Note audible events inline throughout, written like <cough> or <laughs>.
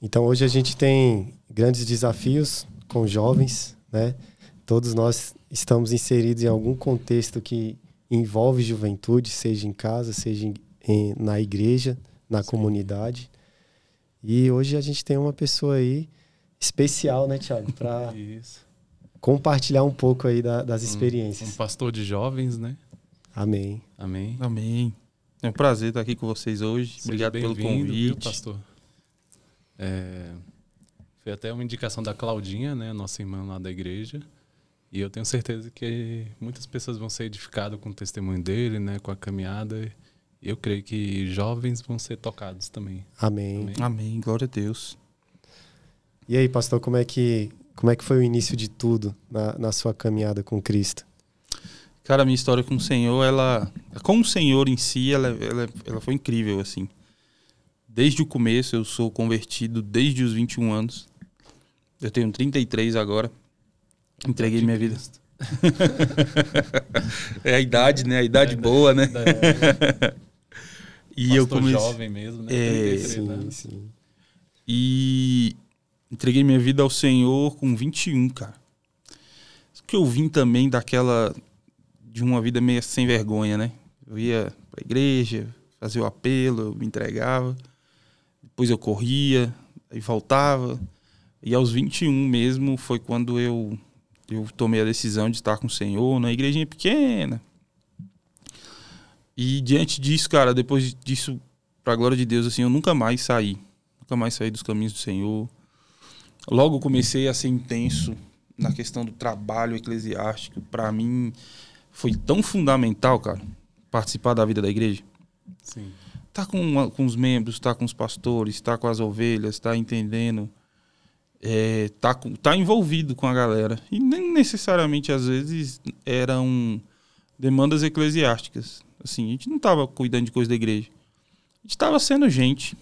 Então hoje a gente tem grandes desafios com jovens, né? Todos nós estamos inseridos em algum contexto que envolve juventude, seja em casa, seja em, em, na igreja, na Sim. comunidade. E hoje a gente tem uma pessoa aí especial, né, Tiago, para <laughs> compartilhar um pouco aí da, das experiências. Um, um pastor de jovens, né? Amém. Amém. Amém. É um prazer estar aqui com vocês hoje. Seja Obrigado pelo convite. Viu, pastor? É, foi até uma indicação da Claudinha, né, nossa irmã lá da igreja. E eu tenho certeza que muitas pessoas vão ser edificadas com o testemunho dele, né, com a caminhada. Eu creio que jovens vão ser tocados também. Amém. Amém. Amém. Glória a Deus. E aí, pastor, como é que como é que foi o início de tudo na, na sua caminhada com Cristo? Cara, a minha história com o Senhor, ela com o Senhor em si, ela, ela, ela foi incrível assim desde o começo, eu sou convertido desde os 21 anos. Eu tenho 33 agora. Entreguei minha vida. <laughs> é a idade, né? A idade é, boa, né? É. é. <laughs> e Pastor eu comecei jovem mesmo, né? É, 33, sim, né? sim. E entreguei minha vida ao Senhor com 21, cara. Que eu vim também daquela de uma vida meio sem vergonha, né? Eu ia pra igreja, fazia o apelo, eu me entregava. Depois eu corria e voltava. E aos 21 mesmo foi quando eu, eu tomei a decisão de estar com o Senhor na igrejinha pequena. E diante disso, cara, depois disso, para a glória de Deus, assim, eu nunca mais saí. Nunca mais saí dos caminhos do Senhor. Logo comecei a ser intenso na questão do trabalho eclesiástico. Para mim, foi tão fundamental, cara, participar da vida da igreja. Sim tá com, com os membros, tá com os pastores, tá com as ovelhas, tá entendendo, é, tá, tá envolvido com a galera. E nem necessariamente, às vezes, eram demandas eclesiásticas. Assim, a gente não tava cuidando de coisa da igreja. A gente tava sendo gente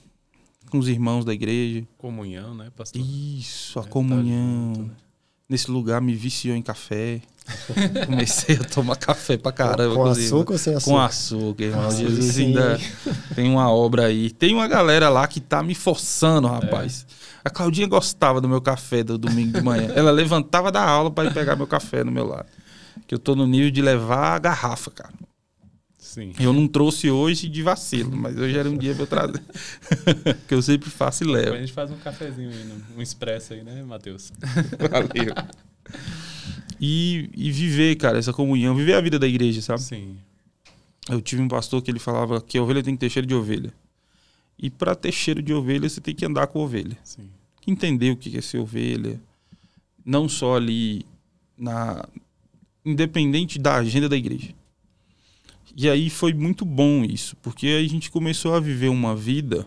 com os irmãos da igreja. Comunhão, né, pastor? Isso, a é, tá comunhão. Tá junto, né? Nesse lugar me viciou em café. <laughs> Comecei a tomar café pra caramba. Com, açúcar ou sem açúcar? Com açúcar, irmão. Ah, Jesus sim. ainda tem uma obra aí. Tem uma galera lá que tá me forçando, rapaz. É. A Claudinha gostava do meu café do domingo de manhã. Ela levantava da aula para ir pegar meu café no meu lado. Que eu tô no nível de levar a garrafa, cara. Sim. Eu não trouxe hoje de vacilo, mas hoje era um dia pra eu trazer. <laughs> que eu sempre faço e levo. A gente faz um cafezinho aí, um expresso aí, né, Matheus? <laughs> Valeu e, e viver, cara, essa comunhão, viver a vida da igreja, sabe? Sim. Eu tive um pastor que ele falava que a ovelha tem que ter cheiro de ovelha. E para ter cheiro de ovelha, você tem que andar com ovelha. Sim. Entender o que é ser ovelha. Não só ali na independente da agenda da igreja. E aí foi muito bom isso, porque aí a gente começou a viver uma vida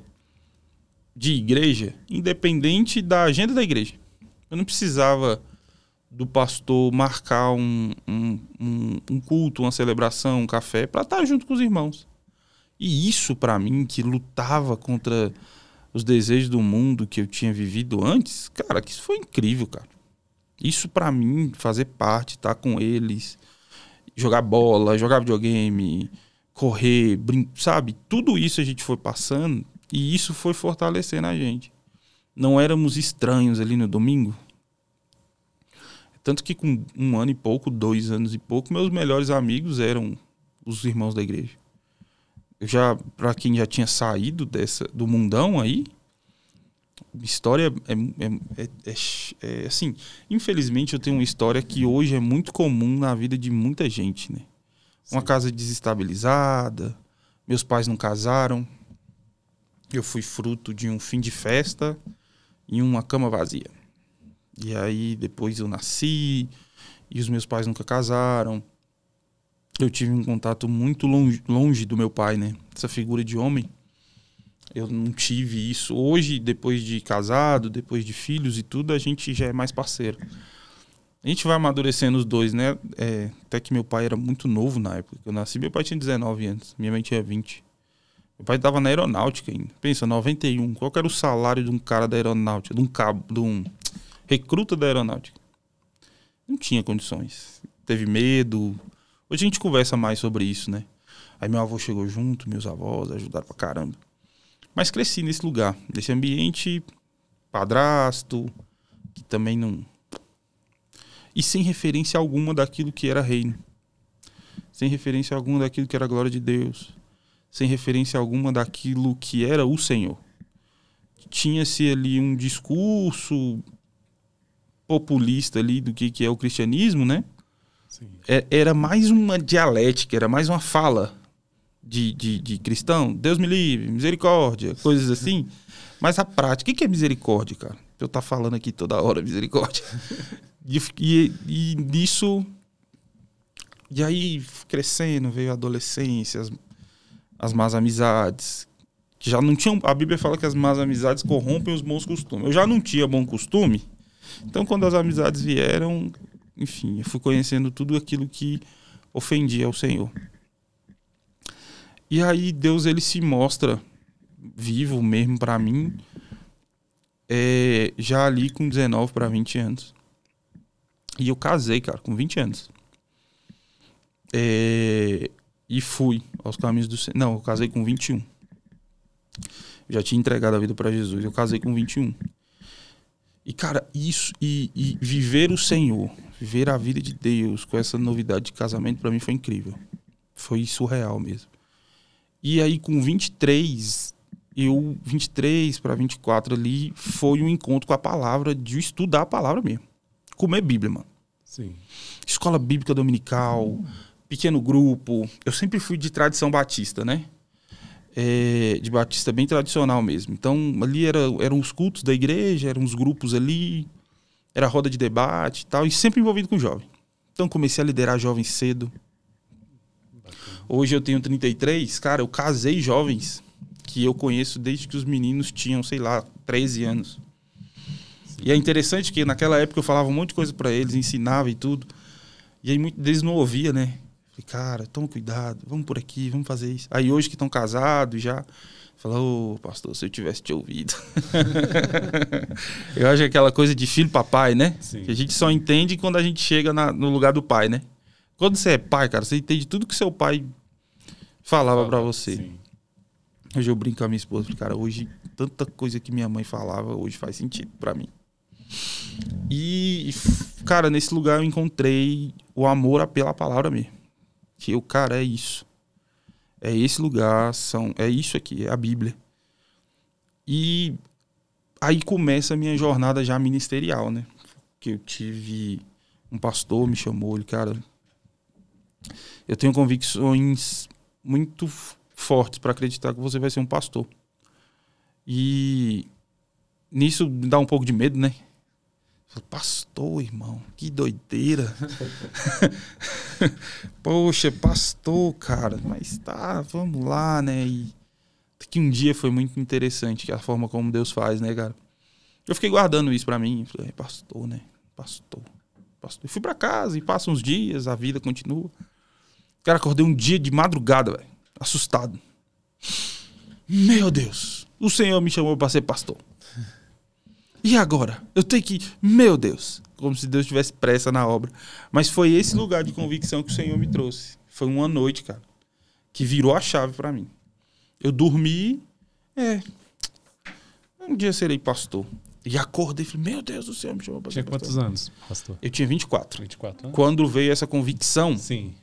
de igreja independente da agenda da igreja. Eu não precisava do pastor marcar um, um, um, culto, uma celebração, um café, para estar tá junto com os irmãos. E isso, para mim, que lutava contra os desejos do mundo que eu tinha vivido antes, cara, que isso foi incrível, cara. Isso, para mim, fazer parte, estar tá com eles, jogar bola, jogar videogame, correr, sabe? Tudo isso a gente foi passando e isso foi fortalecendo a gente. Não éramos estranhos ali no domingo, tanto que com um ano e pouco, dois anos e pouco, meus melhores amigos eram os irmãos da igreja. Eu já, para quem já tinha saído dessa do mundão aí, história é, é, é, é, assim. Infelizmente, eu tenho uma história que hoje é muito comum na vida de muita gente, né? Sim. Uma casa desestabilizada, meus pais não casaram, eu fui fruto de um fim de festa e uma cama vazia. E aí depois eu nasci e os meus pais nunca casaram. Eu tive um contato muito longe, longe do meu pai, né? Essa figura de homem. Eu não tive isso. Hoje, depois de casado, depois de filhos e tudo, a gente já é mais parceiro. A gente vai amadurecendo os dois, né? É, até que meu pai era muito novo na época que eu nasci. Meu pai tinha 19 anos, minha mãe tinha 20. Meu pai estava na aeronáutica ainda. Pensa, 91. Qual era o salário de um cara da aeronáutica? De um cabo, de um recruta da aeronáutica. Não tinha condições. Teve medo. Hoje a gente conversa mais sobre isso, né? Aí meu avô chegou junto, meus avós ajudaram pra caramba. Mas cresci nesse lugar, nesse ambiente padrasto, que também não. E sem referência alguma daquilo que era reino. Sem referência alguma daquilo que era a glória de Deus. Sem referência alguma daquilo que era o Senhor. Tinha-se ali um discurso populista ali do que, que é o cristianismo, né? É, era mais uma dialética, era mais uma fala de, de, de cristão. Deus me livre, misericórdia, coisas assim. Mas a prática, o que é misericórdia, cara? Eu tá falando aqui toda hora misericórdia. e, e, e nisso. E aí, crescendo, veio a adolescência, as, as más amizades. Que já não tinham. A Bíblia fala que as más amizades corrompem os bons costumes. Eu já não tinha bom costume então, quando as amizades vieram, enfim, eu fui conhecendo tudo aquilo que ofendia o Senhor. E aí Deus ele se mostra vivo mesmo para mim, é, já ali com 19 para 20 anos. E eu casei, cara, com 20 anos. É, e fui aos caminhos do Senhor. Não, eu casei com 21. Já tinha entregado a vida para Jesus. Eu casei com 21. E, cara, isso, e, e viver o Senhor, viver a vida de Deus com essa novidade de casamento, para mim foi incrível. Foi surreal mesmo. E aí, com 23, eu, 23 para 24 ali, foi um encontro com a palavra, de estudar a palavra mesmo. Comer Bíblia, mano. Sim. Escola Bíblica Dominical, pequeno grupo. Eu sempre fui de tradição batista, né? é, de batista bem tradicional mesmo. Então, ali era, eram os cultos da igreja, eram os grupos ali, era roda de debate e tal, e sempre envolvido com jovem. Então, comecei a liderar jovens cedo. Hoje eu tenho 33, cara, eu casei jovens que eu conheço desde que os meninos tinham, sei lá, 13 anos. E é interessante que naquela época eu falava um monte de coisa para eles, ensinava e tudo. E aí muitos deles não ouvia, né? Falei, cara, toma cuidado, vamos por aqui, vamos fazer isso. Aí hoje que estão casados já. Falou, oh, pastor, se eu tivesse te ouvido. <laughs> eu acho aquela coisa de filho para pai, né? Sim. Que a gente só entende quando a gente chega na, no lugar do pai, né? Quando você é pai, cara, você entende tudo que seu pai falava para você. Sim. Hoje eu brinco com a minha esposa, cara, hoje tanta coisa que minha mãe falava, hoje faz sentido para mim. E, cara, nesse lugar eu encontrei o amor pela palavra mesmo que o cara é isso. É esse lugar, são, é isso aqui, é a Bíblia. E aí começa a minha jornada já ministerial, né? Que eu tive um pastor me chamou, ele, cara, eu tenho convicções muito fortes para acreditar que você vai ser um pastor. E nisso me dá um pouco de medo, né? pastor, irmão, que doideira. <laughs> Poxa, pastor, cara, mas tá, vamos lá, né? E que um dia foi muito interessante que é a forma como Deus faz, né, cara? Eu fiquei guardando isso para mim, falei, é, pastor, né? Pastor. Pastor. Eu fui para casa e passam uns dias, a vida continua. Cara, acordei um dia de madrugada, velho, assustado. Meu Deus, o Senhor me chamou para ser pastor. E agora? Eu tenho que. Meu Deus! Como se Deus tivesse pressa na obra. Mas foi esse lugar de convicção que o Senhor me trouxe. Foi uma noite, cara, que virou a chave para mim. Eu dormi. É. Um dia serei pastor. E acordei e falei, meu Deus do céu, me chamou pra Tinha pastor. quantos anos, pastor? Eu tinha 24. 24 anos? Quando veio essa convicção, Sim.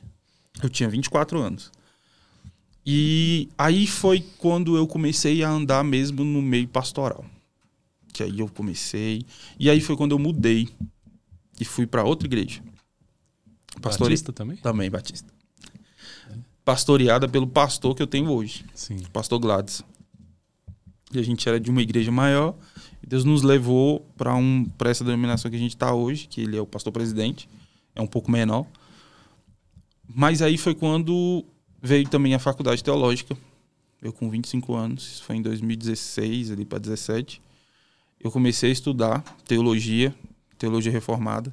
eu tinha 24 anos. E aí foi quando eu comecei a andar mesmo no meio pastoral que aí eu comecei. E aí foi quando eu mudei e fui para outra igreja. Pastori... Batista também? Também, Batista. É. Pastoreada pelo pastor que eu tenho hoje, Sim. pastor Gladys. E a gente era de uma igreja maior, e Deus nos levou para um, pra essa denominação que a gente está hoje, que ele é o pastor presidente, é um pouco menor. Mas aí foi quando veio também a faculdade teológica. Eu com 25 anos, isso foi em 2016 ali para 17 eu comecei a estudar teologia, teologia reformada.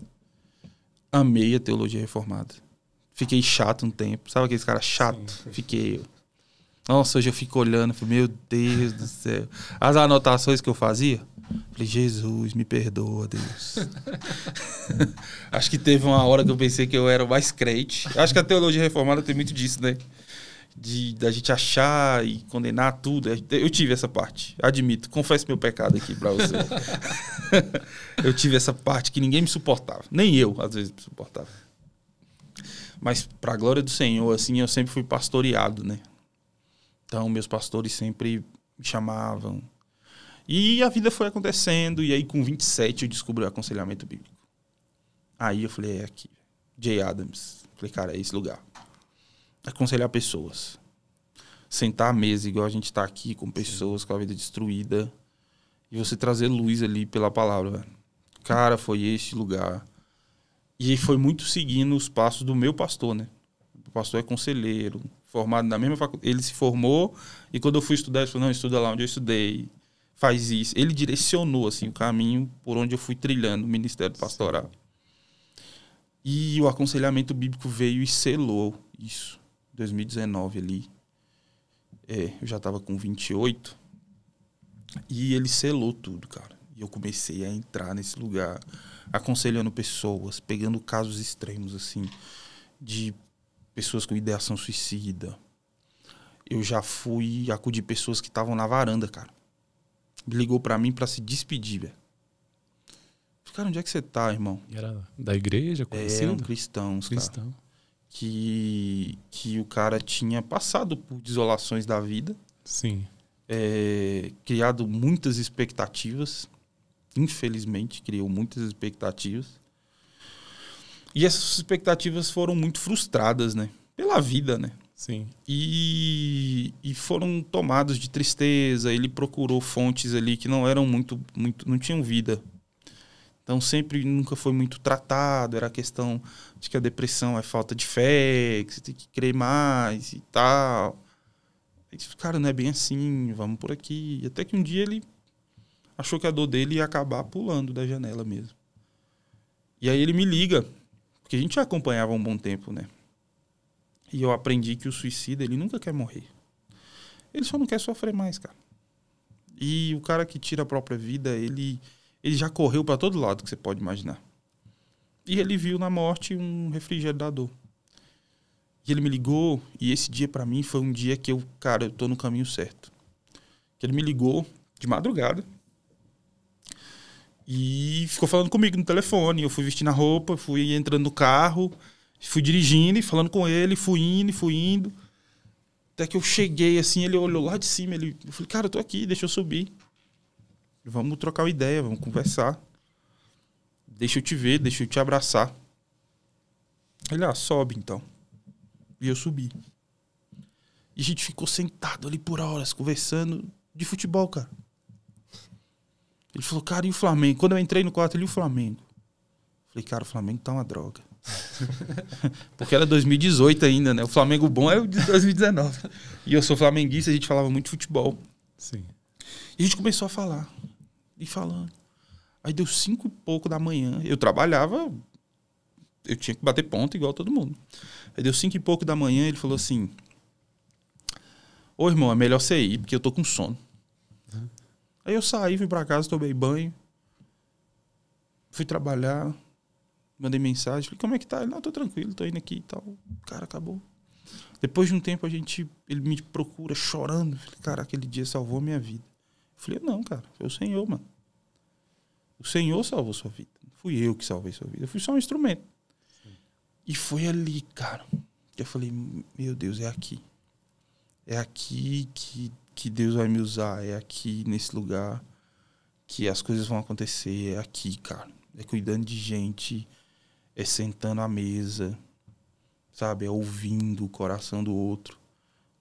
Amei a teologia reformada. Fiquei chato um tempo. Sabe aqueles caras chato? Sim. Fiquei. Nossa, hoje eu fico olhando, falei, meu Deus do céu. As anotações que eu fazia, falei, Jesus, me perdoa, Deus. <laughs> Acho que teve uma hora que eu pensei que eu era o mais crente. Acho que a teologia reformada tem muito disso, né? de da gente achar e condenar tudo. É, eu tive essa parte, admito, confesso meu pecado aqui para você. <laughs> eu tive essa parte que ninguém me suportava, nem eu às vezes me suportava. Mas para a glória do Senhor, assim, eu sempre fui pastoreado, né? Então meus pastores sempre me chamavam. E a vida foi acontecendo e aí com 27 eu descobri o aconselhamento bíblico. Aí eu falei, é aqui, Jay Adams. Falei, cara, é esse lugar aconselhar pessoas. Sentar à mesa, igual a gente está aqui, com pessoas Sim. com a vida destruída. E você trazer luz ali pela palavra, Cara, foi este lugar. E foi muito seguindo os passos do meu pastor, né? O pastor é conselheiro, formado na mesma faculdade. Ele se formou e quando eu fui estudar, ele falou: não, estuda lá onde eu estudei, faz isso. Ele direcionou, assim, o caminho por onde eu fui trilhando o ministério pastoral. Sim. E o aconselhamento bíblico veio e selou isso. 2019 ali. É, eu já tava com 28. E ele selou tudo, cara. E eu comecei a entrar nesse lugar, aconselhando pessoas, pegando casos extremos, assim, de pessoas com ideação suicida. Eu já fui acudir pessoas que estavam na varanda, cara. Ligou para mim para se despedir, velho. Cara, onde é que você tá, irmão? Era da igreja? conhecendo É, um cristão, cristão. Cara que, que o cara tinha passado por desolações da vida. Sim. É, criado muitas expectativas. Infelizmente, criou muitas expectativas. E essas expectativas foram muito frustradas, né? Pela vida, né? Sim. E, e foram tomados de tristeza. Ele procurou fontes ali que não eram muito, muito não tinham vida então sempre nunca foi muito tratado, era a questão de que a depressão é falta de fé, que você tem que crer mais e tal. Aí, cara, não é bem assim, vamos por aqui. Até que um dia ele achou que a dor dele ia acabar pulando da janela mesmo. E aí ele me liga, porque a gente já acompanhava um bom tempo, né? E eu aprendi que o suicida, ele nunca quer morrer. Ele só não quer sofrer mais, cara. E o cara que tira a própria vida, ele ele já correu para todo lado que você pode imaginar. E ele viu na morte um refrigerador. E ele me ligou, e esse dia para mim foi um dia que eu, cara, eu tô no caminho certo. Que ele me ligou de madrugada. E ficou falando comigo no telefone. Eu fui vestindo a roupa, fui entrando no carro, fui dirigindo e falando com ele, fui indo, fui indo. Até que eu cheguei assim, ele olhou lá de cima, ele eu falei: "Cara, eu tô aqui, deixa eu subir". Vamos trocar uma ideia, vamos conversar. Deixa eu te ver, deixa eu te abraçar. Ele, ah, sobe então. E eu subi. E a gente ficou sentado ali por horas, conversando de futebol, cara. Ele falou, cara, e o Flamengo? Quando eu entrei no quarto, ele, e o Flamengo? Falei, cara, o Flamengo tá uma droga. <laughs> Porque era 2018 ainda, né? O Flamengo bom é o de 2019. E eu sou flamenguista, a gente falava muito futebol. Sim. E a gente começou a falar e falando. Aí deu cinco e pouco da manhã. Eu trabalhava, eu tinha que bater ponto igual todo mundo. Aí deu cinco e pouco da manhã, ele falou assim: Ô irmão, é melhor você ir, porque eu tô com sono. Uhum. Aí eu saí, vim pra casa, tomei banho, fui trabalhar, mandei mensagem, falei, como é que tá? Ele, não, tô tranquilo, tô indo aqui e tal. Cara, acabou. Depois de um tempo a gente, ele me procura chorando. Falei, cara, aquele dia salvou a minha vida. Falei, não, cara, foi o Senhor, mano. O Senhor salvou sua vida. Não fui eu que salvei sua vida. Eu fui só um instrumento. Sim. E foi ali, cara, que eu falei, meu Deus, é aqui. É aqui que, que Deus vai me usar. É aqui, nesse lugar, que as coisas vão acontecer. É aqui, cara. É cuidando de gente. É sentando à mesa. Sabe? É ouvindo o coração do outro.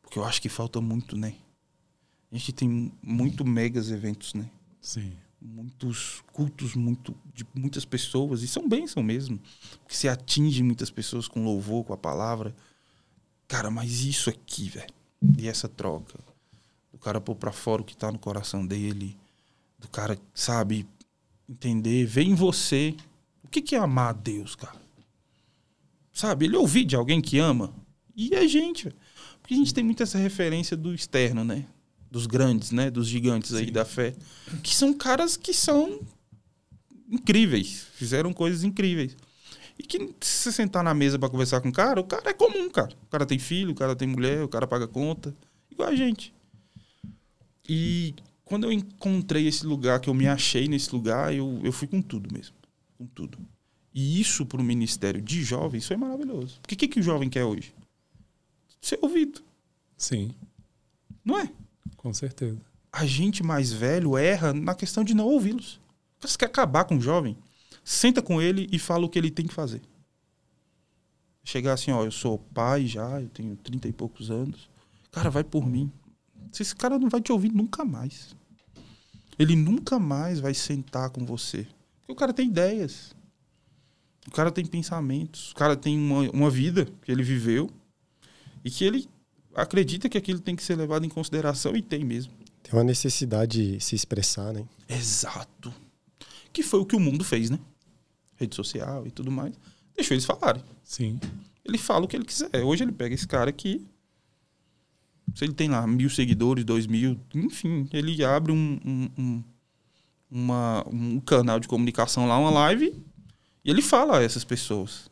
Porque eu acho que falta muito, né? A gente tem muito megas eventos, né? Sim. Muitos cultos muito, de muitas pessoas, e são bênção mesmo, porque você atinge muitas pessoas com louvor, com a palavra. Cara, mas isso aqui, velho, e essa troca? Do cara pôr pra fora o que tá no coração dele, do cara, sabe, entender, ver em você. O que, que é amar a Deus, cara? Sabe, ele ouvir de alguém que ama. E a é gente, velho. Porque a gente tem muito essa referência do externo, né? dos grandes, né? Dos gigantes Sim. aí da fé. Que são caras que são incríveis. Fizeram coisas incríveis. E que se você sentar na mesa para conversar com o cara, o cara é comum, cara. O cara tem filho, o cara tem mulher, o cara paga conta. Igual a gente. E quando eu encontrei esse lugar, que eu me achei nesse lugar, eu, eu fui com tudo mesmo. Com tudo. E isso para o ministério de jovens foi é maravilhoso. Porque o que, que o jovem quer hoje? Ser ouvido. Sim. Não é? Com certeza. A gente mais velho erra na questão de não ouvi-los. Você quer acabar com o jovem? Senta com ele e fala o que ele tem que fazer. Chegar assim, ó, eu sou pai já, eu tenho trinta e poucos anos. Cara, vai por mim. Esse cara não vai te ouvir nunca mais. Ele nunca mais vai sentar com você. Porque o cara tem ideias. O cara tem pensamentos. O cara tem uma, uma vida que ele viveu e que ele acredita que aquilo tem que ser levado em consideração e tem mesmo. Tem uma necessidade de se expressar, né? Exato. Que foi o que o mundo fez, né? Rede social e tudo mais. Deixou eles falarem. Sim. Ele fala o que ele quiser. Hoje ele pega esse cara aqui. Se ele tem lá mil seguidores, dois mil, enfim, ele abre um, um, um, uma, um canal de comunicação lá, uma live, e ele fala a essas pessoas.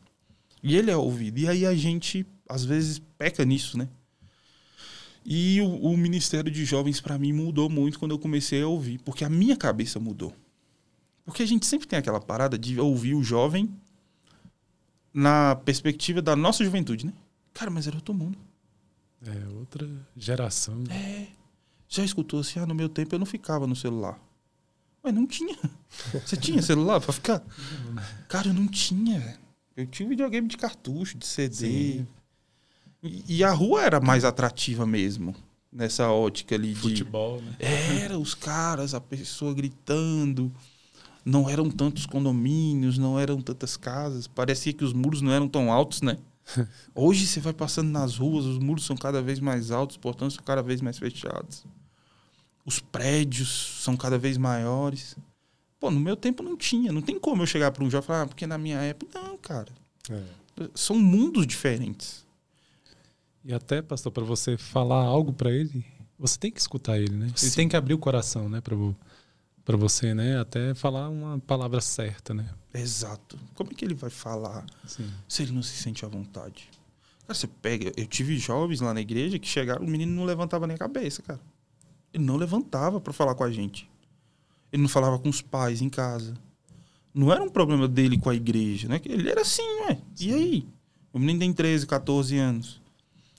E ele é ouvido. E aí a gente, às vezes, peca nisso, né? E o, o Ministério de Jovens, para mim, mudou muito quando eu comecei a ouvir, porque a minha cabeça mudou. Porque a gente sempre tem aquela parada de ouvir o jovem na perspectiva da nossa juventude, né? Cara, mas era outro mundo. É, outra geração. É. Já escutou assim, ah, no meu tempo eu não ficava no celular. Mas não tinha. <laughs> Você tinha celular pra ficar? Cara, eu não tinha, Eu tinha videogame de cartucho, de CD. Sim. E, a rua era mais atrativa mesmo nessa ótica ali futebol, de futebol, né? Era os caras, a pessoa gritando. Não eram tantos condomínios, não eram tantas casas. Parecia que os muros não eram tão altos, né? <laughs> Hoje você vai passando nas ruas, os muros são cada vez mais altos, os portões são cada vez mais fechados. Os prédios são cada vez maiores. Pô, no meu tempo não tinha. Não tem como eu chegar para um jovem e falar, ah, porque na minha época. Não, cara. É. São mundos diferentes. E até, pastor, para você falar algo para ele, você tem que escutar ele, né? Ele tem que abrir o coração, né, para você, né? Até falar uma palavra certa, né? Exato. Como é que ele vai falar Sim. se ele não se sente à vontade? Cara, você pega. Eu tive jovens lá na igreja que chegaram, o menino não levantava nem a cabeça, cara. Ele não levantava para falar com a gente. Ele não falava com os pais em casa. Não era um problema dele com a igreja, né? Ele era assim, ué. Sim. E aí? O menino tem 13, 14 anos.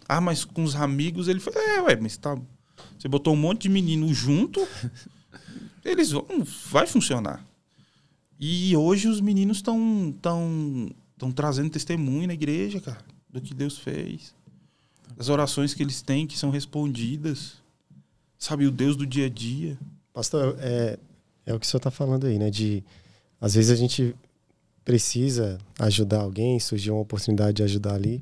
Ah, mas com os amigos ele foi. é, ué, mas tá, você botou um monte de menino junto, eles vão, vai funcionar. E hoje os meninos estão tão, tão trazendo testemunho na igreja, cara, do que Deus fez. As orações que eles têm que são respondidas. Sabe, o Deus do dia a dia. Pastor, é, é o que o senhor está falando aí, né? De às vezes a gente precisa ajudar alguém, surgiu uma oportunidade de ajudar ali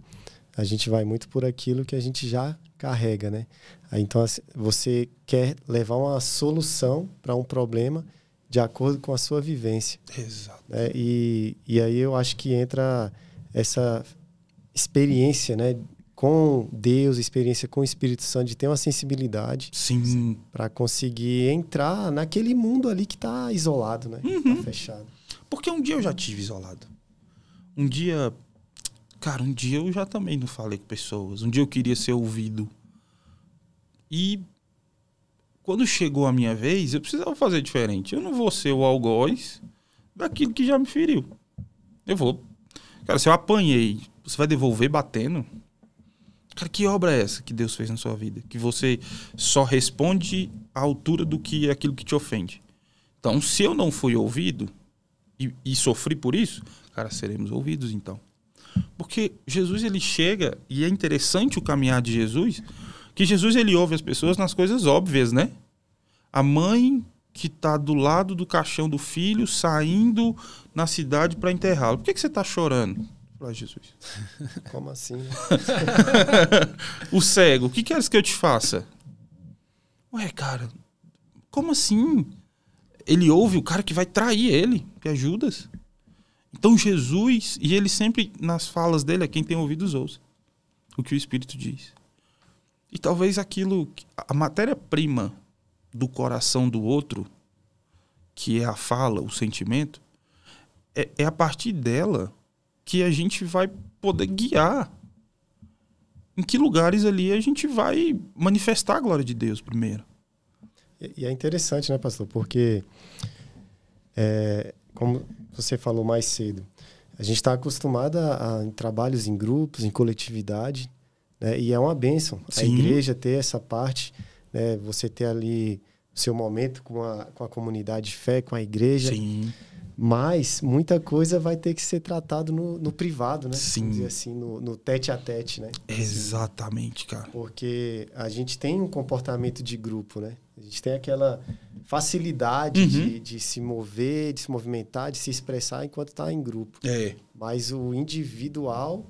a gente vai muito por aquilo que a gente já carrega, né? Então assim, você quer levar uma solução para um problema de acordo com a sua vivência. Exato. Né? E, e aí eu acho que entra essa experiência, né? Com Deus, experiência com o Espírito Santo, de ter uma sensibilidade Sim. Assim, para conseguir entrar naquele mundo ali que está isolado, né? Tá uhum. Tá fechado. Porque um dia eu já tive isolado. Um dia Cara, um dia eu já também não falei com pessoas. Um dia eu queria ser ouvido. E quando chegou a minha vez, eu precisava fazer diferente. Eu não vou ser o algoz daquilo que já me feriu. Eu vou. Cara, se eu apanhei, você vai devolver batendo? Cara, que obra é essa que Deus fez na sua vida? Que você só responde à altura do que é aquilo que te ofende. Então, se eu não fui ouvido e, e sofri por isso, cara, seremos ouvidos então. Porque Jesus ele chega e é interessante o caminhar de Jesus, que Jesus ele ouve as pessoas nas coisas óbvias, né? A mãe que está do lado do caixão do filho saindo na cidade para enterrá-lo. Por que, que você está chorando? para Jesus. <laughs> Como assim? Né? <laughs> o cego, o que queres que eu te faça? Ué, cara, como assim? Ele ouve o cara que vai trair ele, que é Judas. Então Jesus, e ele sempre nas falas dele, é quem tem ouvidos ouça o que o Espírito diz. E talvez aquilo, a matéria-prima do coração do outro, que é a fala, o sentimento, é, é a partir dela que a gente vai poder guiar em que lugares ali a gente vai manifestar a glória de Deus primeiro. E é interessante, né, pastor? Porque é, como você falou mais cedo, a gente está acostumada a, a trabalhos em grupos, em coletividade, né? e é uma bênção Sim. a igreja ter essa parte, né? você ter ali seu momento com a, com a comunidade de fé, com a igreja. Sim. Mas muita coisa vai ter que ser tratado no, no privado, né? Sim. dizer assim, no, no, tete a tete, né? Exatamente, cara. Porque a gente tem um comportamento de grupo, né? A gente tem aquela facilidade uhum. de, de, se mover, de se movimentar, de se expressar enquanto está em grupo. É. Mas o individual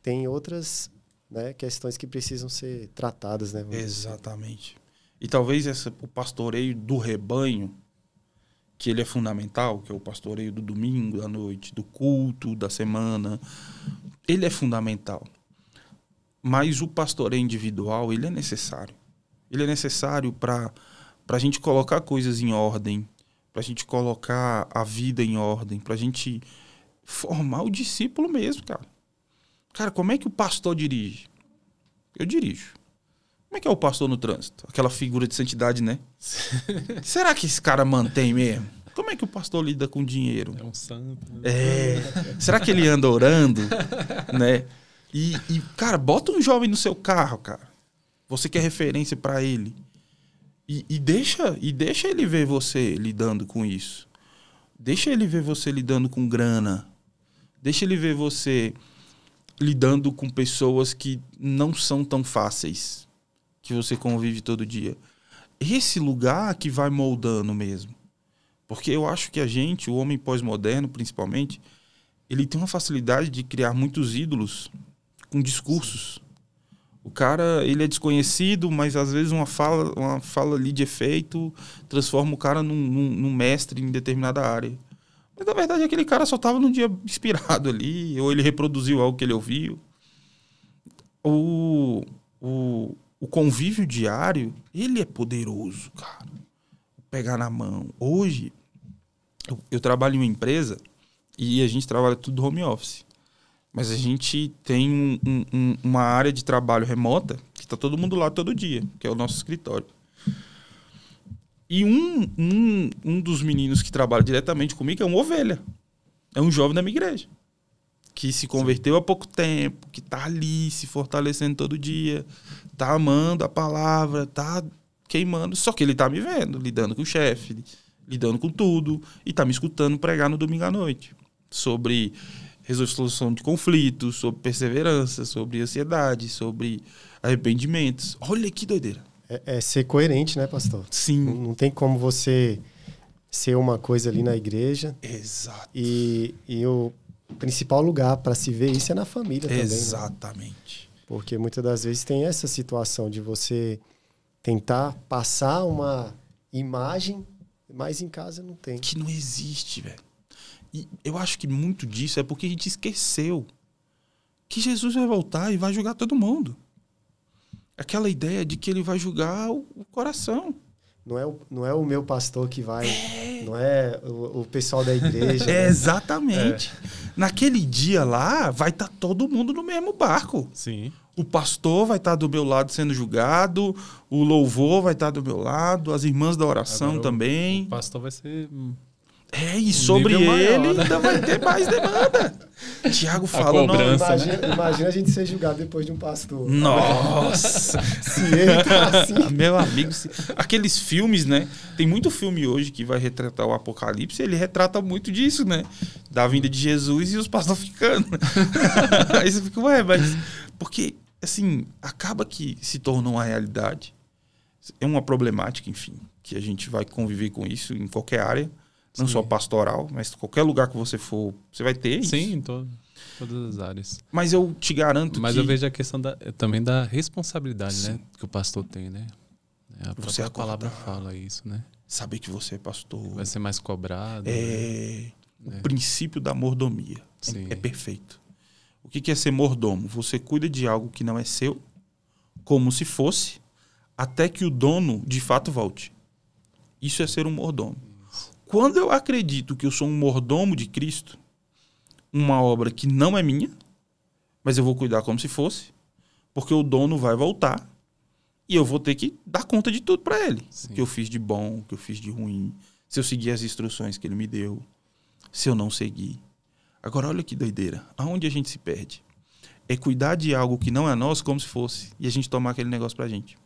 tem outras né, questões que precisam ser tratadas, né? Assim. Exatamente. Dizer. E talvez essa, o pastoreio do rebanho, que ele é fundamental, que é o pastoreio do domingo, da noite, do culto, da semana, ele é fundamental. Mas o pastoreio individual, ele é necessário. Ele é necessário para para a gente colocar coisas em ordem, para a gente colocar a vida em ordem, para a gente formar o discípulo mesmo, cara. Cara, como é que o pastor dirige? Eu dirijo. Como é que é o pastor no trânsito? Aquela figura de santidade, né? <laughs> Será que esse cara mantém mesmo? Como é que o pastor lida com dinheiro? É um santo. Né? É. Será que ele anda orando? <laughs> né? E, e, cara, bota um jovem no seu carro, cara. Você quer é referência para ele. E, e, deixa, e deixa ele ver você lidando com isso. Deixa ele ver você lidando com grana. Deixa ele ver você lidando com pessoas que não são tão fáceis, que você convive todo dia. Esse lugar que vai moldando mesmo. Porque eu acho que a gente, o homem pós-moderno principalmente, ele tem uma facilidade de criar muitos ídolos com discursos. O cara, ele é desconhecido, mas às vezes uma fala, uma fala ali de efeito transforma o cara num, num, num mestre em determinada área. Mas na verdade aquele cara só estava num dia inspirado ali, ou ele reproduziu algo que ele ouviu. O, o, o convívio diário, ele é poderoso, cara. Pegar na mão. Hoje, eu, eu trabalho em uma empresa e a gente trabalha tudo home office. Mas a gente tem um, um, uma área de trabalho remota que está todo mundo lá todo dia, que é o nosso escritório. E um, um, um dos meninos que trabalha diretamente comigo é um ovelha. É um jovem da minha igreja. Que se converteu há pouco tempo, que tá ali se fortalecendo todo dia, tá amando a palavra, tá queimando. Só que ele tá me vendo, lidando com o chefe, lidando com tudo, e tá me escutando pregar no domingo à noite. Sobre resolução de conflitos, sobre perseverança, sobre ansiedade, sobre arrependimentos. Olha que doideira. É, é ser coerente, né, pastor? Sim. Não, não, tem como você ser uma coisa ali na igreja. Exato. E, e o principal lugar para se ver isso é na família também. Né? Exatamente. Né? Porque muitas das vezes tem essa situação de você tentar passar uma imagem, mas em casa não tem. Que não existe, velho. E eu acho que muito disso é porque a gente esqueceu que Jesus vai voltar e vai julgar todo mundo. Aquela ideia de que ele vai julgar o, coração. Não é o, não é o meu pastor que vai. É. Não é o, o, pessoal da igreja. <laughs> é, né? Exatamente. É. Naquele dia lá, vai estar tá todo mundo no mesmo barco. Sim. O pastor vai estar tá do meu lado sendo julgado, o louvor vai estar tá do meu lado, as irmãs da oração Agora, também. O, o pastor vai ser é, e sobre ele maior, né? ainda vai ter mais demanda. Tiago fala, a cobrança, não, imagina, né? imagina a gente ser julgado depois de um pastor. Nossa! <laughs> se ele tá assim. <laughs> Meu amigo, se... aqueles filmes, né? Tem muito filme hoje que vai retratar o Apocalipse, ele retrata muito disso, né? Da vinda de Jesus e os pastores ficando. <laughs> Aí você fica, ué, mas. Porque, assim, acaba que se tornou uma realidade. É uma problemática, enfim, que a gente vai conviver com isso em qualquer área não Sim. só pastoral, mas qualquer lugar que você for, você vai ter isso. Sim, em todas as áreas. Mas eu te garanto mas que... eu vejo a questão da, eh, também da responsabilidade, né? Que o pastor tem, né? É, a você a é palavra fala isso, né? Saber que você é pastor. Vai ser mais cobrado. É... Né? O é. princípio da mordomia. É, Sim. É, perfeito. O que é ser mordomo? Você cuida de algo que não é seu, como se fosse, até que o dono de fato volte. Isso é ser um mordomo quando eu acredito que eu sou um mordomo de Cristo, uma obra que não é minha, mas eu vou cuidar como se fosse, porque o dono vai voltar e eu vou ter que dar conta de tudo para ele. Sim. O que eu fiz de bom, o que eu fiz de ruim, se eu segui as instruções que ele me deu, se eu não segui. Agora, olha que doideira. Aonde a gente se perde? É cuidar de algo que não é nosso como se fosse e a gente tomar aquele negócio pra gente.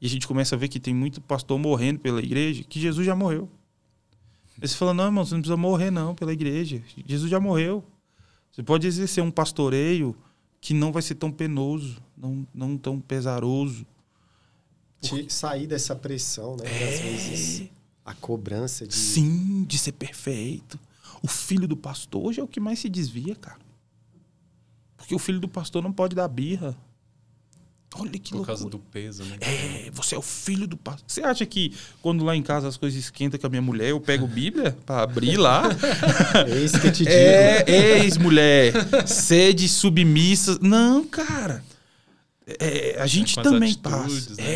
E a gente começa a ver que tem muito pastor morrendo pela igreja, que Jesus já morreu. Aí você fala, não, irmão, você não precisa morrer, não, pela igreja. Jesus já morreu. Você pode exercer um pastoreio que não vai ser tão penoso, não, não tão pesaroso. Porque... De sair dessa pressão, né? É... Às vezes a cobrança de. Sim, de ser perfeito. O filho do pastor hoje é o que mais se desvia, cara. Porque o filho do pastor não pode dar birra. Olha que Por loucura. causa do peso, né? É, você é o filho do pastor. Você acha que quando lá em casa as coisas esquentam com a minha mulher, eu pego Bíblia <laughs> para abrir lá? É isso que eu te <laughs> é, digo. É, ex mulher, sede submissa. Não, cara. É, a é gente é também passa. Tá. Né?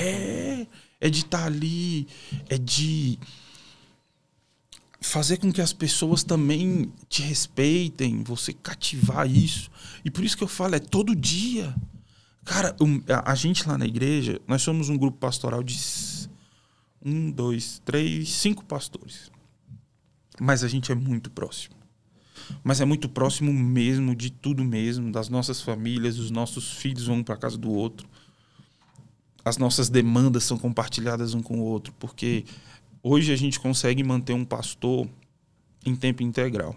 É, é de estar tá ali, é de fazer com que as pessoas também te respeitem, você cativar isso. E por isso que eu falo, é todo dia. Cara, a gente lá na igreja, nós somos um grupo pastoral de um, dois, três, cinco pastores. Mas a gente é muito próximo. Mas é muito próximo mesmo de tudo mesmo, das nossas famílias, os nossos filhos vão para casa do outro. As nossas demandas são compartilhadas um com o outro, porque hoje a gente consegue manter um pastor em tempo integral.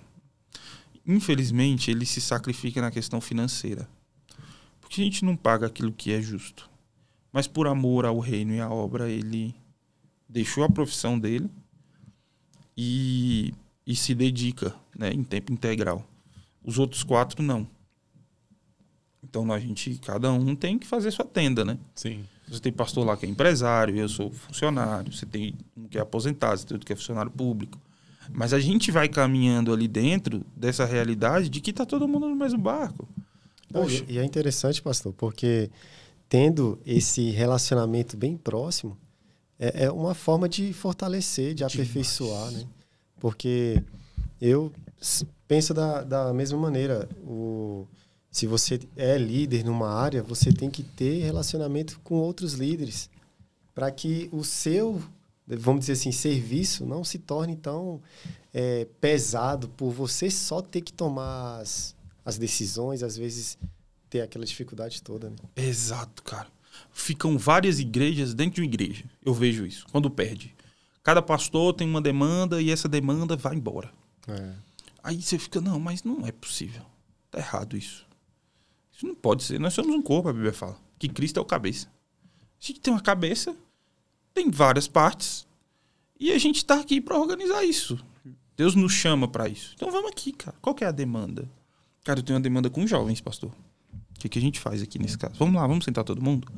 Infelizmente, ele se sacrifica na questão financeira. Porque a gente não paga aquilo que é justo. Mas por amor ao reino e à obra, ele deixou a profissão dele e, e se dedica né, em tempo integral. Os outros quatro não. Então a gente, cada um tem que fazer sua tenda, né? Sim. Você tem pastor lá que é empresário, eu sou funcionário, você tem um que é aposentado, você tem outro que é funcionário público. Mas a gente vai caminhando ali dentro dessa realidade de que está todo mundo no mesmo barco. Poxa. E, é interessante, pastor, porque tendo esse relacionamento bem próximo, é, é uma forma de fortalecer, de aperfeiçoar, né? Porque eu penso da, da mesma maneira. O, se você é líder numa área, você tem que ter relacionamento com outros líderes para que o seu, vamos dizer assim, serviço não se torne tão é, pesado por você só ter que tomar as, as decisões, às vezes ter aquela dificuldade toda, né? Exato, cara. Ficam várias igrejas dentro de uma igreja. Eu vejo isso, quando perde. Cada pastor tem uma demanda e essa demanda vai embora. É. Aí você fica, não, mas não é possível. Tá errado isso. Isso não pode ser. Nós somos um corpo, a Bíblia fala. Que Cristo é o cabeça. A gente tem uma cabeça, tem várias partes, e a gente está aqui para organizar isso. Deus nos chama para isso. Então vamos aqui, cara. Qual é a demanda? Cara, eu tenho uma demanda com jovens, pastor. O que, que a gente faz aqui nesse caso? Vamos lá, vamos sentar todo mundo?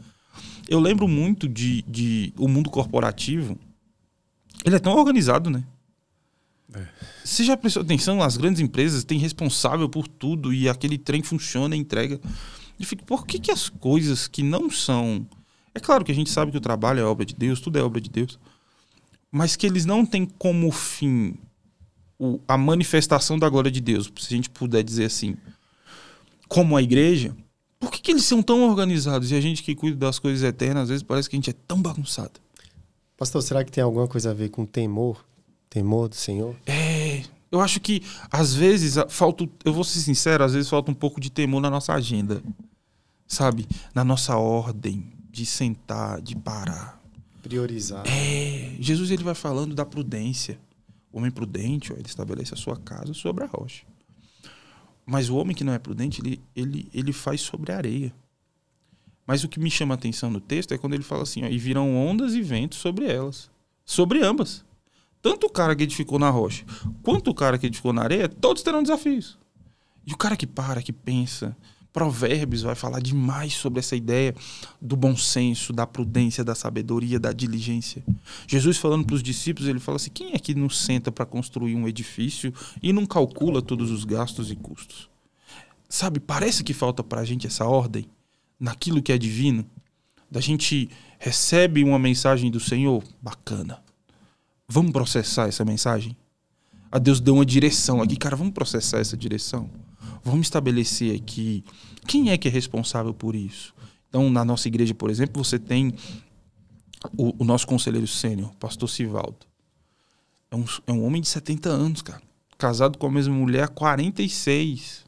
Eu lembro muito de, de o mundo corporativo. Ele é tão organizado, né? É. Você já prestou atenção? As grandes empresas têm responsável por tudo e aquele trem funciona, entrega. E fico, por que, que as coisas que não são. É claro que a gente sabe que o trabalho é obra de Deus, tudo é obra de Deus. Mas que eles não têm como fim o, a manifestação da glória de Deus, se a gente puder dizer assim, como a igreja, por que, que eles são tão organizados e a gente que cuida das coisas eternas, às vezes parece que a gente é tão bagunçado? Pastor, será que tem alguma coisa a ver com temor? Temor do Senhor? É, eu acho que às vezes falta, eu vou ser sincero, às vezes falta um pouco de temor na nossa agenda, sabe? Na nossa ordem de sentar, de parar, priorizar. É, Jesus ele vai falando da prudência. O homem prudente, ó, ele estabelece a sua casa sobre a rocha. Mas o homem que não é prudente, ele, ele, ele faz sobre a areia. Mas o que me chama a atenção no texto é quando ele fala assim: ó, e virão ondas e ventos sobre elas. Sobre ambas. Tanto o cara que edificou na rocha, quanto o cara que edificou na areia, todos terão desafios. E o cara que para, que pensa, Provérbios vai falar demais sobre essa ideia do bom senso, da prudência, da sabedoria, da diligência. Jesus falando para os discípulos, ele fala assim: quem é que não senta para construir um edifício e não calcula todos os gastos e custos? Sabe, parece que falta para a gente essa ordem naquilo que é divino. Da gente recebe uma mensagem do Senhor, bacana. Vamos processar essa mensagem? A ah, Deus deu uma direção aqui, cara, vamos processar essa direção vamos estabelecer aqui quem é que é responsável por isso. Então, na nossa igreja, por exemplo, você tem o, o nosso conselheiro sênior, pastor Sivaldo. É um, é um homem de 70 anos, cara. Casado com a mesma mulher há 46.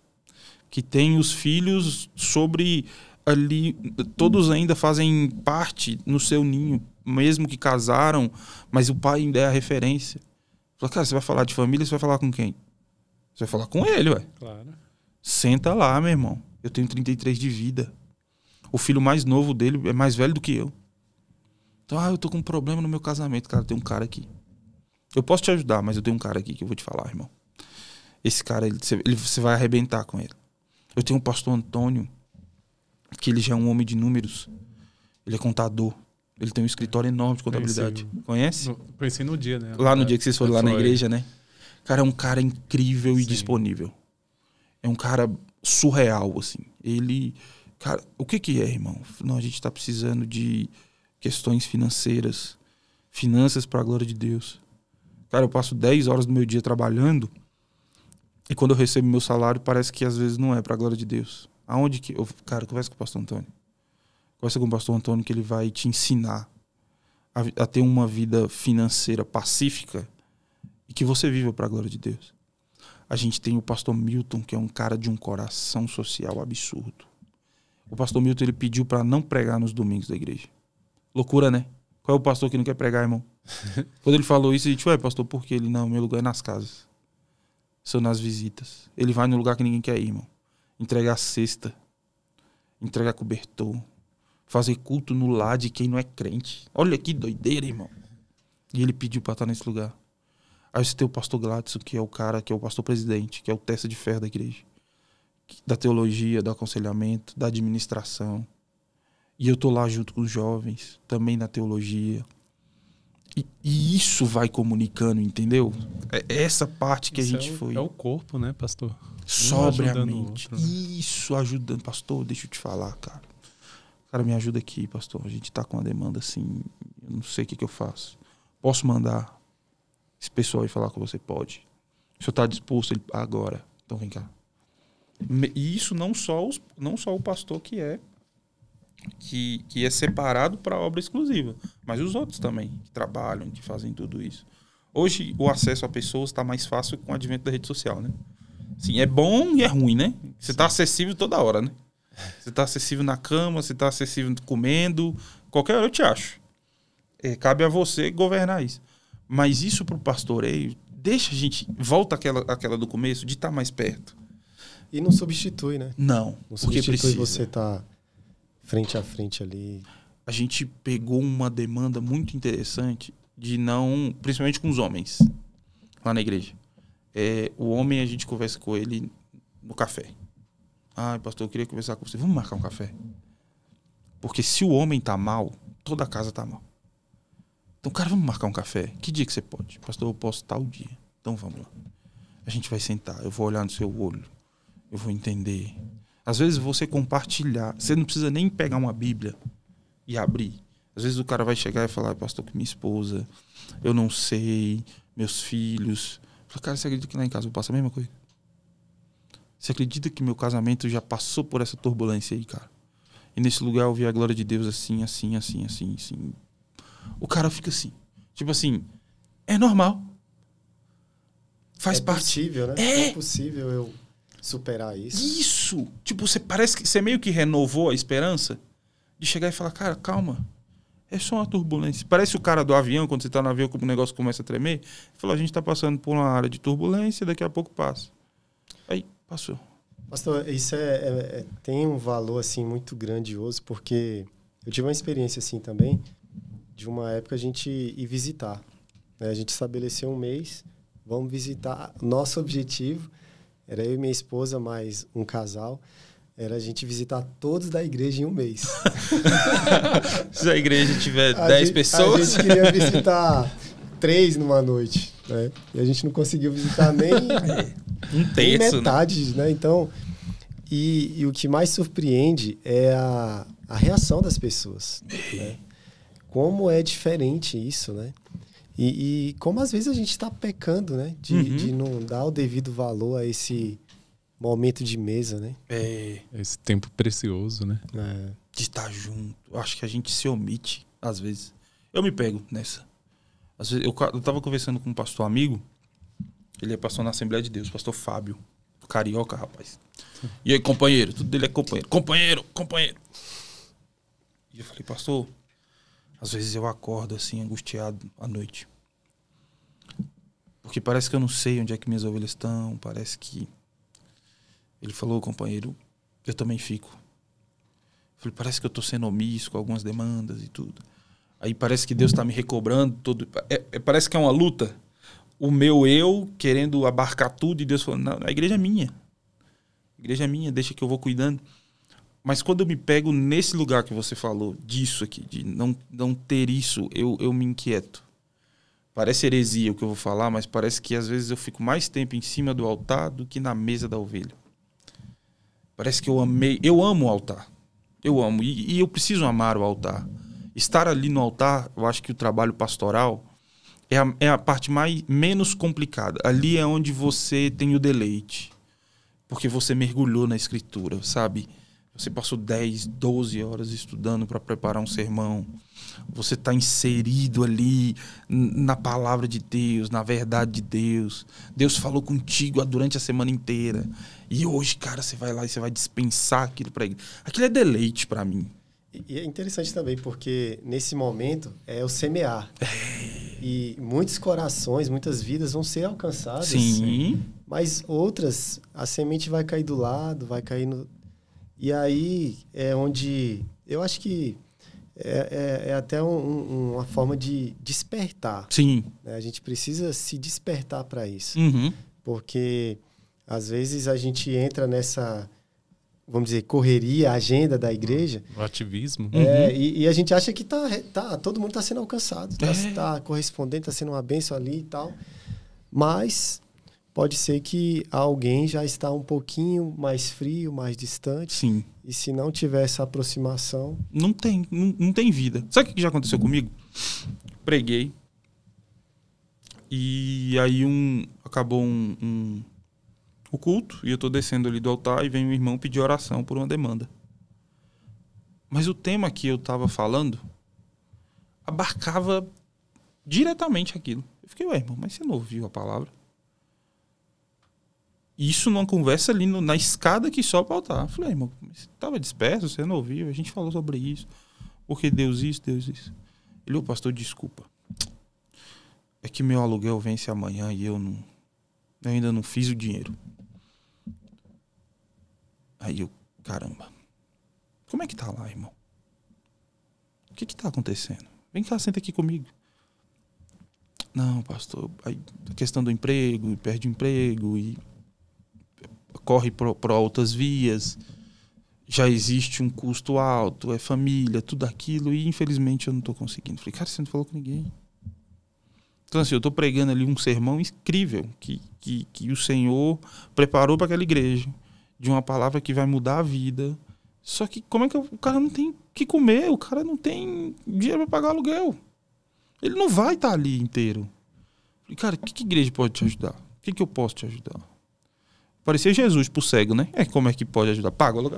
Que tem os filhos sobre ali. Todos ainda fazem parte no seu ninho, mesmo que casaram, mas o pai ainda é a referência. Fala, cara, você vai falar de família, você vai falar com quem? Você vai falar com ele, ué. Claro. Senta lá, meu irmão. Eu tenho 33 de vida. O filho mais novo dele é mais velho do que eu. Então, ah, eu tô com um problema no meu casamento, cara. Tem um cara aqui. Eu posso te ajudar, mas eu tenho um cara aqui que eu vou te falar, irmão. Esse cara, ele, ele, você vai arrebentar com ele. Eu tenho um pastor Antônio, que ele já é um homem de números. Ele é contador. Ele tem um escritório enorme de contabilidade. Conhece? No, no dia, né? Lá no é, dia que vocês foram lá na igreja, né? Cara, é um cara incrível e disponível é um cara surreal, assim. Ele. Cara, o que, que é, irmão? Não, a gente está precisando de questões financeiras, finanças para a glória de Deus. Cara, eu passo 10 horas do meu dia trabalhando e quando eu recebo meu salário parece que às vezes não é para a glória de Deus. Aonde que. Eu, cara, conversa com o pastor Antônio. Conversa com o pastor Antônio que ele vai te ensinar a, a ter uma vida financeira pacífica e que você viva para a glória de Deus. A gente tem o pastor Milton, que é um cara de um coração social absurdo. O pastor Milton ele pediu para não pregar nos domingos da igreja. Loucura, né? Qual é o pastor que não quer pregar, irmão? <laughs> Quando ele falou isso, a gente, ué, pastor, por que ele? Não, meu lugar é nas casas. São nas visitas. Ele vai no lugar que ninguém quer ir, irmão. Entregar cesta. Entregar cobertor. Fazer culto no lar de quem não é crente. Olha que doideira, irmão. E ele pediu para estar nesse lugar. Aí você tem o pastor Gladson, que é o cara, que é o pastor presidente, que é o testa de ferro da igreja, da teologia, do aconselhamento, da administração. E eu tô lá junto com os jovens, também na teologia. E, e isso vai comunicando, entendeu? É essa parte que isso a gente é o, foi. É o corpo, né, pastor? Sobriamente. Um né? isso ajudando. Pastor, deixa eu te falar, cara. Cara, me ajuda aqui, pastor. A gente tá com uma demanda assim. Eu não sei o que, que eu faço. Posso mandar? Esse pessoal vai falar com você, pode. O senhor está disposto ele, agora. Então vem cá. E isso não só, os, não só o pastor que é que, que é separado para a obra exclusiva, mas os outros também que trabalham, que fazem tudo isso. Hoje o acesso a pessoas está mais fácil com o advento da rede social, né? Sim, é bom e é ruim, né? Você está acessível toda hora, né? Você está acessível na cama, você está acessível comendo, qualquer hora eu te acho. É, cabe a você governar isso. Mas isso para o pastoreio deixa a gente volta aquela aquela do começo de estar tá mais perto. E não substitui, né? Não. Não substitui precisa. você estar tá frente a frente ali. A gente pegou uma demanda muito interessante de não, principalmente com os homens lá na igreja. É, o homem a gente conversa com ele no café. Ah, pastor, eu queria conversar com você. Vamos marcar um café? Porque se o homem tá mal, toda a casa tá mal. Então, cara, vamos marcar um café. Que dia que você pode? Pastor, eu posso tal dia. Então vamos lá. A gente vai sentar, eu vou olhar no seu olho, eu vou entender. Às vezes você compartilhar, você não precisa nem pegar uma Bíblia e abrir. Às vezes o cara vai chegar e falar, pastor, que minha esposa, eu não sei, meus filhos. Falo, cara, você acredita que lá em casa eu passo a mesma coisa? Você acredita que meu casamento já passou por essa turbulência aí, cara? E nesse lugar eu vi a glória de Deus assim, assim, assim, assim, assim o cara fica assim. Tipo assim, é normal. Faz é parte. Possível, né? É... é possível eu superar isso. Isso! Tipo, você parece que você meio que renovou a esperança de chegar e falar, cara, calma. É só uma turbulência. Parece o cara do avião, quando você está no avião, como o negócio começa a tremer. Falou, a gente está passando por uma área de turbulência, daqui a pouco passa. Aí, passou. Pastor, isso é, é, é, tem um valor assim muito grandioso, porque eu tive uma experiência assim também de uma época a gente ir visitar. Né? A gente estabeleceu um mês, vamos visitar. Nosso objetivo era eu e minha esposa, mais um casal era a gente visitar todos da igreja em um mês. <laughs> Se a igreja tiver 10 pessoas. A gente queria visitar três numa noite. Né? E a gente não conseguiu visitar nem, <laughs> é, um terço, nem né? metade, né? né? Então, e, e, o que mais surpreende é a, a reação das pessoas. Né? Como é diferente isso, né? E, e como às vezes a gente está pecando, né? De, uhum. de não dar o devido valor a esse momento de mesa, né? É. é esse tempo precioso, né? É. De estar tá junto. Acho que a gente se omite, às vezes. Eu me pego nessa. Às vezes, eu, eu tava conversando com um pastor amigo, ele é pastor na Assembleia de Deus, pastor Fábio, Carioca, rapaz. E aí, companheiro? Tudo dele é companheiro. Companheiro, companheiro. E eu falei, pastor, às vezes eu acordo assim, angustiado à noite. Porque parece que eu não sei onde é que minhas ovelhas estão, parece que. Ele falou, companheiro, eu também fico. Eu falei, parece que eu estou sendo omisso com algumas demandas e tudo. Aí parece que Deus está me recobrando todo. É, é, parece que é uma luta. O meu eu querendo abarcar tudo e Deus falando, não, a igreja é minha. A igreja é minha, deixa que eu vou cuidando. Mas quando eu me pego nesse lugar que você falou, disso aqui, de não, não ter isso, eu, eu me inquieto. Parece heresia o que eu vou falar, mas parece que às vezes eu fico mais tempo em cima do altar do que na mesa da ovelha. Parece que eu amei. Eu amo o altar. Eu amo. E, e eu preciso amar o altar. Estar ali no altar, eu acho que o trabalho pastoral é a, é a parte mais, menos complicada. Ali é onde você tem o deleite. Porque você mergulhou na escritura, sabe? Você passou 10, 12 horas estudando para preparar um sermão. Você está inserido ali na palavra de Deus, na verdade de Deus. Deus falou contigo durante a semana inteira. E hoje, cara, você vai lá e você vai dispensar aquilo para ele. Aquilo é deleite para mim. E é interessante também, porque nesse momento é o semear. É. e muitos corações, muitas vidas vão ser alcançadas. Sim. Mas outras, a semente vai cair do lado, vai cair no, e aí é onde eu acho que é, é, é até um, uma forma de despertar. Sim. Né? A gente precisa se despertar para isso. Uhum. Porque às vezes a gente entra nessa vamos dizer, correria, agenda da igreja. O ativismo. É, uhum. e, e, a gente acha que tá, tá, todo mundo está sendo alcançado, está é. tá correspondendo, está sendo uma bênção ali e tal. Mas pode ser que alguém já está um pouquinho mais frio, mais distante. Sim. E se não tiver essa aproximação. Não tem, não, não tem vida. Sabe o que já aconteceu comigo? Preguei. E aí um. Acabou um, um o culto, e eu estou descendo ali do altar, e vem um irmão pedir oração por uma demanda. Mas o tema que eu estava falando abarcava diretamente aquilo. Eu fiquei, ué, irmão, mas você não ouviu a palavra? Isso numa conversa ali no, na escada que só pra altar. Eu falei, irmão, você tava disperso, você não ouviu, a gente falou sobre isso. Porque Deus isso, Deus isso. Ele, o pastor, desculpa. É que meu aluguel vence amanhã e eu não. Eu ainda não fiz o dinheiro. Aí eu, caramba. Como é que tá lá, irmão? O que que tá acontecendo? Vem cá, senta aqui comigo. Não, pastor, a questão do emprego, perde o emprego e corre por altas vias, já existe um custo alto, é família, tudo aquilo, e infelizmente eu não estou conseguindo. Falei, cara, você não falou com ninguém. Então, assim, eu estou pregando ali um sermão incrível que, que, que o Senhor preparou para aquela igreja, de uma palavra que vai mudar a vida. Só que como é que eu, o cara não tem o que comer, o cara não tem dinheiro para pagar aluguel. Ele não vai estar tá ali inteiro. Falei, cara, que, que igreja pode te ajudar? O que, que eu posso te ajudar? Parecia Jesus pro cego, né? É, como é que pode ajudar? Paga logo.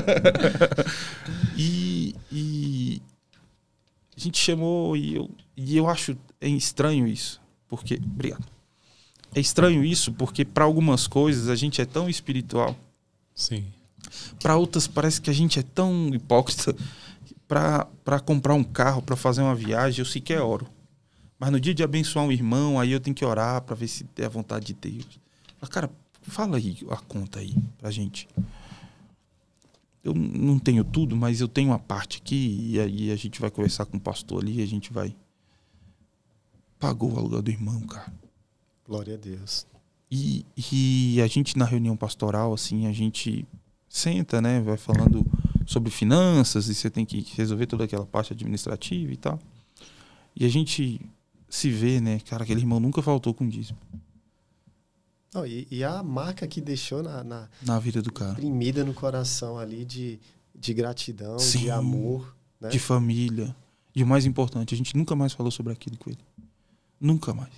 <laughs> e, e a gente chamou e eu, e eu acho é estranho isso. Porque. Obrigado. É estranho isso porque para algumas coisas a gente é tão espiritual. Sim. Para outras parece que a gente é tão hipócrita. Para comprar um carro, para fazer uma viagem, eu sequer oro. Mas no dia de abençoar um irmão, aí eu tenho que orar para ver se é a vontade de Deus. Falei, cara, fala aí a conta aí pra gente. Eu não tenho tudo, mas eu tenho uma parte aqui e aí a gente vai conversar com o pastor ali e a gente vai. Pagou o aluguel do irmão, cara. Glória a Deus. E, e a gente na reunião pastoral, assim, a gente senta, né? Vai falando sobre finanças e você tem que resolver toda aquela parte administrativa e tal. E a gente se vê, né? Cara, aquele irmão nunca faltou com dízimo. Não, e, e, a marca que deixou na, na, na vida do cara. Imprimida no coração ali de, de gratidão, Sim, de amor. Né? De família. E o mais importante, a gente nunca mais falou sobre aquilo com ele. Nunca mais.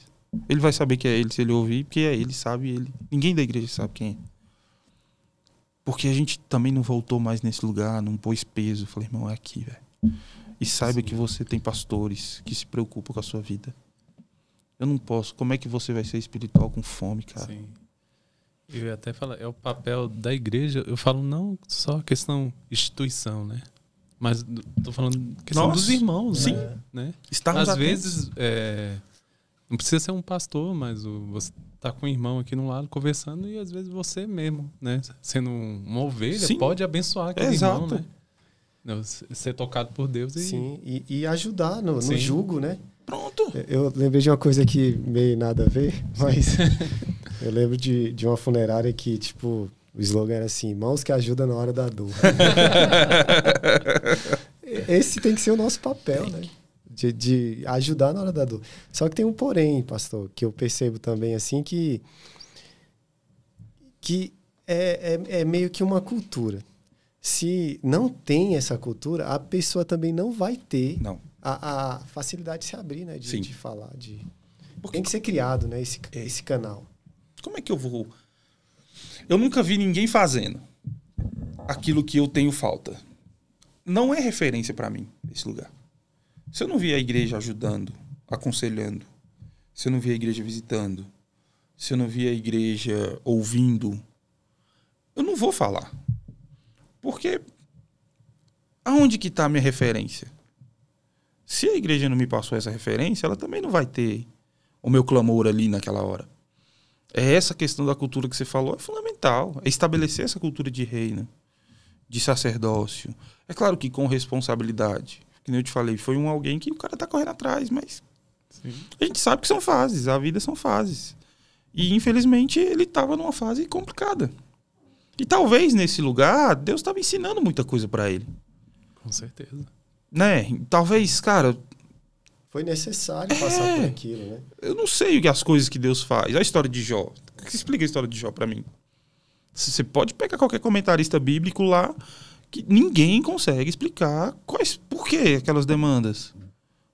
Ele vai saber que é ele se ele ouvir, porque é ele, sabe ele. Ninguém da igreja sabe quem é. Porque a gente também não voltou mais nesse lugar, não pôs peso. Falei, irmão, é aqui, velho. E saiba Sim. que você tem pastores que se preocupam com a sua vida eu não posso. Como é que você vai ser espiritual com fome, cara? Sim. Eu até falo, é o papel da igreja. Eu falo não só questão instituição, né? Mas tô falando questão Nossa, dos irmãos, sim. né? Estamos Às atentos. vezes, é, não precisa ser um pastor, mas o, você tá com um irmão aqui no lado conversando e às vezes você mesmo, né? Sendo uma ovelha, sim. pode abençoar aquele Exato. irmão, né? Ser tocado por Deus e... Sim, e, e ajudar no, no jugo, né? Pronto. Eu lembrei de uma coisa que meio nada a ver, mas <laughs> eu lembro de, de uma funerária que, tipo, o slogan era assim: mãos que ajudam na hora da dor. <laughs> Esse tem que ser o nosso papel, né? De, de ajudar na hora da dor. Só que tem um porém, pastor, que eu percebo também, assim, que. que é, é, é meio que uma cultura. Se não tem essa cultura, a pessoa também não vai ter. Não a, a facilidade de se abrir, né? De, de falar. De... Porque... Tem que ser criado, né? Esse, é. esse canal. Como é que eu vou. Eu nunca vi ninguém fazendo aquilo que eu tenho falta. Não é referência para mim esse lugar. Se eu não vi a igreja ajudando, aconselhando, se eu não vi a igreja visitando, se eu não vi a igreja ouvindo, eu não vou falar. Porque aonde que está a minha referência? Se a igreja não me passou essa referência, ela também não vai ter o meu clamor ali naquela hora. É essa questão da cultura que você falou, é fundamental. É estabelecer essa cultura de reino, de sacerdócio. É claro que com responsabilidade. Que nem eu te falei, foi um alguém que o cara tá correndo atrás, mas Sim. a gente sabe que são fases, a vida são fases. E infelizmente ele estava numa fase complicada. E talvez nesse lugar Deus estava ensinando muita coisa para ele. Com certeza. Né? Talvez, cara. Foi necessário é... passar por é. aquilo, né? Eu não sei o que as coisas que Deus faz. A história de Jó. Explica a história de Jó para mim. Você pode pegar qualquer comentarista bíblico lá que ninguém consegue explicar quais, por que aquelas demandas.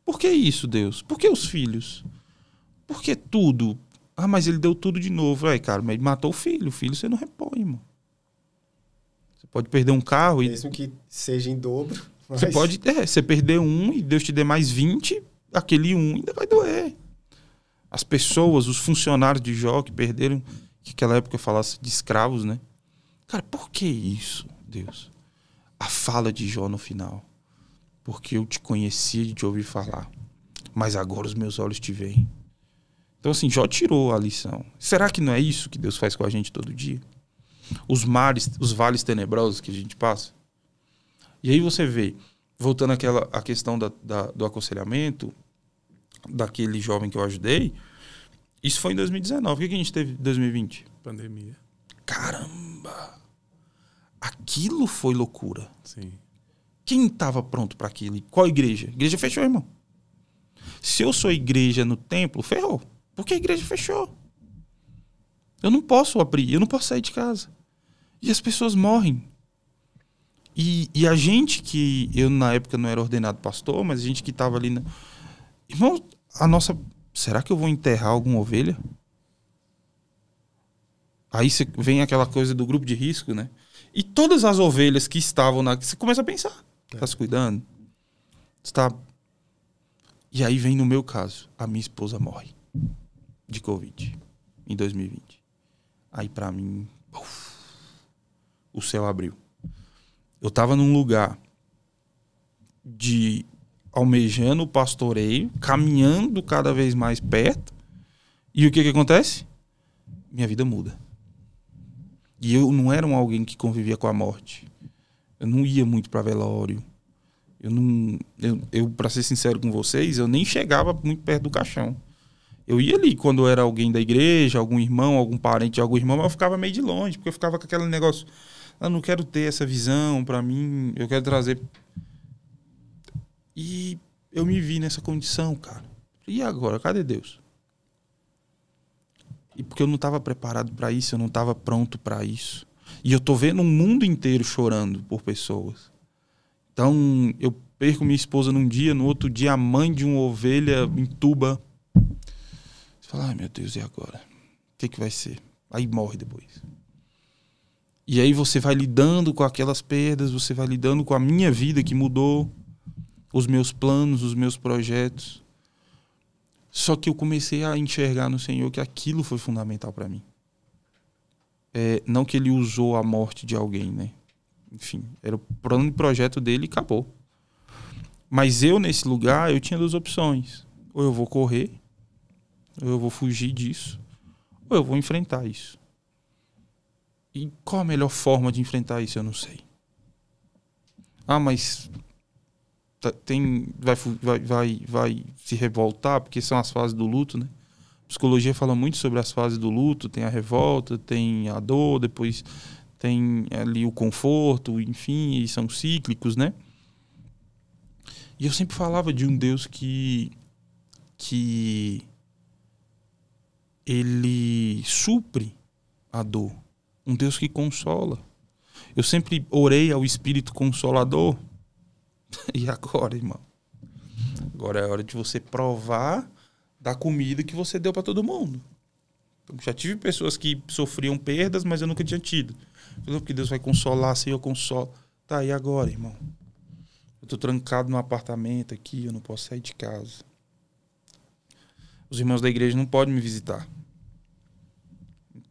Por que isso, Deus? Por que os filhos? Por que tudo? Ah, mas ele deu tudo de novo. Aí, cara, mas ele matou o filho. O filho você não repõe, irmão. Você pode perder um carro e. Mesmo que seja em dobro. Mas... Você é pode é, você perder um e Deus te dê mais 20, aquele um ainda vai doer. As pessoas, os funcionários de Jó que perderam, que naquela época falasse de escravos, né? Cara, por que isso, Deus? A fala de Jó no final. Porque eu te conhecia de te ouvir falar, mas agora os meus olhos te veem. Então, assim, Jó tirou a lição. Será que não é isso que Deus faz com a gente todo dia? Os mares, os vales tenebrosos que a gente passa? E aí você vê, voltando àquela, à questão da, da, do aconselhamento, daquele jovem que eu ajudei, isso foi em 2019. O que a gente teve em 2020? Pandemia. Caramba! Aquilo foi loucura. Sim. Quem estava pronto para aquilo? Qual igreja? Igreja fechou, irmão. Se eu sou igreja no templo, ferrou. Porque a igreja fechou. Eu não posso abrir, eu não posso sair de casa. E as pessoas morrem. E, e, a gente que, eu na época não era ordenado pastor, mas a gente que estava ali. Na... Irmão, a nossa. Será que eu vou enterrar alguma ovelha? Aí vem aquela coisa do grupo de risco, né? E todas as ovelhas que estavam na. Você começa a pensar. É. Tá se cuidando? Está. E aí vem no meu caso. A minha esposa morre de Covid em 2020. Aí para mim. Uf, o céu abriu eu estava num lugar de almejando o pastoreio, caminhando cada vez mais perto. E o que que acontece? Minha vida muda. E eu não era um alguém que convivia com a morte. Eu não ia muito para velório. Eu não, eu, eu para ser sincero com vocês, eu nem chegava muito perto do caixão. Eu ia ali quando era alguém da igreja, algum irmão, algum parente, algum irmão, mas eu ficava meio de longe, porque eu ficava com aquele negócio eu ah, não quero ter essa visão para mim, eu quero trazer. E eu me vi nessa condição, cara. E agora? Cadê Deus? E porque eu não estava preparado para isso, eu não estava pronto para isso. E eu tô vendo o um mundo inteiro chorando por pessoas. Então, eu perco minha esposa num dia, no outro dia a mãe de uma ovelha entuba Você fala, ai meu Deus, e agora? O que, que vai ser? Aí morre depois. E aí você vai lidando com aquelas perdas, você vai lidando com a minha vida que mudou, os meus planos, os meus projetos. Só que eu comecei a enxergar no Senhor que aquilo foi fundamental para mim. É, não que ele usou a morte de alguém, né? Enfim, era o plano de projeto dele e acabou. Mas eu, nesse lugar, eu tinha duas opções. Ou eu vou correr, ou eu vou fugir disso, ou eu vou enfrentar isso. E qual a melhor forma de enfrentar isso? Eu não sei. Ah, mas tá, tem, vai, vai, vai, vai se revoltar, porque são as fases do luto, né? psicologia fala muito sobre as fases do luto, tem a revolta, tem a dor, depois tem ali o conforto, enfim, e são cíclicos, né? E eu sempre falava de um Deus que que ele supre a dor um Deus que consola. Eu sempre orei ao Espírito Consolador. <laughs> E agora, irmão? Agora é hora de você provar da comida que você deu para todo mundo. Então, já tive pessoas que sofriam perdas, mas eu nunca tinha tido. Falou porque Deus vai consolar, Senhor consolo. Tá, e agora, irmão? Eu tô trancado no apartamento aqui, eu não posso sair de casa. Os irmãos da igreja não podem me visitar.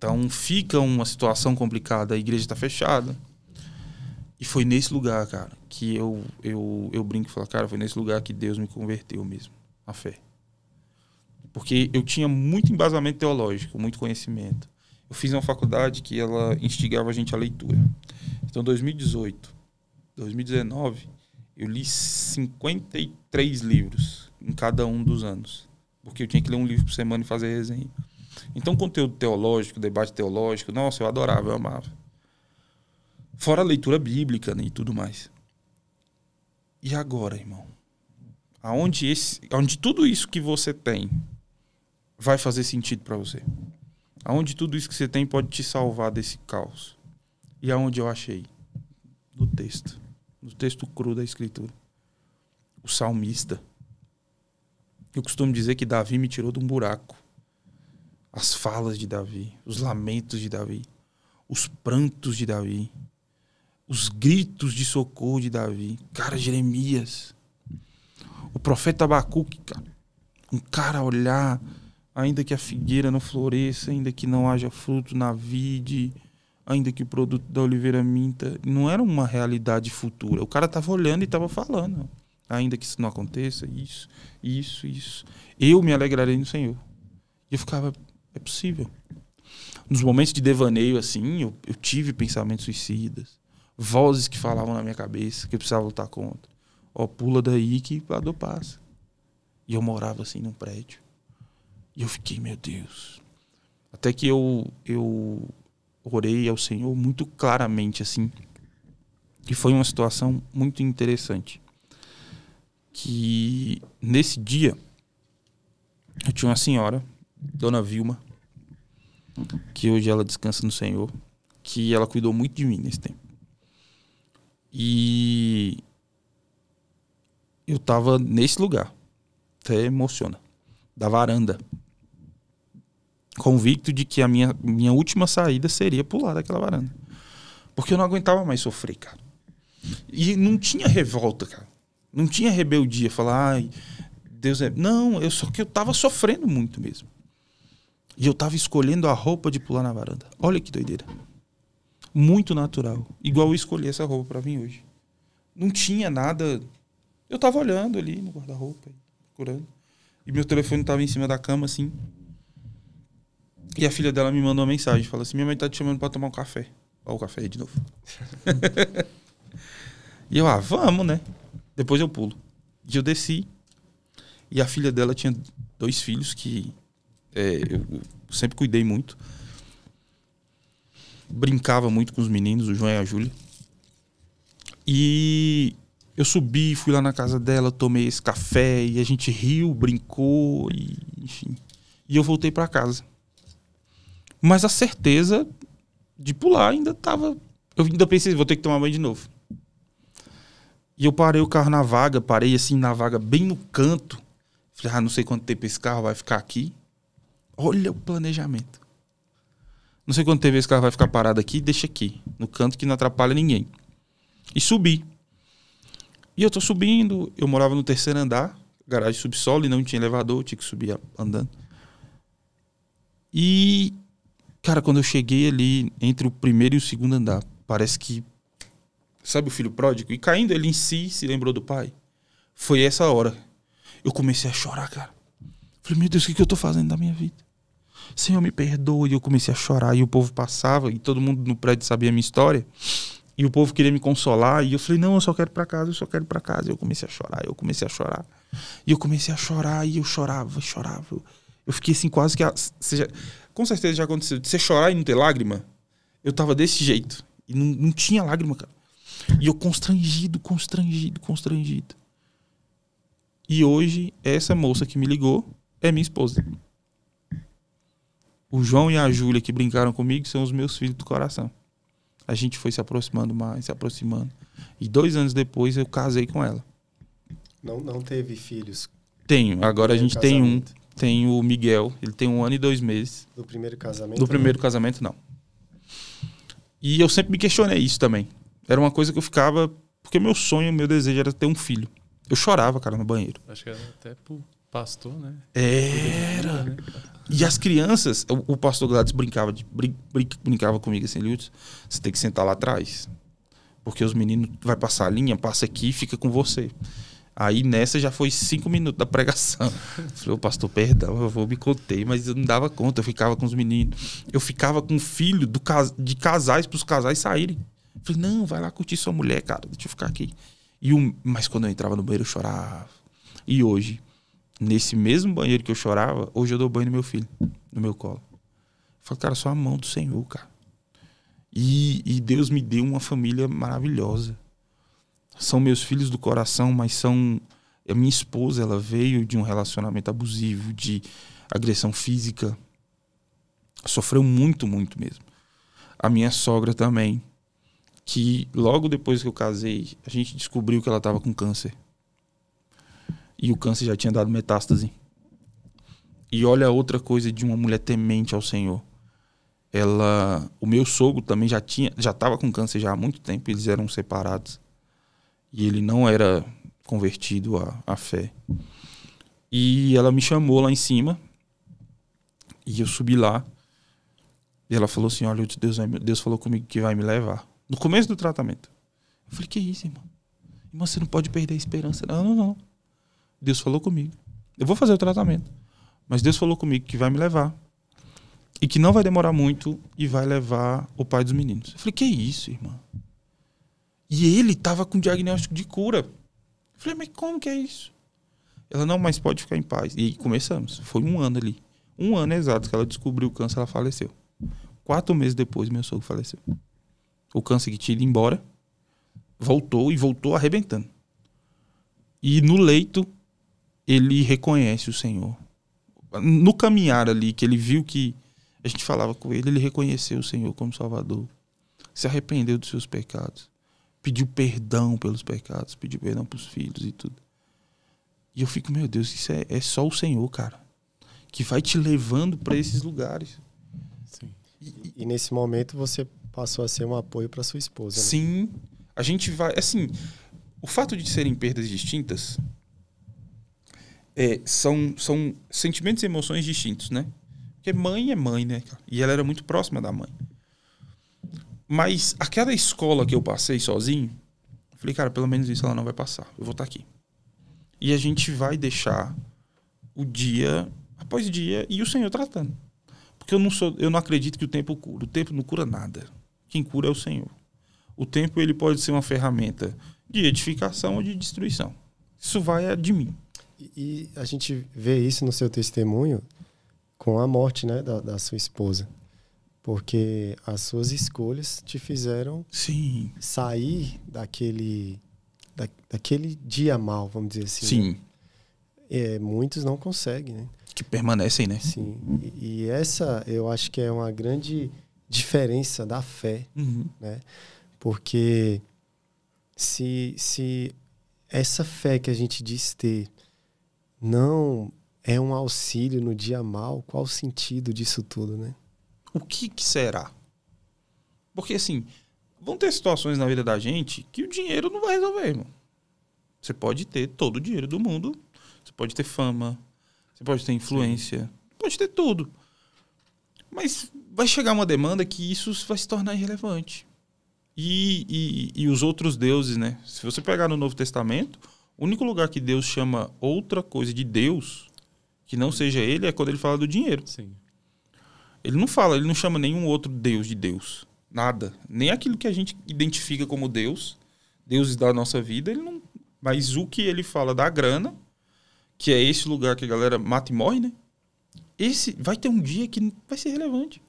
Então fica uma situação complicada, a igreja está fechada. E foi nesse lugar, cara, que eu, eu, eu brinco e falo, cara, foi nesse lugar que Deus me converteu mesmo, a fé. Porque eu tinha muito embasamento teológico, muito conhecimento. Eu fiz uma faculdade que ela instigava a gente à leitura. Então, 2018, 2019, eu li 53 livros em cada um dos anos. Porque eu tinha que ler um livro por semana e fazer resenha. Então, conteúdo teológico, debate teológico, nossa, eu adorava, eu amava. Fora a leitura bíblica né, e tudo mais. E agora, irmão? Aonde, esse, aonde tudo isso que você tem vai fazer sentido para você? Aonde tudo isso que você tem pode te salvar desse caos? E aonde eu achei? No texto. No texto cru da Escritura. O salmista. Eu costumo dizer que Davi me tirou de um buraco as falas de Davi, os lamentos de Davi, os prantos de Davi, os gritos de socorro de Davi. Cara, Jeremias, o profeta Abacuque, cara, um cara olhar, ainda que a figueira não floresça, ainda que não haja fruto na vide, ainda que o produto da oliveira minta, não era uma realidade futura. O cara estava olhando e estava falando. Ainda que isso não aconteça, isso, isso, isso. Eu me alegrarei no Senhor. E eu ficava, é possível. Nos momentos de devaneio, assim, eu, eu tive pensamentos suicidas, vozes que falavam na minha cabeça que eu precisava lutar contra. Ó, oh, pula daí que a dor passa. E eu morava assim num prédio. E eu fiquei, meu Deus. Até que eu, eu orei ao Senhor muito claramente, assim. E foi uma situação muito interessante. Que nesse dia, eu tinha uma senhora Dona Vilma, que hoje ela descansa no Senhor, que ela cuidou muito de mim nesse tempo. E eu tava nesse lugar, até emociona, da varanda, convicto de que a minha, minha última saída seria pular daquela varanda. Porque eu não aguentava mais sofrer, cara. E não tinha revolta, cara. Não tinha rebeldia, falar, ai, Deus é. Não, eu só que eu tava sofrendo muito mesmo. E eu tava escolhendo a roupa de pular na varanda. Olha que doideira. Muito natural. Igual eu escolhi essa roupa para vir hoje. Não tinha nada. Eu tava olhando ali no guarda-roupa, procurando. E meu telefone tava em cima da cama, assim. E a filha dela me mandou uma mensagem. Falou assim, minha mãe tá te chamando pra tomar um café. Olha o café aí de novo. <laughs> e eu, ah, vamos, né? Depois eu pulo. E eu desci. E a filha dela tinha dois filhos que é, eu sempre cuidei muito. Brincava muito com os meninos, o João e a Júlia. E eu subi, fui lá na casa dela, tomei esse café e a gente riu, brincou e enfim. E eu voltei para casa. Mas a certeza de pular ainda tava, eu ainda pensei, vou ter que tomar banho de novo. E eu parei o carro na vaga, parei assim na vaga bem no canto. Falei, ah, não sei quanto tempo esse carro vai ficar aqui. Olha o planejamento. Não sei quanto tempo esse carro vai ficar parado aqui, deixa aqui, no canto que não atrapalha ninguém. E subi. E eu tô subindo, eu morava no terceiro andar, garagem subsolo e não tinha elevador, tinha que subir andando. E, cara, quando eu cheguei ali entre o primeiro e o segundo andar, parece que. Sabe o filho pródigo? E caindo ele em si, se lembrou do pai. Foi essa hora. Eu comecei a chorar, cara. Falei, meu Deus, o que, que eu tô fazendo da minha vida? Senhor, me perdoe. E eu comecei a chorar. E o povo passava, e todo mundo no prédio sabia a minha história. E o povo queria me consolar. E eu falei, não, eu só quero ir pra casa, eu só quero ir pra casa. E eu comecei a chorar, eu comecei a chorar. E eu comecei a chorar, e eu chorava, chorava. Eu fiquei assim, quase que. A, com certeza já aconteceu. De você chorar e não ter lágrima, eu tava desse jeito. E não, não tinha lágrima, cara. E eu constrangido, constrangido, constrangido. E hoje, essa moça que me ligou é minha esposa. O João e a Júlia que brincaram comigo são os meus filhos do coração. A gente foi se aproximando mais, se aproximando. E dois anos depois eu casei com ela. Não, não teve filhos? Tenho. Agora a gente tem um. Tem o Miguel. Ele tem um ano e dois meses. Do primeiro casamento? Do né? primeiro não. casamento, não. E eu sempre me questionei isso também. Era uma coisa que eu ficava. Porque meu sonho, meu desejo era ter um filho. Eu chorava, cara, no banheiro. Acho que era até pro pastor, né? Era. E as crianças, o, o pastor Gladys brincava, de, brin, brincava comigo assim, Lutz, você tem que sentar lá atrás. Porque os meninos vai passar a linha, passa aqui e fica com você. Aí nessa já foi cinco minutos da pregação. <laughs> Falei, pastor, perdão, eu vou me contei, mas eu não dava conta, eu ficava com os meninos. Eu ficava com o filho do, de casais para os casais saírem. Falei, não, vai lá curtir sua mulher, cara, deixa eu ficar aqui. E um, mas quando eu entrava no banheiro eu chorava. E hoje, nesse mesmo banheiro que eu chorava, hoje eu dou banho no meu filho, no meu colo. Eu falo, cara, só a mão do Senhor, cara. E, e Deus me deu uma família maravilhosa. São meus filhos do coração, mas são. A minha esposa, ela veio de um relacionamento abusivo, de agressão física. Sofreu muito, muito mesmo. A minha sogra também, que logo depois que eu casei, a gente descobriu que ela estava com câncer. E o câncer já tinha dado metástase. E olha outra coisa de uma mulher temente ao Senhor. Ela, o meu sogro também já tinha, já estava com câncer já há muito tempo, eles eram separados. E ele não era convertido à, à fé. E ela me chamou lá em cima. E eu subi lá. E ela falou assim: Olha, Deus, Deus falou comigo que vai me levar. No começo do tratamento. Eu falei: Que isso, irmã? Irmã, você não pode perder a esperança. Não, não, não. Deus falou comigo. Eu vou fazer o tratamento. Mas Deus falou comigo que vai me levar. E que não vai demorar muito e vai levar o pai dos meninos. Eu falei, que isso, irmã? E ele tava com diagnóstico de cura. Eu falei, mas como que é isso? Ela, não, mas pode ficar em paz. E começamos. Foi um ano ali. Um ano exato que ela descobriu o câncer, ela faleceu. Quatro meses depois, meu sogro faleceu. O câncer que tinha ido embora voltou e voltou arrebentando. E no leito, ele reconhece o Senhor. No caminhar ali, que ele viu que a gente falava com ele, ele reconheceu o Senhor como Salvador. Se arrependeu dos seus pecados. Pediu perdão pelos pecados, pediu perdão para os filhos e tudo. E eu fico, meu Deus, isso é, é só o Senhor, cara, que vai te levando para esses lugares. Sim. E, e, nesse momento você passou a ser um apoio para sua esposa. Né? Sim. A gente vai. Assim, o fato de serem perdas distintas é, são, são sentimentos e emoções distintos, né? Porque mãe é mãe, né? E ela era muito próxima da mãe. Mas aquela escola que eu passei sozinho, eu falei, cara, pelo menos isso ela não vai passar. Eu vou estar tá aqui. E a gente vai deixar o dia após dia e o Senhor tratando. Porque eu não sou, eu não acredito que o tempo cura. O tempo não cura nada. Quem cura é o Senhor. O tempo ele pode ser uma ferramenta de edificação ou de destruição. Isso vai é, de mim e a gente vê isso no seu testemunho com a morte né, da, da sua esposa. Porque as suas escolhas te fizeram Sim. sair daquele, da, daquele dia mal, vamos dizer assim. Né? Sim. Né? É, muitos não conseguem, né? Que permanecem, né? Sim. E, e, essa eu acho que é uma grande diferença da fé, uhum. né? Porque se, se essa fé que a gente diz ter não é um auxílio no dia mal, qual o sentido disso tudo, né? O que, que será? Porque assim, vão ter situações na vida da gente que o dinheiro não vai resolver, irmão. Você pode ter todo o dinheiro do mundo, você pode ter fama, você pode ter influência, Sim. pode ter tudo. Mas vai chegar uma demanda que isso vai se tornar irrelevante. E, e, e os outros deuses, né? Se você pegar no Novo Testamento, o único lugar que Deus chama outra coisa de Deus, que não seja ele, é quando ele fala do dinheiro. Sim. Ele não fala, ele não chama nenhum outro Deus de Deus. Nada. Nem aquilo que a gente identifica como Deus, deuses da nossa vida, ele não. Mas o que ele fala da grana, que é esse lugar que a galera mata e morre, né? Esse vai ter um dia que vai ser relevante.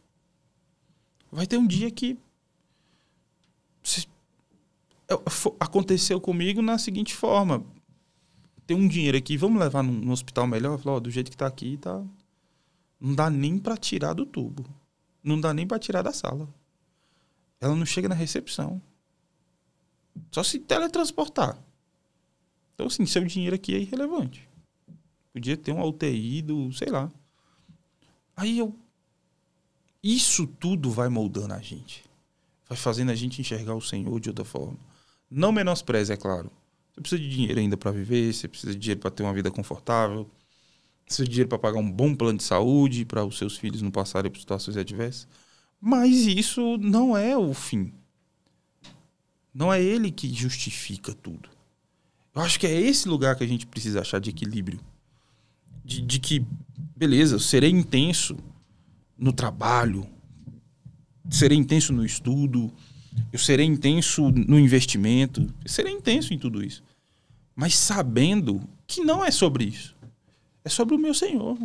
Vai ter um dia que. É, aconteceu comigo na seguinte forma tem um dinheiro aqui, vamos levar num, num hospital melhor? falou do jeito que tá aqui, tá. Não dá nem para tirar do tubo. Não dá nem para tirar da sala. Ela não chega na recepção. Só se teletransportar. Então, assim, seu dinheiro aqui é irrelevante. Podia ter um UTI do, sei lá. Aí eu. Isso tudo vai moldando a gente. Vai fazendo a gente enxergar o Senhor de outra forma. Não menospreze, é claro. Você precisa de dinheiro ainda para viver, você precisa de dinheiro para ter uma vida confortável, precisa de dinheiro para pagar um bom plano de saúde, para os seus filhos não passarem por situações adversas. Mas isso não é o fim. Não é ele que justifica tudo. Eu acho que é esse lugar que a gente precisa achar de equilíbrio. De, de que, beleza, eu serei intenso no trabalho, serei intenso no estudo, eu serei intenso no investimento, eu serei intenso em tudo isso. Mas sabendo que não é sobre isso. É sobre o meu Senhor.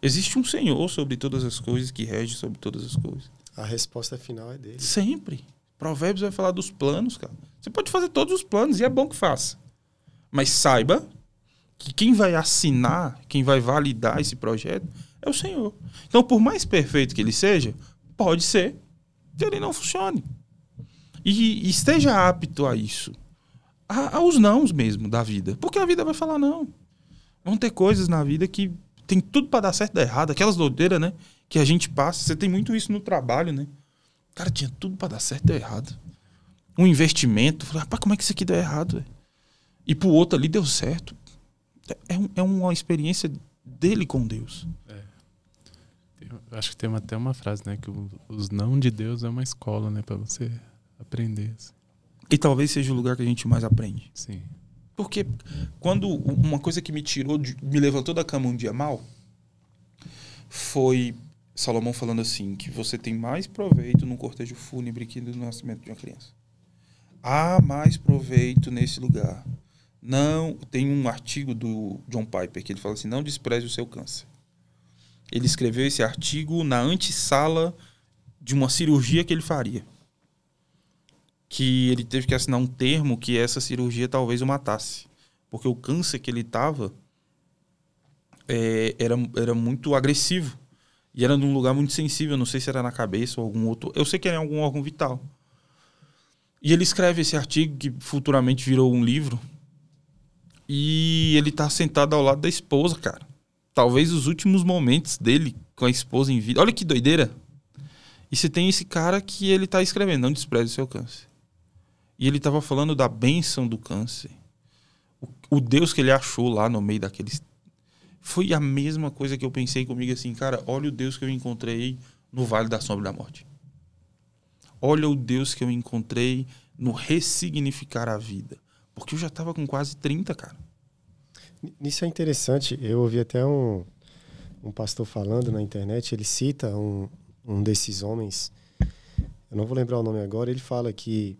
Existe um Senhor sobre todas as coisas que rege sobre todas as coisas. A resposta final é dele. Sempre. Provérbios vai falar dos planos, cara. Você pode fazer todos os planos e é bom que faça. Mas saiba que quem vai assinar, quem vai validar esse projeto é o Senhor. Então, por mais perfeito que ele seja, pode ser que ele não funcione. E, esteja apto a isso. A, aos nãos mesmo da vida. Porque a vida vai falar não. Vão ter coisas na vida que tem tudo para dar certo e dar errado. Aquelas doideiras, né? Que a gente passa. Você tem muito isso no trabalho, né? Cara, tinha tudo para dar certo e dar errado. Um investimento. Falei, rapaz, como é que isso aqui deu errado? e E pro outro ali deu certo. É, é, um, é uma experiência dele com Deus. É. Eu acho que tem até uma frase, né? Que os não de Deus é uma escola, né? Para você aprender. E talvez seja o lugar que a gente mais aprende. Sim. Porque quando uma coisa que me tirou, de, me levantou da cama um dia mal, foi Salomão falando assim: que você tem mais proveito num cortejo fúnebre que no nascimento de uma criança. Há mais proveito nesse lugar. Não, tem um artigo do John Piper que ele fala assim: não despreze o seu câncer. Ele escreveu esse artigo na antessala de uma cirurgia que ele faria que ele teve que assinar um termo que essa cirurgia talvez o matasse. Porque o câncer que ele estava é, era, era muito agressivo. E era num lugar muito sensível, não sei se era na cabeça ou algum outro. Eu sei que era em algum órgão vital. E ele escreve esse artigo que futuramente virou um livro. E ele tá sentado ao lado da esposa, cara. Talvez os últimos momentos dele com a esposa em vida. Olha que doideira. E você tem esse cara que ele tá escrevendo, não despreze o seu câncer. E ele estava falando da bênção do câncer. O, o, Deus que ele achou lá no meio daqueles. Foi a mesma coisa que eu pensei comigo assim, cara, olha o Deus que eu encontrei no Vale da Sombra da Morte. Olha o Deus que eu encontrei no ressignificar a vida. Porque eu já estava com quase 30, cara. Isso é interessante. Eu ouvi até um, um pastor falando na internet, ele cita um, um desses homens, eu não vou lembrar o nome agora, ele fala que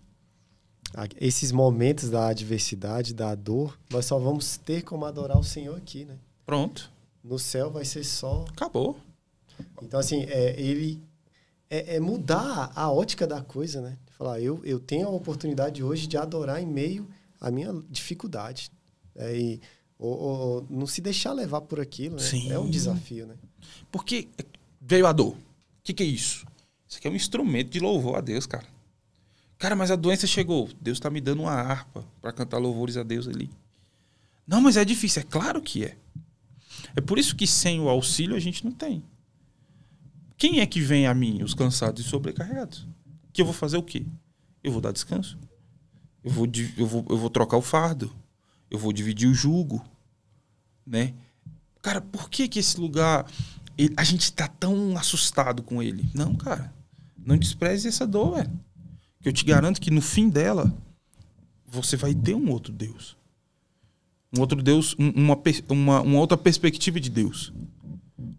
esses momentos da adversidade, da dor, nós só vamos ter como adorar o Senhor aqui, né? Pronto. No céu vai ser só. Acabou. Então, assim, é, ele. É, é mudar a ótica da coisa, né? Falar, eu, eu tenho a oportunidade hoje de adorar em meio à minha dificuldade. É, e ou, ou, não se deixar levar por aquilo, né? Sim. É um desafio, né? Porque veio a dor. O que, que é isso? Isso aqui é um instrumento de louvor a Deus, cara. Cara, mas a doença chegou. Deus está me dando uma harpa para cantar louvores a Deus ali. Não, mas é difícil. É claro que é. É por isso que sem o auxílio a gente não tem. Quem é que vem a mim? Os cansados e sobrecarregados. Que eu vou fazer o quê? Eu vou dar descanso. Eu vou, eu vou, eu vou trocar o fardo. Eu vou dividir o jugo. Né? Cara, por que, que esse lugar. Ele, a gente está tão assustado com ele? Não, cara. Não despreze essa dor, velho eu te garanto que no fim dela, você vai ter um outro Deus. Um outro Deus, uma, uma, uma outra perspectiva de Deus.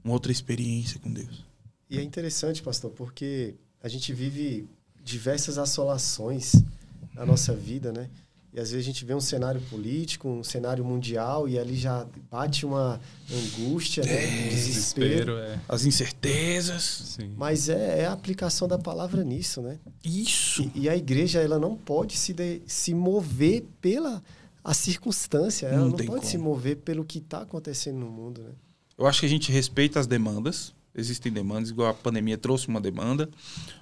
Uma outra experiência com Deus. E é interessante, pastor, porque a gente vive diversas assolações na nossa vida, né? E às vezes a gente vê um cenário político, um cenário mundial, e ali já bate uma angústia, né, um é, desespero. desespero é. As incertezas. Sim. Mas é, é, a aplicação da palavra nisso, né? Isso! E, e a igreja, ela não pode se, de, se mover pela a circunstância, ela não, não pode como. se mover pelo que está acontecendo no mundo, né? Eu acho que a gente respeita as demandas, existem demandas, igual a pandemia trouxe uma demanda,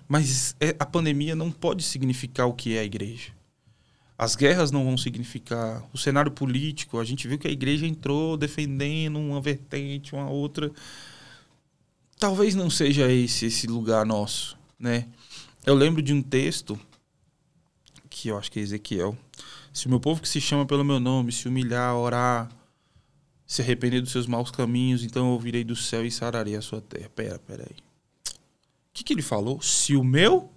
mas é, a pandemia não pode significar o que é a igreja as guerras não vão significar, o cenário político, a gente viu que a igreja entrou defendendo uma vertente, uma outra. Talvez não seja esse esse lugar nosso, né? Eu lembro de um texto que eu acho que é Ezequiel. Se o meu povo que se chama pelo meu nome se humilhar, orar, se arrepender dos seus maus caminhos, então eu virei do céu e sararei a sua terra. Pera, pera aí. O que, que ele falou? Se o meu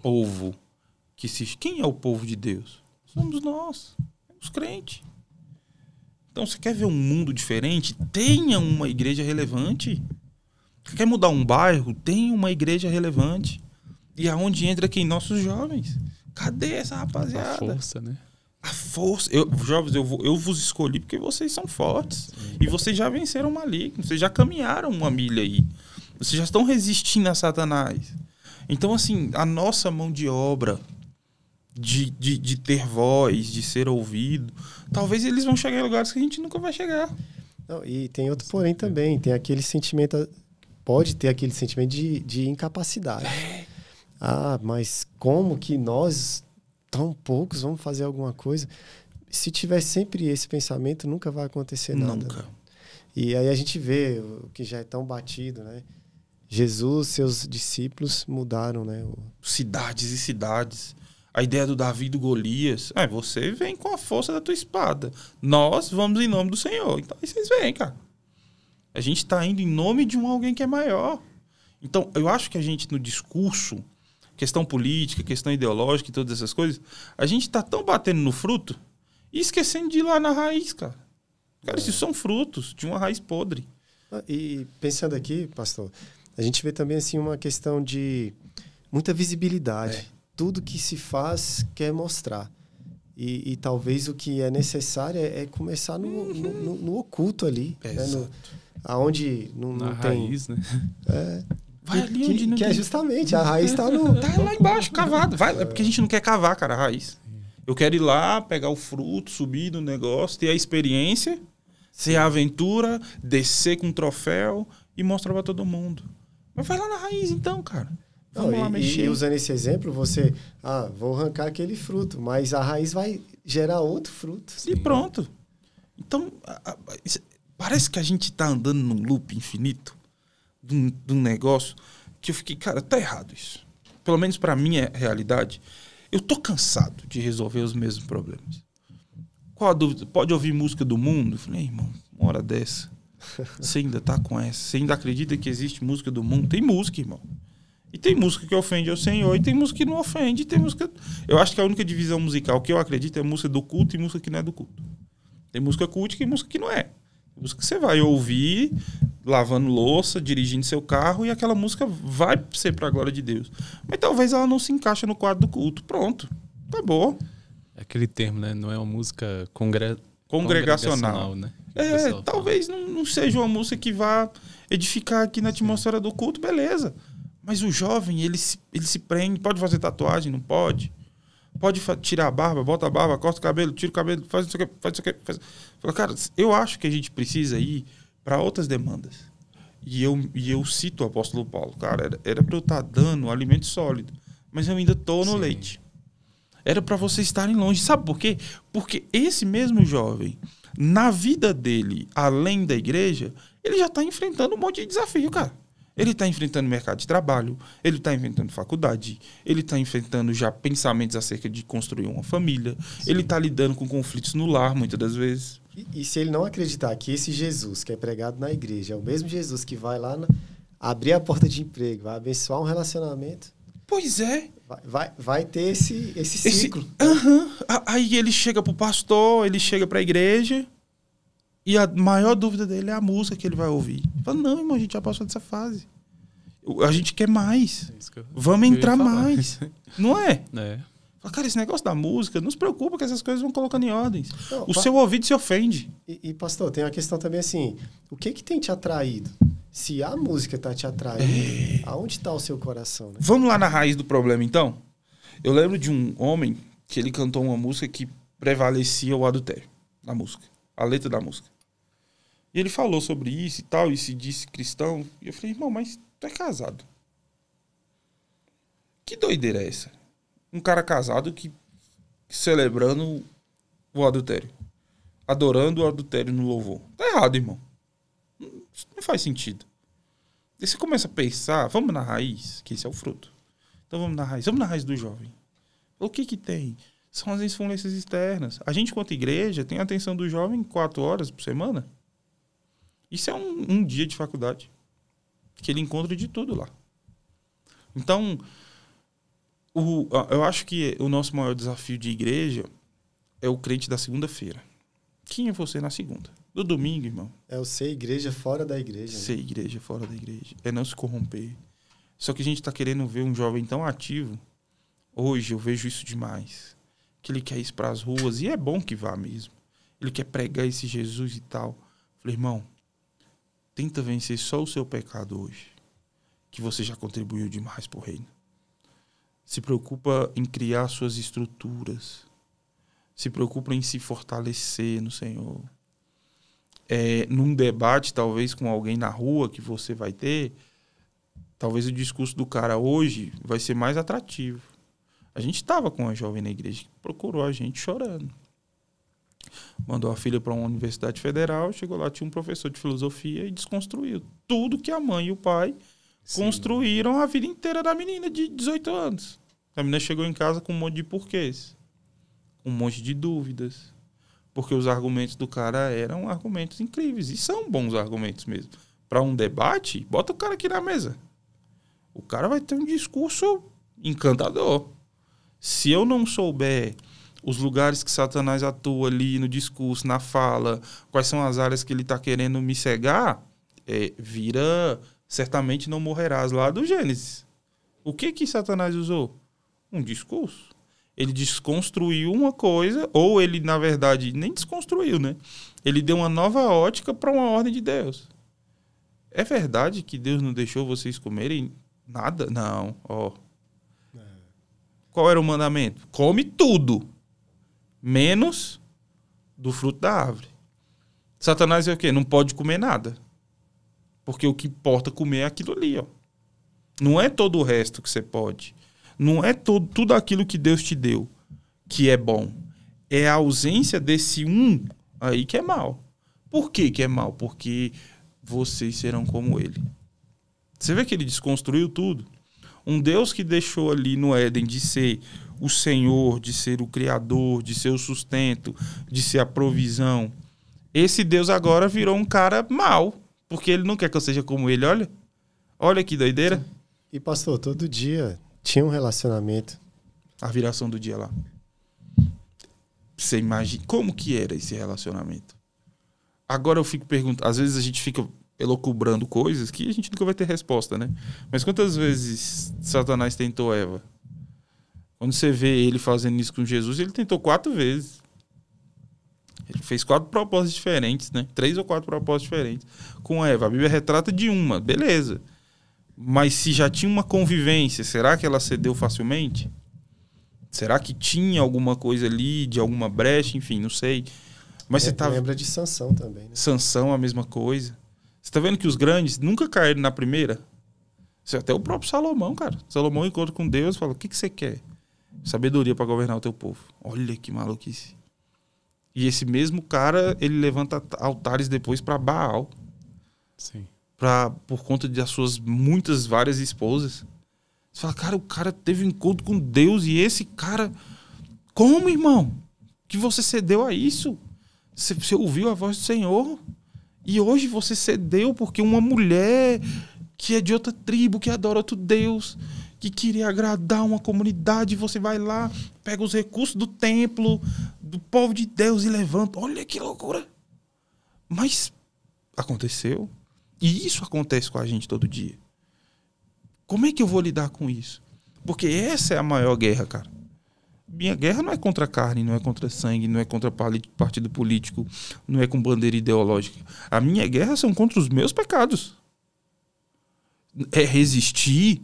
povo que se quem é o povo de Deus? Somos nós, os crentes. Então, você quer ver um mundo diferente? Tenha uma igreja relevante. Você quer mudar um bairro? Tenha uma igreja relevante. E aonde é entra aqui nossos jovens? Cadê essa rapaziada? A força, né? A força. Eu, jovens, eu, vou, eu vos escolhi porque vocês são fortes. E vocês já venceram o maligno. Vocês já caminharam uma milha aí. Vocês já estão resistindo a Satanás. Então, assim, a nossa mão de obra de, de, de, ter voz, de ser ouvido, talvez eles vão chegar em lugares que a gente nunca vai chegar. Não, e tem outro porém também, tem aquele sentimento, pode ter aquele sentimento de, de incapacidade. É. Ah, mas como que nós, tão poucos, vamos fazer alguma coisa? Se tiver sempre esse pensamento, nunca vai acontecer nada. Né? Nunca. E aí a gente vê o que já é tão batido, né? Jesus, seus discípulos mudaram, né? Cidades e cidades. A ideia do Davi e do Golias é você vem com a força da tua espada. Nós vamos em nome do Senhor. Então aí vocês vêm, cara. A gente está indo em nome de um alguém que é maior. Então, eu acho que a gente no discurso, questão política, questão ideológica e todas essas coisas, a gente está tão batendo no fruto e esquecendo de ir lá na raiz, cara. Cara, é. isso são frutos de uma raiz podre. Ah, e pensando aqui, pastor, a gente vê também assim uma questão de muita visibilidade. É tudo que se faz quer mostrar. E, e talvez o que é necessário é, é começar no, no, no, no, oculto ali. É né? no, aonde não, Na não tem. Raiz, né? É, vai que, onde não que é tem... é justamente, a raiz está no. Tá lá embaixo, cavado. Vai, é porque a gente não quer cavar, cara, a raiz. Eu quero ir lá, pegar o fruto, subir no negócio, ter a experiência, ser a aventura, descer com um troféu e mostrar para todo mundo. Mas vai lá na raiz então, cara. Vamos Não, lá e, mexer. E usando esse exemplo, você, ah, vou arrancar aquele fruto, mas a raiz vai gerar outro fruto. Sim. E pronto. Então, a, a, parece que a gente está andando num loop infinito de um, de um negócio que eu fiquei, cara, tá errado isso. Pelo menos para minha é realidade, eu tô cansado de resolver os mesmos problemas. Qual a dúvida? Pode ouvir música do mundo? Eu falei, irmão, uma hora dessa. <laughs> Você ainda tá com essa? Você ainda acredita que existe música do mundo? Tem música, irmão. E tem música que ofende ao Senhor, e tem música que não ofende, tem música. Eu acho que a única divisão musical que eu acredito é música do culto e música que não é do culto. Tem música cultica e música que não é. Tem música que você vai ouvir lavando louça, dirigindo seu carro, e aquela música vai ser para a glória de Deus. Mas talvez ela não se encaixe no quadro do culto. Pronto. bom. É aquele termo, né? Não é uma música congre... congregacional. congregacional né? É, talvez não, não seja uma música que vá edificar aqui na atmosfera do culto, beleza. Mas o jovem, ele se, ele se prende. Pode fazer tatuagem? Não pode. Pode tirar a barba, bota a barba, corta o cabelo, tira o cabelo, faz isso aqui, faz isso aqui. Faz... cara, eu acho que a gente precisa ir para outras demandas. E eu, e eu cito o apóstolo Paulo, cara, era para eu estar tá dando alimento sólido, mas eu ainda estou no Sim. leite. Era para vocês estarem longe. Sabe por quê? Porque esse mesmo jovem, na vida dele, além da igreja, ele já está enfrentando um monte de desafio, cara. Ele está enfrentando mercado de trabalho, ele está enfrentando faculdade, ele está enfrentando já pensamentos acerca de construir uma família, Sim. ele está lidando com conflitos no lar, muitas das vezes. E, e, se ele não acreditar que esse Jesus que é pregado na igreja é o mesmo Jesus que vai lá na, abrir a porta de emprego, vai abençoar um relacionamento? Pois é. Vai, vai, ter esse, esse ciclo. Esse, uh -huh. Aí ele chega para o pastor, ele chega para a igreja e a maior dúvida dele é a música que ele vai ouvir. Fala, não, irmão, a gente já passou dessa fase. A gente quer mais. É Vamos entrar mais. <laughs> Não é? É. Fala, cara, esse negócio da música, não se preocupa que essas coisas vão colocando em ordens. Não, o seu ouvido se ofende. E, e, pastor, tem uma questão também assim: o que que tem te atraído? Se a música tá te atraindo, é... aonde está o seu coração? Né? Vamos lá na raiz do problema, então? Eu lembro de um homem que ele cantou uma música que prevalecia o adultério na música a letra da música. E ele falou sobre isso e tal, e se disse cristão. E eu falei, irmão, mas tu é casado. Que doideira é essa? Um cara casado que celebrando o adultério. Adorando o adultério no louvor. Tá errado, irmão. Isso não faz sentido. E você começa a pensar, vamos na raiz, que esse é o fruto. Então vamos na raiz, vamos na raiz do jovem. O que que tem? são as influências externas. A gente, quanto igreja, tem a atenção do jovem quatro horas por semana. Isso é um, um dia de faculdade. Que ele encontra de tudo lá. Então, o, eu acho que o nosso maior desafio de igreja é o crente da segunda-feira. Quem é você na segunda? No domingo, irmão. É o ser igreja fora da igreja. Né? Ser né? igreja fora da igreja. É não se corromper. Só que a gente está querendo ver um jovem tão ativo. Hoje eu vejo isso demais que ele quer ir para as ruas, e é bom que vá mesmo. Ele quer pregar esse Jesus e tal. Falei, irmão, tenta vencer só o seu pecado hoje, que você já contribuiu demais para o reino. Se preocupa em criar suas estruturas. Se preocupa em se fortalecer no Senhor. É, num debate, talvez, com alguém na rua que você vai ter, talvez o discurso do cara hoje vai ser mais atrativo. A gente estava com uma jovem na igreja que procurou a gente chorando. Mandou a filha para uma universidade federal, chegou lá, tinha um professor de filosofia e desconstruiu tudo que a mãe e o pai Sim. construíram a vida inteira da menina de 18 anos. A menina chegou em casa com um monte de porquês, um monte de dúvidas, porque os argumentos do cara eram argumentos incríveis e são bons argumentos mesmo. Para um debate, bota o cara aqui na mesa. O cara vai ter um discurso encantador. Se eu não souber os lugares que Satanás atua ali no discurso, na fala, quais são as áreas que ele está querendo me cegar, é, vira certamente não morrerás lá do Gênesis. O que que Satanás usou? Um discurso. Ele desconstruiu uma coisa, ou ele, na verdade, nem desconstruiu, né? Ele deu uma nova ótica para uma ordem de Deus. É verdade que Deus não deixou vocês comerem nada? Não, ó. Oh qual era o mandamento? Come tudo, menos do fruto da árvore. Satanás é o quê? Não pode comer nada. Porque o que importa comer é aquilo ali, ó. Não é todo o resto que você pode. Não é todo, tudo aquilo que Deus te deu que é bom. É a ausência desse um aí que é mal. Por que, que é mal? Porque vocês serão como ele. Você vê que ele desconstruiu tudo. Um Deus que deixou ali no Éden de ser o Senhor, de ser o Criador, de ser o sustento, de ser a provisão. Esse Deus agora virou um cara mal, porque ele não quer que eu seja como ele. Olha, olha que doideira. E pastor, todo dia tinha um relacionamento. A viração do dia lá. Você imagina como que era esse relacionamento? Agora eu fico perguntando, às vezes a gente fica elocubrando coisas que a gente nunca vai ter resposta, né? Mas quantas vezes Satanás tentou Eva? Quando você vê ele fazendo isso com Jesus, ele tentou quatro vezes. Ele fez quatro propostas diferentes, né? Três ou quatro propostas diferentes com Eva. A Bíblia retrata de uma, beleza. Mas se já tinha uma convivência, será que ela cedeu facilmente? Será que tinha alguma coisa ali, de alguma brecha, enfim, não sei. Mas é, você tava... Tá lembra de Sansão também, né? Sansão, a mesma coisa. Você está vendo que os grandes nunca caíram na primeira? Até o próprio Salomão, cara. Salomão encontra com Deus fala: O que, que você quer? Sabedoria para governar o teu povo. Olha que maluquice. E esse mesmo cara, ele levanta altares depois para Baal. Sim. Pra, por conta das suas muitas, várias esposas. Você fala, cara, o cara teve um encontro com Deus e esse cara. Como, irmão? Que você cedeu a isso? Você, você ouviu a voz do Senhor? E hoje você cedeu porque uma mulher que é de outra tribo, que adora outro Deus, que queria agradar uma comunidade, você vai lá, pega os recursos do templo, do povo de Deus e levanta. Olha que loucura! Mas aconteceu. E isso acontece com a gente todo dia. Como é que eu vou lidar com isso? Porque essa é a maior guerra, cara minha guerra não é contra carne, não é contra sangue, não é contra partido político, não é com bandeira ideológica. A minha guerra são contra os meus pecados. É resistir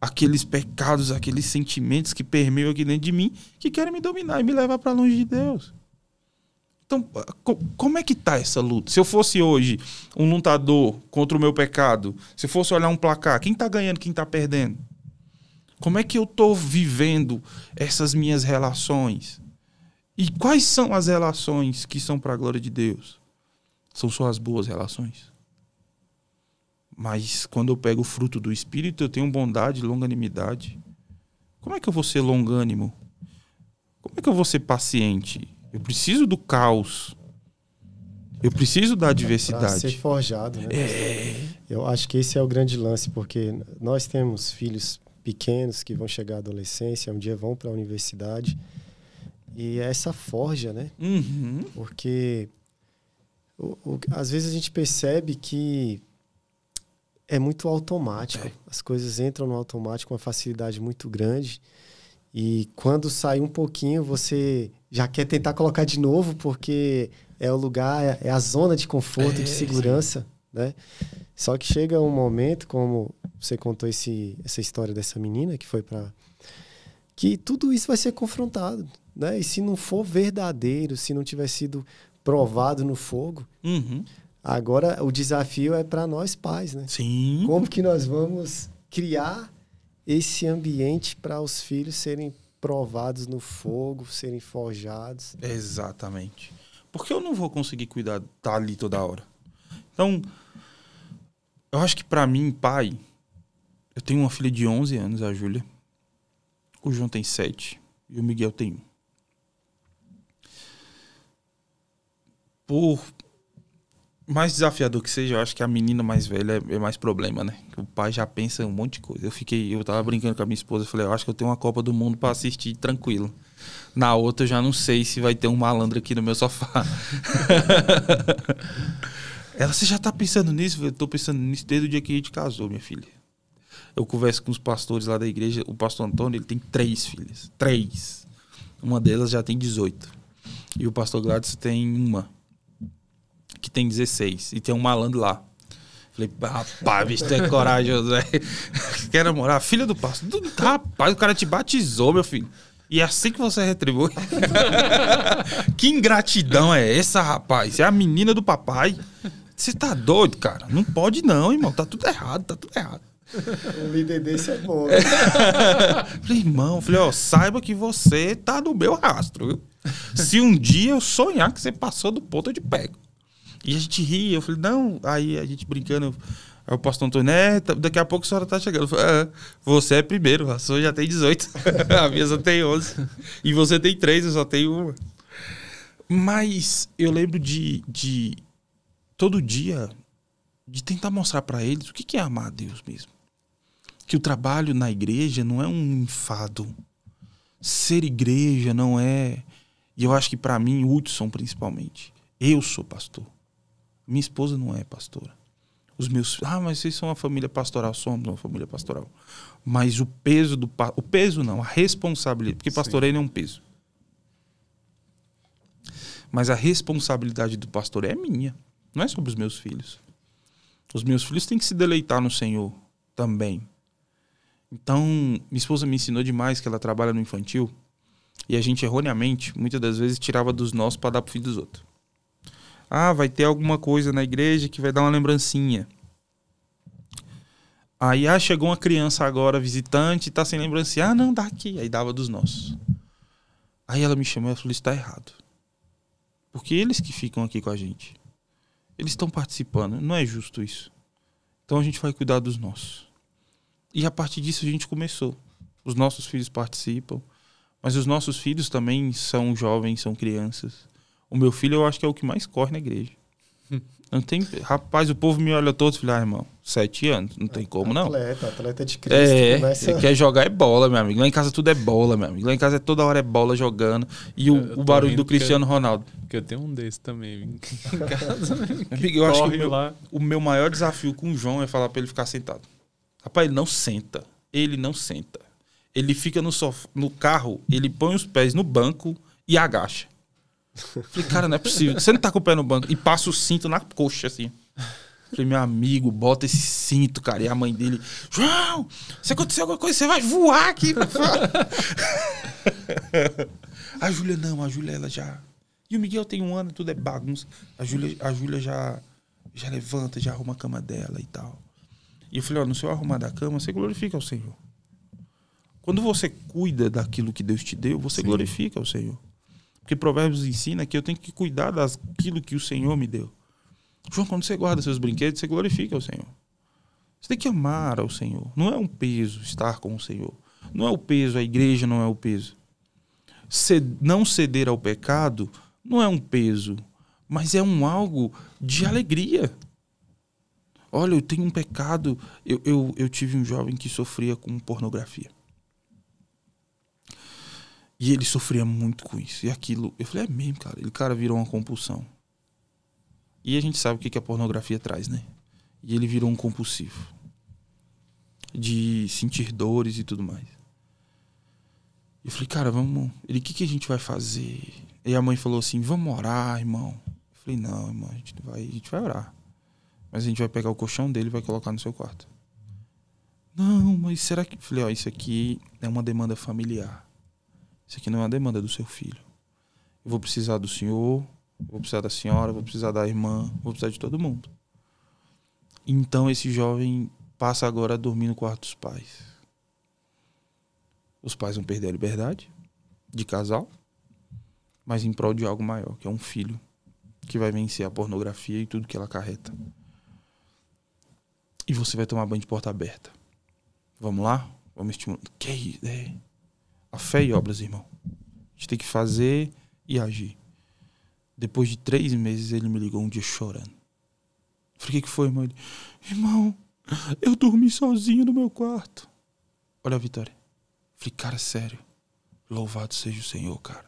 aqueles pecados, aqueles sentimentos que permeiam aqui dentro de mim, que querem me dominar e me levar para longe de Deus. Então, ah, como é que tá essa luta? Se eu fosse hoje um lutador contra o meu pecado, se eu fosse olhar um placar, quem tá ganhando, quem tá perdendo? Como é que eu estou vivendo essas minhas relações? E quais são as relações que são para a glória de Deus? São só as boas relações. Mas quando eu pego o fruto do Espírito, eu tenho bondade, longanimidade. Como é que eu vou ser longânimo? Como é que eu vou ser paciente? Eu preciso do caos. Eu preciso da adversidade. Pra ser forjado, né? É. Eu acho que esse é o grande lance, porque nós temos filhos pequenos que vão chegar à adolescência, um dia vão para a universidade. E é essa forja, né? Uhum. Porque o, o, às vezes a gente percebe que é muito automático. É. As coisas entram no automático com uma facilidade muito grande. E quando sai um pouquinho, você já quer tentar colocar de novo, porque é o lugar, é, é a zona de conforto, é, de segurança, sim. né? Só que chega um momento, como você contou esse, essa história dessa menina que foi para que tudo isso vai ser confrontado, né? E se não for verdadeiro, se não tiver sido provado no fogo, uhum. agora o desafio é para nós pais, né? Sim. Como que nós vamos criar esse ambiente para os filhos serem provados no fogo, serem forjados? Exatamente. Porque eu não vou conseguir cuidar tá ali toda hora. Então, eu acho que para mim, pai, eu tenho uma filha de 11 anos, a Júlia. O João tem 7 e o Miguel tem 1. Por mais desafiador que seja, eu acho que a menina mais velha é, é mais problema, né? O pai já pensa um monte de coisa. Eu fiquei, eu tava brincando com a minha esposa, eu falei, eu acho que eu tenho uma Copa do Mundo para assistir tranquilo. Na outra eu já não sei se vai ter um malandro aqui no meu sofá. <laughs> Ela, você já tá pensando nisso? Eu tô pensando nisso desde o dia que a gente casou, minha filha. Eu converso com os pastores lá da igreja. O pastor Antônio, ele tem três filhas. Três. Uma delas já tem 18. E o pastor Gladys tem uma. Que tem 16. E tem um malandro lá. Falei, rapaz, bicho, tu é corajoso, velho. <laughs> Quer namorar? Filha do pastor. Tá, rapaz, o cara te batizou, meu filho. E é assim que você retribui. <laughs> que ingratidão é essa, rapaz? É a menina do papai. Você tá doido, cara? Não pode não, irmão. Tá tudo errado, tá tudo errado. <laughs> Um líder desse é bom. Né? <laughs> falei, irmão, falei, ó, saiba que você tá no meu rastro, viu? Se um dia eu sonhar que você passou do ponto, eu te pego. E a gente ria, eu falei, não, aí a gente brincando. Aí o pastor Antônio, daqui a pouco a senhora tá chegando. Eu falei, ah, você é primeiro, a sua já tem 18, <laughs> a minha só tem 11. E você tem 3, eu só tenho uma. Mas eu lembro de, de todo dia, de tentar mostrar para eles o que, que é amar a Deus mesmo que o trabalho na igreja não é um enfado. Ser igreja não é. E eu acho que para mim, Hudson principalmente. Eu sou pastor. Minha esposa não é pastora. Os meus. Ah, mas vocês são uma família pastoral. Somos uma família pastoral. Mas o peso do. O peso não, a responsabilidade. Porque pastoreio não é um peso. Mas a responsabilidade do pastor é minha. Não é sobre os meus filhos. Os meus filhos têm que se deleitar no Senhor também. Então, minha esposa me ensinou demais que ela trabalha no infantil e a gente erroneamente, muitas das vezes, tirava dos nossos para dar pro filho dos outros. Ah, vai ter alguma coisa na igreja que vai dar uma lembrancinha. Aí, ah, chegou uma criança agora, visitante, tá sem lembrancinha. Ah, não, dá aqui. Aí dava dos nossos. Aí ela me chamou e falou: está errado. Porque eles que ficam aqui com a gente. Eles estão participando. Não é justo isso. Então a gente vai cuidar dos nossos. E a partir disso a gente começou. Os nossos filhos participam, mas os nossos filhos também são jovens, são crianças. O meu filho eu acho que é o que mais corre na igreja. <laughs> Não tem, rapaz, o povo me olha todo e fala, ah, irmão, sete anos, não tem como não. Atleta, atleta de Cristo. É, você né? quer jogar é bola, meu amigo. Lá em casa tudo é bola, meu amigo. Lá em casa é toda hora é bola jogando. E o, o barulho do Cristiano Ronaldo. Porque eu tenho um desse também em <laughs> casa. Né? eu acho que o meu, o meu maior desafio com o João é falar pra ele ficar sentado. Rapaz, ele não senta. Ele não senta. Ele fica no, sofá, no carro, ele põe os pés no banco e agacha. Falei, cara, não é possível. Você não tá com o pé no banco. E passa o cinto na coxa, assim. Falei, meu amigo, bota esse cinto, cara. E a mãe dele, João, se acontecer alguma coisa, você vai voar aqui. <laughs> a Júlia, não, a Júlia, ela já. E o Miguel tem um ano, tudo é bagunça. A Júlia, a Júlia já, já levanta, já arruma a cama dela e tal. E eu falei, ó, no seu arrumar da cama, você glorifica o Senhor. Quando você cuida daquilo que Deus te deu, você Sim. glorifica o Senhor. Porque Provérbios ensina que eu tenho que cuidar daquilo que o Senhor me deu. João, quando você guarda seus brinquedos, você glorifica o Senhor. Você tem que amar ao Senhor. Não é um peso estar com o Senhor. Não é o peso, a igreja não é o peso. não ceder ao pecado não é um peso, mas é um algo de alegria. Olha, eu tenho um pecado. Eu, eu, eu tive um jovem que sofria com pornografia. E ele sofria muito com isso. E aquilo, eu falei, é mesmo, cara. Ele, cara, virou uma compulsão. E a gente sabe o que, que a pornografia traz, né? E ele virou um compulsivo. De sentir dores e tudo mais. Eu falei, cara, vamos. Ele, o que, que a gente vai fazer? E a mãe falou assim: vamos orar, irmão. Eu falei, não, irmão, a gente vai, a gente vai orar. Mas a gente vai pegar o colchão dele e vai colocar no seu quarto. Não, mas será que. Falei, ó, isso aqui é uma demanda familiar. Isso aqui não é uma demanda do seu filho. Eu vou precisar do senhor, vou precisar da senhora, vou precisar da irmã, vou precisar de todo mundo. Então esse jovem passa agora a dormir no quarto dos pais. Os pais vão perder a liberdade de casal, mas em prol de algo maior, que é um filho que vai vencer a pornografia e tudo que ela carreta. E você vai tomar banho de porta aberta. Vamos lá? Vamos estimulando. Que é. A fé e obras, irmão. A gente tem que fazer e agir. Depois de três meses, ele me ligou um dia chorando. Eu falei, o que foi, irmão? Ele, irmão, eu dormi sozinho no meu quarto. Olha a vitória. Eu falei, cara, sério. Louvado seja o Senhor, cara.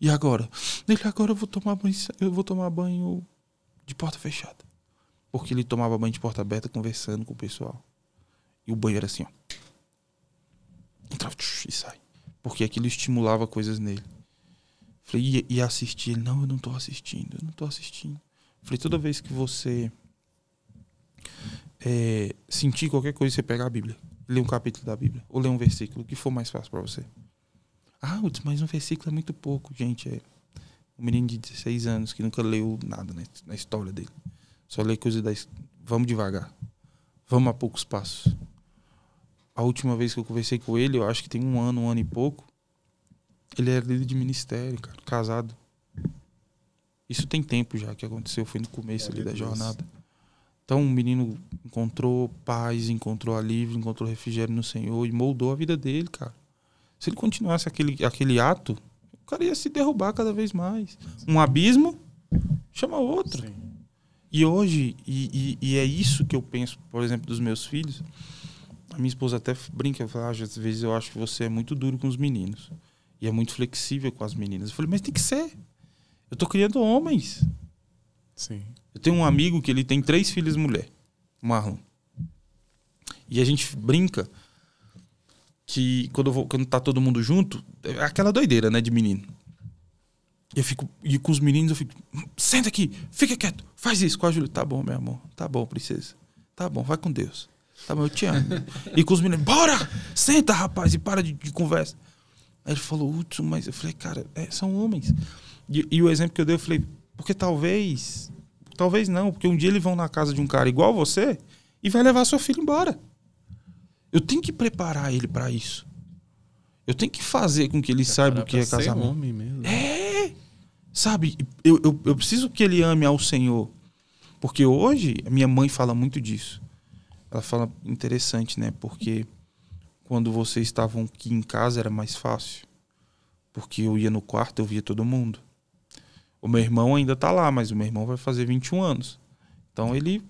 E agora? Ele, agora eu vou tomar banho, eu vou tomar banho de porta fechada. Porque ele tomava banho de porta aberta conversando com o pessoal. E o banho era assim, ó. Entrava e sai. Porque aquilo estimulava coisas nele. Falei, e, e assistir? Ele, não, eu não tô assistindo, eu não tô assistindo. Falei, toda vez que você é, sentir qualquer coisa, você pega a Bíblia. Lê um capítulo da Bíblia. Ou lê um versículo, o que for mais fácil para você. Ah, mas um versículo é muito pouco, gente. É um menino de 16 anos que nunca leu nada na história dele. Só ler coisa da. Vamos devagar. Vamos a poucos passos. A última vez que eu conversei com ele, eu acho que tem um ano, um ano e pouco. Ele era líder de ministério, cara, casado. Isso tem tempo já que aconteceu, foi no começo é, ali da Deus. jornada. Então o um menino encontrou paz, encontrou alívio, encontrou refrigério no Senhor e moldou a vida dele, cara. Se ele continuasse aquele, aquele ato, o cara ia se derrubar cada vez mais. Um abismo chama outro. Sim. E hoje, e, e, e, é isso que eu penso, por exemplo, dos meus filhos. A minha esposa até brinca, fala, ah, às vezes eu acho que você é muito duro com os meninos. E é muito flexível com as meninas. Eu falei, mas tem que ser. Eu tô criando homens. Sim. Eu tenho um amigo que ele tem três filhos mulher, Marlon. E a gente brinca que quando, vou, quando tá todo mundo junto, é aquela doideira, né, de menino. E eu fico, e com os meninos eu fico, senta aqui, fica quieto, faz isso. Com a Júlia, tá bom, meu amor, tá bom, princesa, tá bom, vai com Deus. Tá bom, eu te amo. <laughs> e com os meninos, bora, senta, rapaz, e para de, de conversa. Aí ele falou, Hudson, mas eu falei, cara, é, são homens. E, e, o exemplo que eu dei, eu falei, porque talvez, talvez não, porque um dia eles vão na casa de um cara igual você e vai levar seu filho embora. Eu tenho que preparar ele para isso. Eu tenho que fazer com que ele é saiba o que é casamento. homem mesmo. É, Sabe, eu, eu, eu preciso que ele ame ao Senhor. Porque hoje, minha mãe fala muito disso. Ela fala, interessante, né? Porque quando vocês estavam aqui em casa era mais fácil. Porque eu ia no quarto, eu via todo mundo. O meu irmão ainda tá lá, mas o meu irmão vai fazer 21 anos. Então ele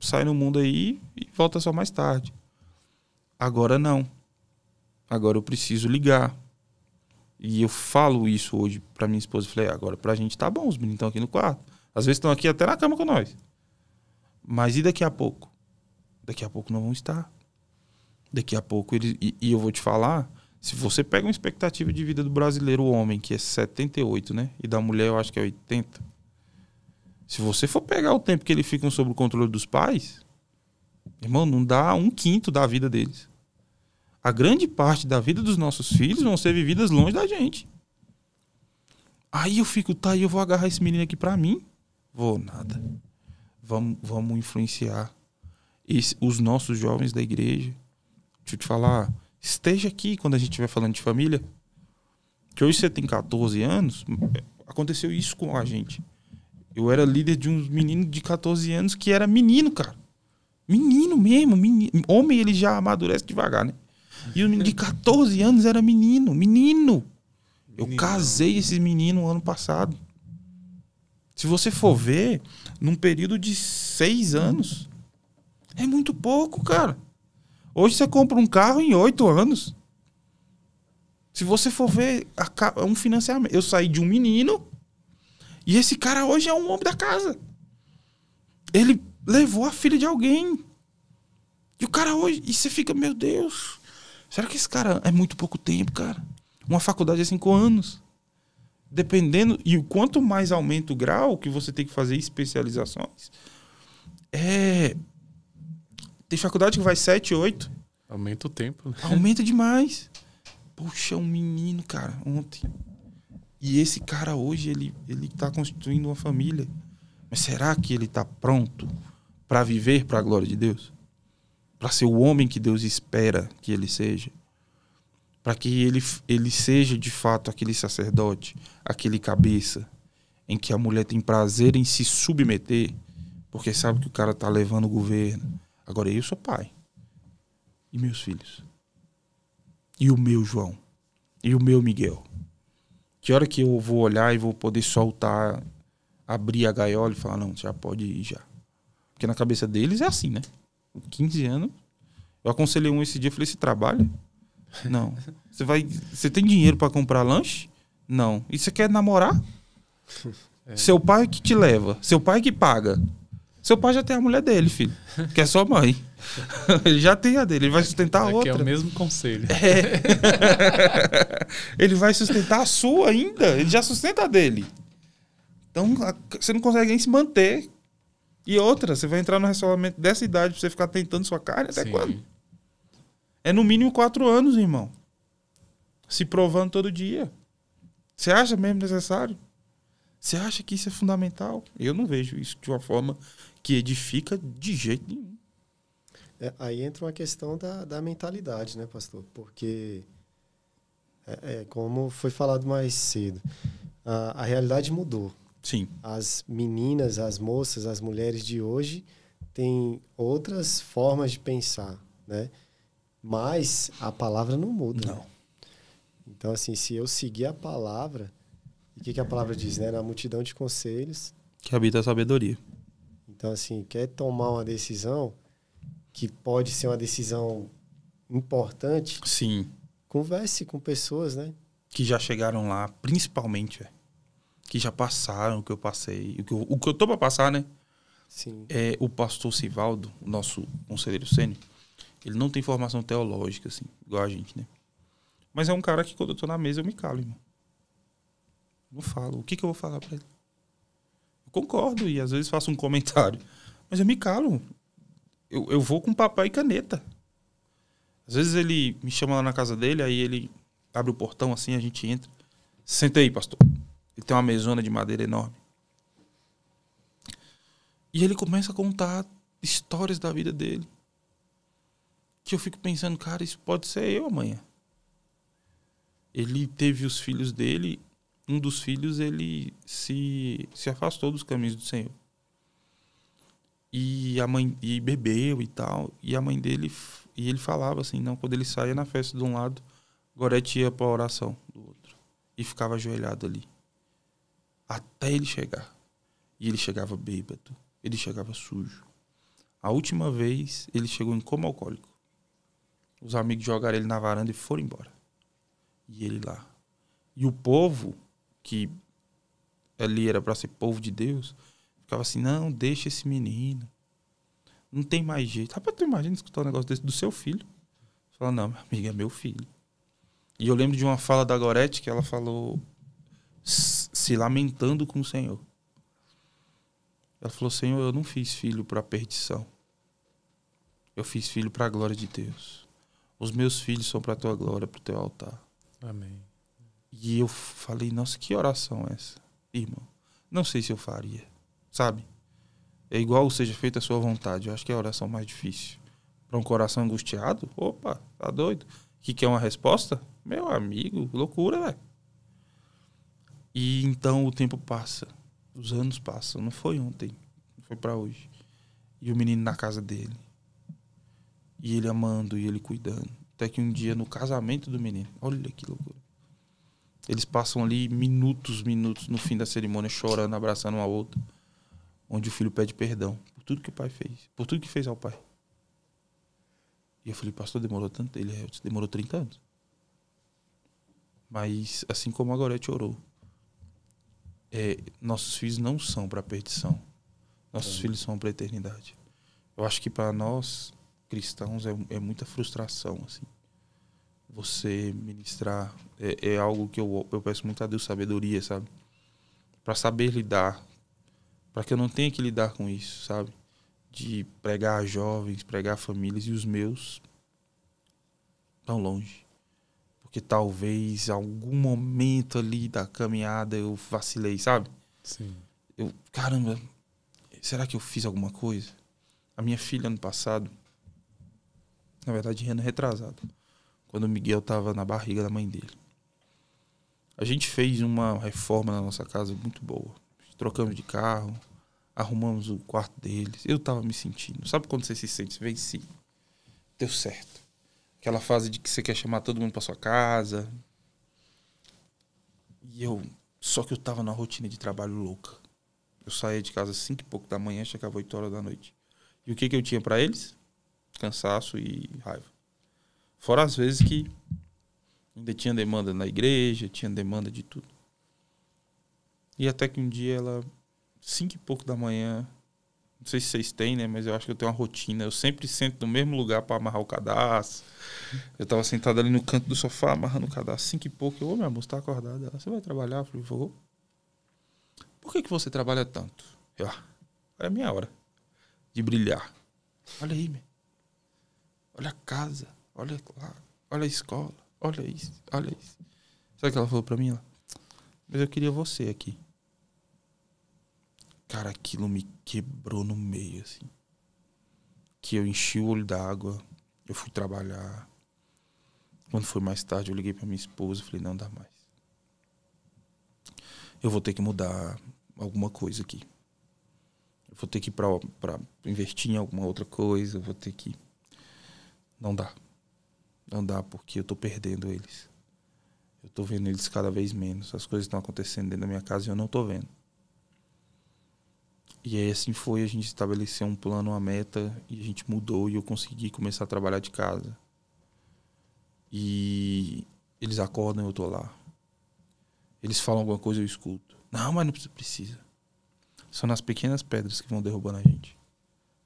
sai no mundo aí e volta só mais tarde. Agora não. Agora eu preciso ligar, e eu falo isso hoje pra minha esposa. Eu falei, agora pra gente tá bom, os meninos estão aqui no quarto. Às vezes estão aqui até na cama com nós. Mas e daqui a pouco? Daqui a pouco não vão estar. Daqui a pouco eles. E, e eu vou te falar, se você pega uma expectativa de vida do brasileiro homem, que é 78, né? E da mulher eu acho que é 80. Se você for pegar o tempo que eles ficam sob o controle dos pais, irmão, não dá um quinto da vida deles a grande parte da vida dos nossos filhos vão ser vividas longe da gente. Aí eu fico, tá, eu vou agarrar esse menino aqui para mim? Vou nada. Vamos, vamos influenciar esse, os nossos jovens da igreja. Deixa eu te falar, esteja aqui quando a gente estiver falando de família. Que hoje você tem 14 anos, aconteceu isso com a gente. Eu era líder de uns meninos de 14 anos que era menino, cara. Menino mesmo, menino. homem ele já amadurece devagar, né? E o menino de 14 anos era menino. Menino! Eu menino. casei esse menino ano passado. Se você for ver, num período de seis anos, é muito pouco, cara. Hoje você compra um carro em oito anos. Se você for ver, é um financiamento. Eu saí de um menino e esse cara hoje é um homem da casa. Ele levou a filha de alguém. E o cara hoje. E você fica, meu Deus. Será que esse cara é muito pouco tempo, cara? Uma faculdade é cinco anos. Dependendo. E quanto mais aumenta o grau que você tem que fazer especializações, é. Tem faculdade que vai sete, oito. Aumenta o tempo. Né? Aumenta demais. puxa um menino, cara, ontem. E esse cara hoje, ele, ele tá constituindo uma família. Mas será que ele está pronto para viver para a glória de Deus? para ser o homem que Deus espera que ele seja, para que ele, ele seja de fato aquele sacerdote, aquele cabeça, em que a mulher tem prazer em se submeter, porque sabe que o cara tá levando o governo. Agora eu sou pai. E meus filhos. E o meu João. E o meu Miguel. Que hora que eu vou olhar e vou poder soltar, abrir a gaiola e falar, não, já pode ir já. Porque na cabeça deles é assim, né? 15 anos. Eu aconselhei um esse dia, falei: você trabalha? Não. Você vai. Você tem dinheiro para comprar lanche? Não. E você quer namorar? <laughs> É. Seu pai que te leva, seu pai que paga. Seu pai já tem a mulher dele, filho, que é sua mãe. <laughs> ele já tem a dele, ele vai sustentar a é outra. Que é o mesmo conselho. <laughs> É. ele vai sustentar a sua ainda, ele já sustenta a dele. Então, você não consegue nem se manter e outra, você vai entrar no relacionamento dessa idade pra você ficar tentando sua cara até Sim. quando? É no mínimo quatro anos, irmão. Se provando todo dia. Você acha mesmo necessário? Você acha que isso é fundamental? Eu não vejo isso de uma forma que edifica de jeito nenhum. É, aí entra uma questão da, da mentalidade, né, pastor? Porque, é, é, como foi falado mais cedo, a, a realidade mudou. Sim. As meninas, as moças, as mulheres de hoje têm outras formas de pensar, né? Mas a palavra não muda. Né? Não. Então, assim, se eu seguir a palavra, o que, que a palavra diz, né? Na multidão de conselhos. Que habita a sabedoria. Então, assim, quer tomar uma decisão que pode ser uma decisão importante? Sim. Converse com pessoas, né? Que já chegaram lá, principalmente. É que já passaram o que eu passei, o que eu, o que eu tô para passar, né? Sim. É, o pastor Sivaldo, o nosso conselheiro sênior, ele não tem formação teológica, assim, igual a gente, né? Mas é um cara que quando eu tô na mesa eu me calo, irmão. Não falo. O que, que eu vou falar para ele? Eu concordo e às vezes faço um comentário. Mas eu me calo. Eu, eu vou com papai e caneta. Às vezes ele me chama lá na casa dele, aí ele abre o portão assim, a gente entra. Senta aí, pastor. Ele tem uma mesona de madeira enorme. E ele começa a contar histórias da vida dele. Que eu fico pensando, cara, isso pode ser eu amanhã. Ele teve os filhos dele, um dos filhos ele se, se afastou dos caminhos do Senhor. E a mãe e bebeu e tal, e a mãe dele e ele falava assim, não, quando ele saía na festa de um lado, Gorete ia para a oração do outro e ficava ajoelhado ali até ele chegar. E ele chegava bêbado, ele chegava sujo. A última vez ele chegou em coma alcoólico. Os amigos jogaram ele na varanda e foram embora. E ele lá. E o povo, que ali era para ser povo de Deus, ficava assim: não, deixa esse menino. Não tem mais jeito. Rapaz, tu imagina escutar um negócio desse do seu filho? Você fala: não, minha amiga, é meu filho. E eu lembro de uma fala da Gorete que ela falou: se lamentando com o Senhor. Ela falou: Senhor, eu não fiz filho para perdição. Eu fiz filho para a glória de Deus. Os meus filhos são para a tua glória, para o teu altar. Amém. E eu falei: Nossa, que oração é essa, irmão? Não sei se eu faria, sabe? É igual seja feita a sua vontade. Eu acho que é a oração mais difícil. Para um coração angustiado? Opa, tá doido? Que quer uma resposta? Meu amigo, loucura, velho. E então o tempo passa, os anos passam. Não foi ontem, não foi para hoje. E o menino na casa dele. E ele amando e ele cuidando. Até que um dia, no casamento do menino, olha que loucura. Eles passam ali minutos, minutos no fim da cerimônia, chorando, abraçando um ao outro. Onde o filho pede perdão por tudo que o pai fez, por tudo que fez ao pai. E eu falei, pastor, demorou tanto? Ele disse, é, demorou 30 anos. Mas assim como a Gorete orou, é, nossos filhos não são para a perdição. Nossos é. filhos são para a eternidade. Eu acho que para nós, cristãos, é, é, muita frustração, assim. Você ministrar é, é, algo que eu, eu peço muito a Deus sabedoria, sabe? Para saber lidar. Para que eu não tenha que lidar com isso, sabe? De pregar a jovens, pregar a famílias e os meus tão longe porque talvez algum momento ali da caminhada eu vacilei, sabe? Sim. Eu, caramba, será que eu fiz alguma coisa? A minha filha ano passado, na verdade, ano retrasado, quando o Miguel tava na barriga da mãe dele. A gente fez uma reforma na nossa casa muito boa. Trocamos de carro, arrumamos o quarto deles. Eu tava me sentindo. Sabe quando você se sente vencido? Deu certo Aquela fase de que você quer chamar todo mundo para sua casa. E eu. Só que eu tava na rotina de trabalho louca. Eu saía de casa às e pouco da manhã, chegava oito horas da noite. E o que, que eu tinha para eles? Cansaço e raiva. Fora as vezes que ainda tinha demanda na igreja, tinha demanda de tudo. E até que um dia ela, cinco e pouco da manhã, não sei se vocês têm, né? Mas eu acho que eu tenho uma rotina. Eu sempre sento no mesmo lugar para amarrar o cadastro. Eu tava sentado ali no canto do sofá, amarrando o cadastro. Cinco e pouco. Eu, ô, minha moça, tá acordada. Ela, você vai trabalhar? Eu falei, vou. Por que, que você trabalha tanto? Eu, ah, é a minha hora de brilhar. Olha aí, meu. Olha a casa. Olha lá. Olha a escola. Olha isso. Olha isso. Sabe o que ela falou pra mim? Ela, mas eu queria você aqui. Cara, aquilo me quebrou no meio, assim. Que eu enchi o olho d'água, eu fui trabalhar. Quando foi mais tarde, eu liguei para minha esposa e falei: não dá mais. Eu vou ter que mudar alguma coisa aqui. Eu vou ter que ir para investir em alguma outra coisa, eu vou ter que. Não dá. Não dá, porque eu tô perdendo eles. Eu tô vendo eles cada vez menos. As coisas estão acontecendo dentro da minha casa e eu não tô vendo. E aí assim foi, a gente estabeleceu um plano, uma meta, e a gente mudou e eu consegui começar a trabalhar de casa. E eles acordam, eu tô lá. Eles falam alguma coisa, eu escuto. Não, mas não precisa. São as pequenas pedras que vão derrubando a gente.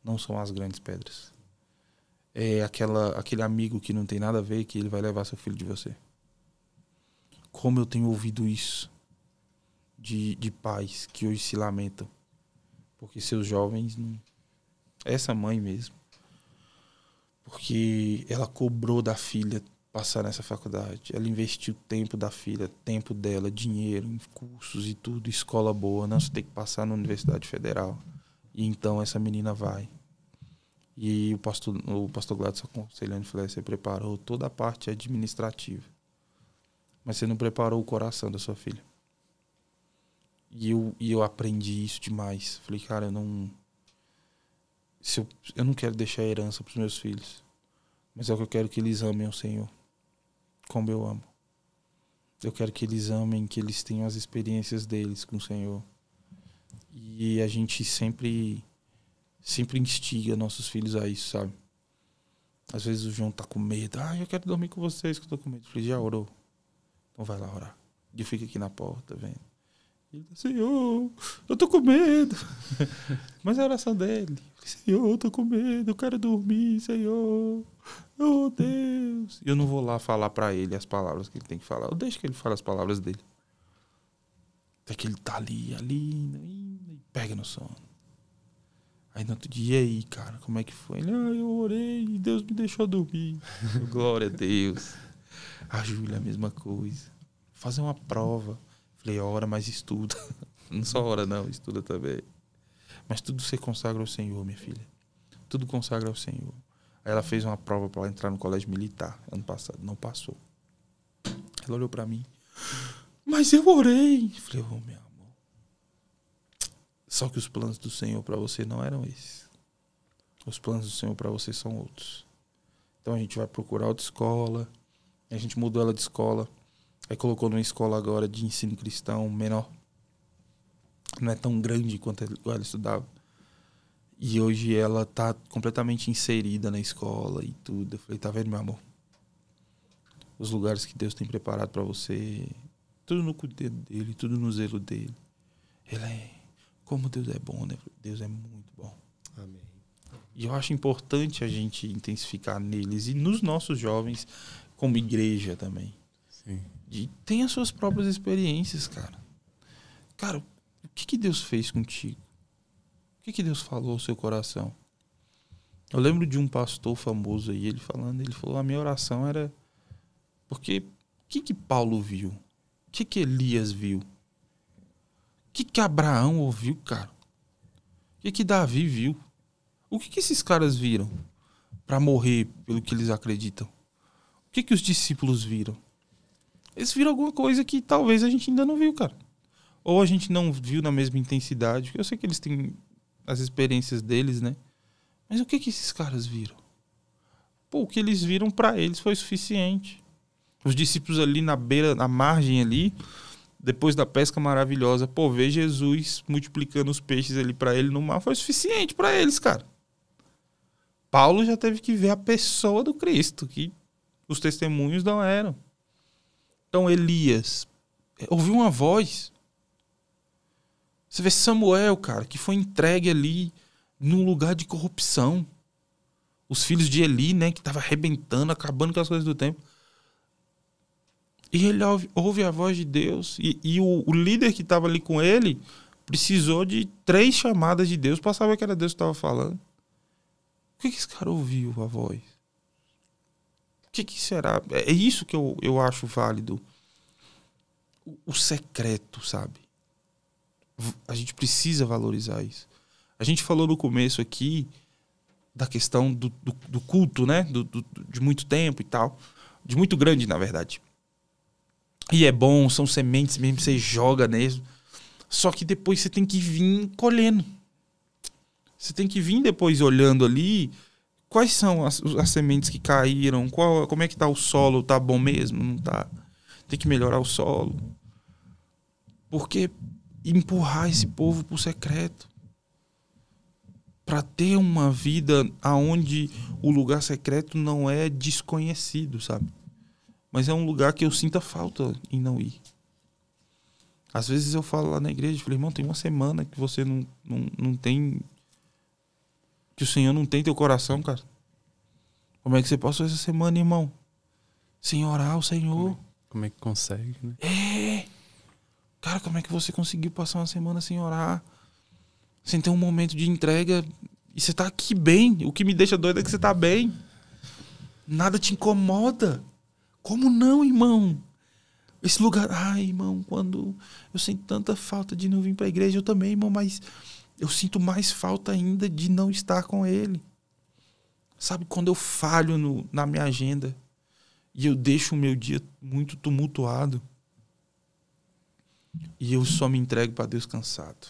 Não são as grandes pedras. É aquela, aquele amigo que não tem nada a ver que ele vai levar seu filho de você. Como eu tenho ouvido isso de, de pais que hoje se lamentam porque seus jovens não. Essa mãe mesmo. Porque ela cobrou da filha passar nessa faculdade. Ela investiu tempo da filha, tempo dela, dinheiro, em cursos e tudo, escola boa. Não, você tem que passar na Universidade Federal. E então essa menina vai. E o pastor, o pastor Gladys aconselhando, falou, você preparou toda a parte administrativa. Mas você não preparou o coração da sua filha. E eu, e eu aprendi isso demais. Falei, cara, eu não. Se eu, eu não quero deixar herança para os meus filhos. Mas é o que eu quero que eles amem o Senhor. Como eu amo. Eu quero que eles amem, que eles tenham as experiências deles com o Senhor. E a gente sempre sempre instiga nossos filhos a isso, sabe? Às vezes o João tá com medo. Ah, eu quero dormir com vocês que eu tô com medo. Eu falei, já orou? Então vai lá orar. E fica aqui na porta, vendo. Ele, tá, Senhor, eu tô com medo. <laughs> Mas é a oração dele, Senhor, eu tô com medo, eu quero dormir, Senhor. Oh, Deus. Eu não vou lá falar para ele as palavras que ele tem que falar. Eu deixo que ele fale as palavras dele. Até que ele tá ali, ali, né, e pega no sono. Aí no outro dia, aí, cara, como é que foi? Ele, ah, eu orei e Deus me deixou dormir. <laughs> Glória a Deus. A Júlia, a mesma coisa. Fazer uma prova. Falei, é ora, mas estuda. <laughs> Não só ora, não, estuda também. Mas tudo você consagra ao Senhor, minha filha. Tudo consagra ao Senhor. Aí ela fez uma prova para entrar no colégio militar ano passado, não passou. Ela olhou para mim, mas eu orei. Falei, oh, meu amor. Só que os planos do Senhor para você não eram esses. Os planos do Senhor para você são outros. Então a gente vai procurar outra escola. A gente mudou ela de escola. Aí colocou numa escola agora de ensino cristão menor. Não é tão grande quanto ela estudava. E hoje ela tá completamente inserida na escola e tudo. Eu falei, tá vendo, meu amor? Os lugares que Deus tem preparado para você, tudo no cuidado dele, tudo no zelo dele. Ele é como Deus é bom, né? Deus é muito bom. Amém. E eu acho importante a gente intensificar neles e nos nossos jovens como igreja também. Sim. E tem as suas próprias experiências, cara. Cara, o que, que Deus fez contigo? O que, que Deus falou ao seu coração? Eu lembro de um pastor famoso aí, ele falando, ele falou, a minha oração era. Porque o que, que Paulo viu? O que, que Elias viu? O que, que Abraão ouviu, cara? O que, que Davi viu? O que, que esses caras viram para morrer pelo que eles acreditam? O que, que os discípulos viram? eles viram alguma coisa que talvez a gente ainda não viu, cara. Ou a gente não viu na mesma intensidade. Eu sei que eles têm as experiências deles, né? Mas o que, que esses caras viram? Pô, o que eles viram para eles foi suficiente. Os discípulos ali na beira, na margem ali, depois da pesca maravilhosa, pô, ver Jesus multiplicando os peixes ali para ele no mar foi suficiente para eles, cara. Paulo já teve que ver a pessoa do Cristo, que os testemunhos não eram. Então Elias é, ouviu uma voz. Você vê Samuel, cara, que foi entregue ali num lugar de corrupção. Os filhos de Eli, né, que tava arrebentando, acabando com as coisas do tempo. E ele ouve, ouve a voz de Deus. E, e o, o, líder que estava ali com ele precisou de três chamadas de Deus para saber que era Deus que estava falando. O que, que esse cara ouviu a voz? que, que será? É, é isso que eu, eu acho válido. O, o secreto, sabe? A gente precisa valorizar isso. A gente falou no começo aqui da questão do, do, do culto, né? Do, do, de muito tempo e tal. De muito grande, na verdade. E é bom, são sementes mesmo, você joga mesmo. Só que depois você tem que vir colhendo. Você tem que vir depois olhando ali quais são as, as sementes que caíram, qual, como é que tá o solo, tá bom mesmo, não tá? Tem que melhorar o solo. Porque empurrar esse povo pro secreto para ter uma vida aonde o lugar secreto não é desconhecido, sabe? Mas é um lugar que eu sinta falta em não ir. Às vezes eu falo lá na igreja, falei, irmão, tem uma semana que você não, não, não tem que o Senhor não tem teu coração, cara? Como é que você passou essa semana, irmão? Sem orar o Senhor. É, como é, que consegue, né? É! Cara, como é que você conseguiu passar uma semana sem orar? Sem ter um momento de entrega. E você tá aqui bem. O que me deixa doido é que você tá bem. Nada te incomoda. Como não, irmão? Esse lugar. Ai, irmão, quando eu sinto tanta falta de não vir pra igreja, eu também, irmão, mas eu sinto mais falta ainda de não estar com ele. Sabe, quando eu falho no, na minha agenda e eu deixo o meu dia muito tumultuado e eu só me entrego para Deus cansado.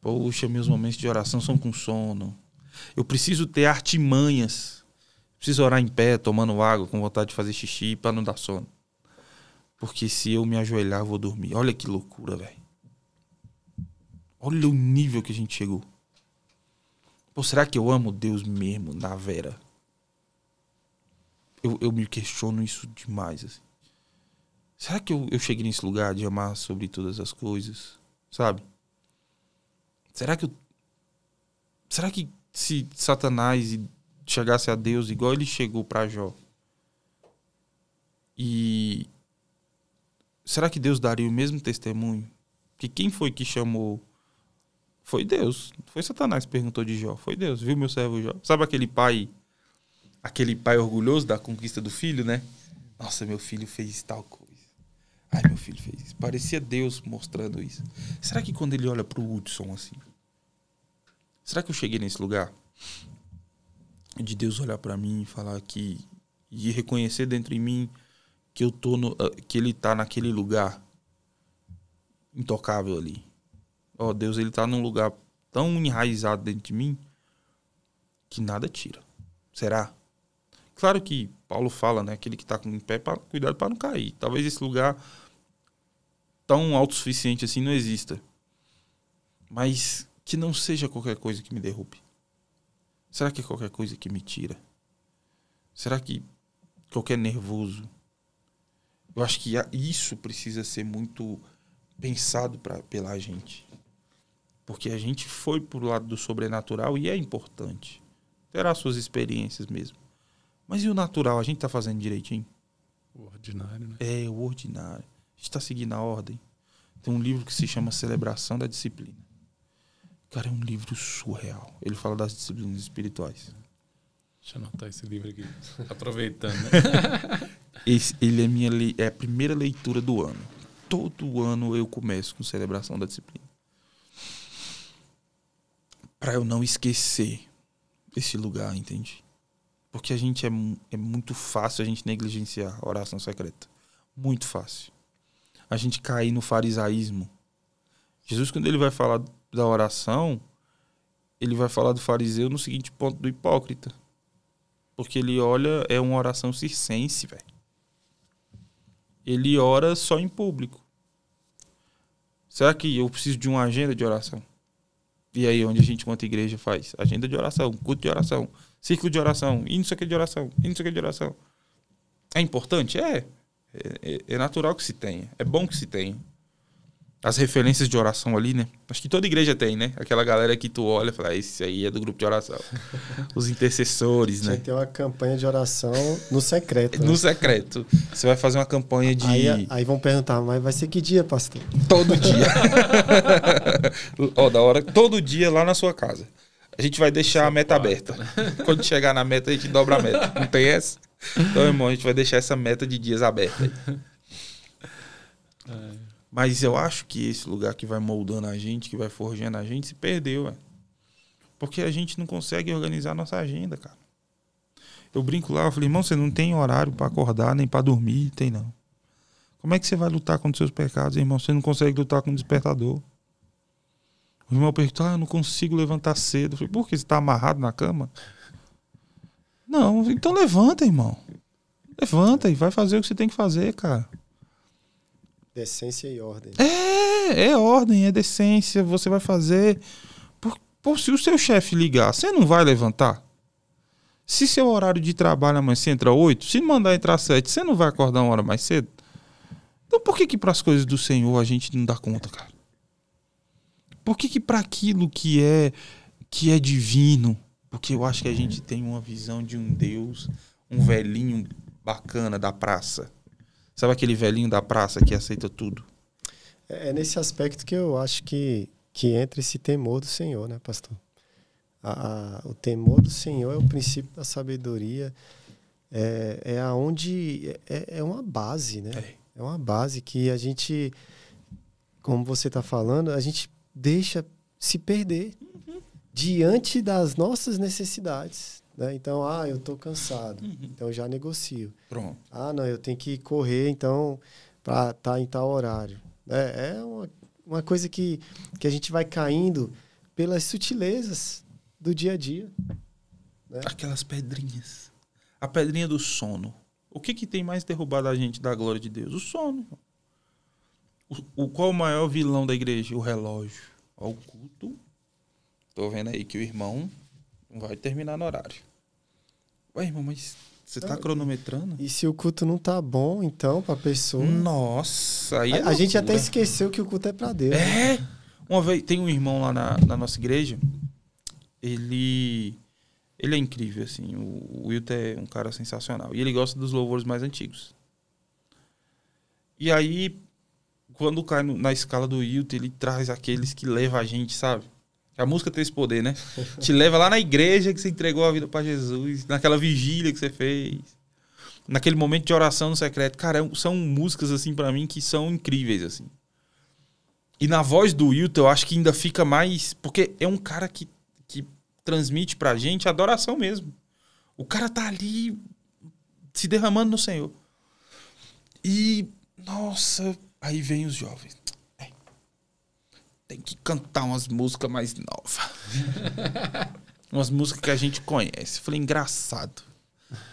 Poxa, meus momentos de oração são com sono. Eu preciso ter artimanhas. Preciso orar em pé, tomando água, com vontade de fazer xixi para não dar sono. Porque se eu me ajoelhar, eu vou dormir. Olha que loucura, velho. Olha o nível que a gente chegou. Pô, será que eu amo Deus mesmo na Vera? Eu, eu me questiono isso demais. Assim. Será que eu, eu cheguei nesse lugar de amar sobre todas as coisas? Sabe? Será que eu. Será que se Satanás chegasse a Deus igual ele chegou para Jó? E será que Deus daria o mesmo testemunho? Que quem foi que chamou foi Deus. Foi Satanás que perguntou de Jó. Foi Deus, viu, meu servo Jó? Sabe aquele pai, aquele pai orgulhoso da conquista do filho, né? Nossa, meu filho fez tal coisa. Ai, meu filho fez isso. Parecia Deus mostrando isso. Será que quando ele olha pro Hudson assim? Será que eu cheguei nesse lugar? De Deus olhar para mim e falar que. E reconhecer dentro de mim que eu tô no, eh, que ele tá naquele lugar intocável ali. Ó, oh, Deus, ele tá num lugar tão enraizado dentro de mim que nada tira. Será? Claro que Paulo fala, né? Aquele que tá com o pé, para cuidado para não cair. Talvez esse lugar tão autossuficiente assim não exista. Mas que não seja qualquer coisa que me derrube. Será que é qualquer coisa que me tira? Será que qualquer nervoso? Eu acho que isso precisa ser muito pensado pra, pela gente. Porque a gente foi pro lado do sobrenatural e é importante. Terá suas experiências mesmo. Mas e o natural? A gente tá fazendo direitinho? O ordinário, né? É, o ordinário. A gente tá seguindo a ordem. Tem um livro que se chama Celebração da Disciplina. Cara, é um livro surreal. Ele fala das disciplinas espirituais. Deixa eu anotar esse livro aqui. Aproveitando, né? <laughs> esse, ele é, minha, é a primeira leitura do ano. Todo ano eu começo com Celebração da Disciplina para eu não esquecer esse lugar, entende? Porque a gente é, é muito fácil a gente negligenciar a oração secreta. Muito fácil. A gente cair no farisaísmo. Jesus, quando ele vai falar da oração, ele vai falar do fariseu no seguinte ponto do hipócrita. Porque ele olha, é uma oração circense, velho. Ele ora só em público. Será que eu preciso de uma agenda de oração? E aí, onde a gente, enquanto igreja, faz agenda de oração, culto de oração, círculo de oração, isso aqui de oração, isso aqui de oração. É importante? É. É, é. é, natural que se tenha. É bom que se tenha as referências de oração ali, né? Acho que toda igreja tem, né? Aquela galera que tu olha e fala, ah, esse aí é do grupo de oração. <laughs> Os intercessores, Tinha né? Tem uma campanha de oração no secreto. Né? No secreto. Você vai fazer uma campanha de. Aí, aí, vão perguntar, mas vai ser que dia, pastor? Todo dia. <laughs> Ó, oh, da hora, todo dia lá na sua casa. A gente vai deixar a meta aberta. Quando chegar na meta, a gente dobra a meta. Não tem essa? Então, irmão, a gente vai deixar essa meta de dias aberta. Aí. Mas eu acho que esse lugar que vai moldando a gente, que vai forjando a gente, se perdeu, é. Porque a gente não consegue organizar a nossa agenda, cara. Eu brinco lá, eu falei, irmão, você não tem horário para acordar nem para dormir, tem não. Como é que você vai lutar contra os seus pecados, irmão? Você não consegue lutar com o despertador. O irmão perguntou, ah, eu não consigo levantar cedo. Eu falei, por que você está amarrado na cama? Não, então levanta, irmão. Levanta e vai fazer o que você tem que fazer, cara. Decência e ordem. É, é ordem, é decência. Você vai fazer. Por, por se o seu chefe ligar, você não vai levantar? Se seu horário de trabalho amanhã você entra 8, se mandar entrar 7, você não vai acordar uma hora mais cedo? Então por que que para as coisas do Senhor a gente não dá conta, cara? Por que que para aquilo que é que é divino, porque eu acho que a gente tem uma visão de um Deus, um velhinho bacana da praça, Sabe aquele velhinho da praça que aceita tudo? É, é nesse aspecto que eu acho que, que entra esse temor do Senhor, né, pastor? A, a, o temor do Senhor é o princípio da sabedoria, é, é aonde é, é uma base, né? É. é uma base que a gente, como você está falando, a gente deixa se perder uhum. diante das nossas necessidades né? Então, ah, eu estou cansado, uhum. então já negocio. Pronto. Ah, não, eu tenho que correr, então, para estar tá em tal horário. É, é uma, uma coisa que, que a gente vai caindo pelas sutilezas do dia a dia. Né? Aquelas pedrinhas. A pedrinha do sono. O que, que tem mais derrubado a gente da glória de Deus? O sono. O, o qual o maior vilão da igreja? O relógio. o culto. Tô vendo aí que o irmão não vai terminar no horário. Ué, irmão, mas você tá cronometrando? E se o culto não tá bom, então, pra pessoa. Nossa, aí é a, a gente até esqueceu que o culto é pra Deus. Né? É! Uma vez, tem um irmão lá na, na nossa igreja, ele. Ele é incrível, assim. O, o Wilton é um cara sensacional. E ele gosta dos louvores mais antigos. E aí, quando cai no, na escala do Wilton, ele traz aqueles que leva a gente, sabe? A música tem esse poder, né? Te leva lá na igreja que você entregou a vida para Jesus, naquela vigília que você fez, naquele momento de oração no secreto. Cara, é são músicas, assim, para mim, que são incríveis, assim. E na voz do Wilton, eu acho que ainda fica mais. Porque é um cara que, que transmite pra gente adoração mesmo. O cara tá ali se derramando no Senhor. E, nossa, aí vem os jovens tem que cantar umas músicas mais novas. <laughs> umas músicas que a gente conhece. Falei, engraçado.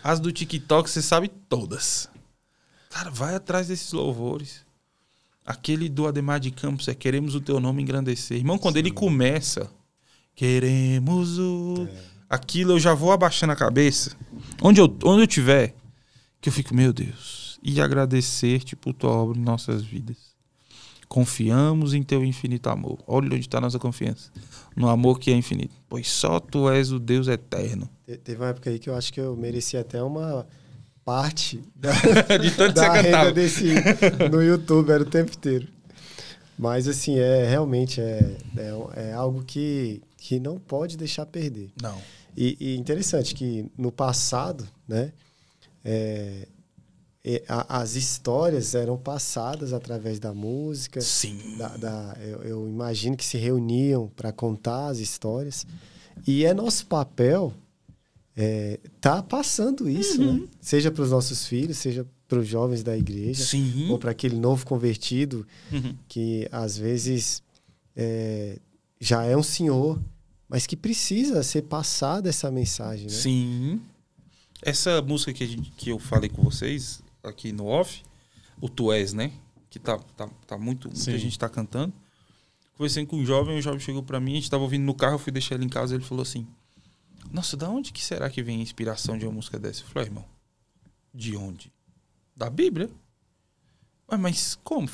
As do TikTok você sabe todas. Cara, vai atrás desses louvores. Aquele do Ademar de Campos é Queremos o Teu Nome Engrandecer. Irmão, quando Sim. ele começa, Queremos o. É. Aquilo eu já vou abaixando a cabeça. Onde eu, onde eu tiver, que eu fico, meu Deus. E agradecer, tipo, tua obra em nossas vidas. Confiamos em teu infinito amor. Olha onde está a nossa confiança. No amor que é infinito. Pois só tu és o Deus eterno. teve uma época aí que eu acho que eu merecia até uma parte <laughs> da, de tanto da renda Desse, no YouTube, era o tempo inteiro. Mas, assim, é realmente é, é, é algo que, que não pode deixar perder. Não. E, e interessante que no passado, né? É, a, as histórias eram passadas através da música. Sim. Da, da eu, eu, imagino que se reuniam para contar as histórias. E é nosso papel é, tá passando isso, né? uhum. né? Seja para os nossos filhos, seja para os jovens da igreja, Sim. ou para aquele novo convertido uhum. que às vezes é, já é um senhor, mas que precisa ser passada essa mensagem, né? Sim. Essa música que, gente, que eu falei com vocês, aqui no off, o Tu És, né? Que tá, tá, tá muito, muita Sim. gente tá cantando. Conversei com um jovem, o jovem chegou para mim, a gente tava ouvindo no carro, eu fui deixar ele em casa, ele falou assim: Nossa, da onde que será que vem a inspiração de uma música dessa? Eu falei, ah, irmão, de onde? Da Bíblia? mas como?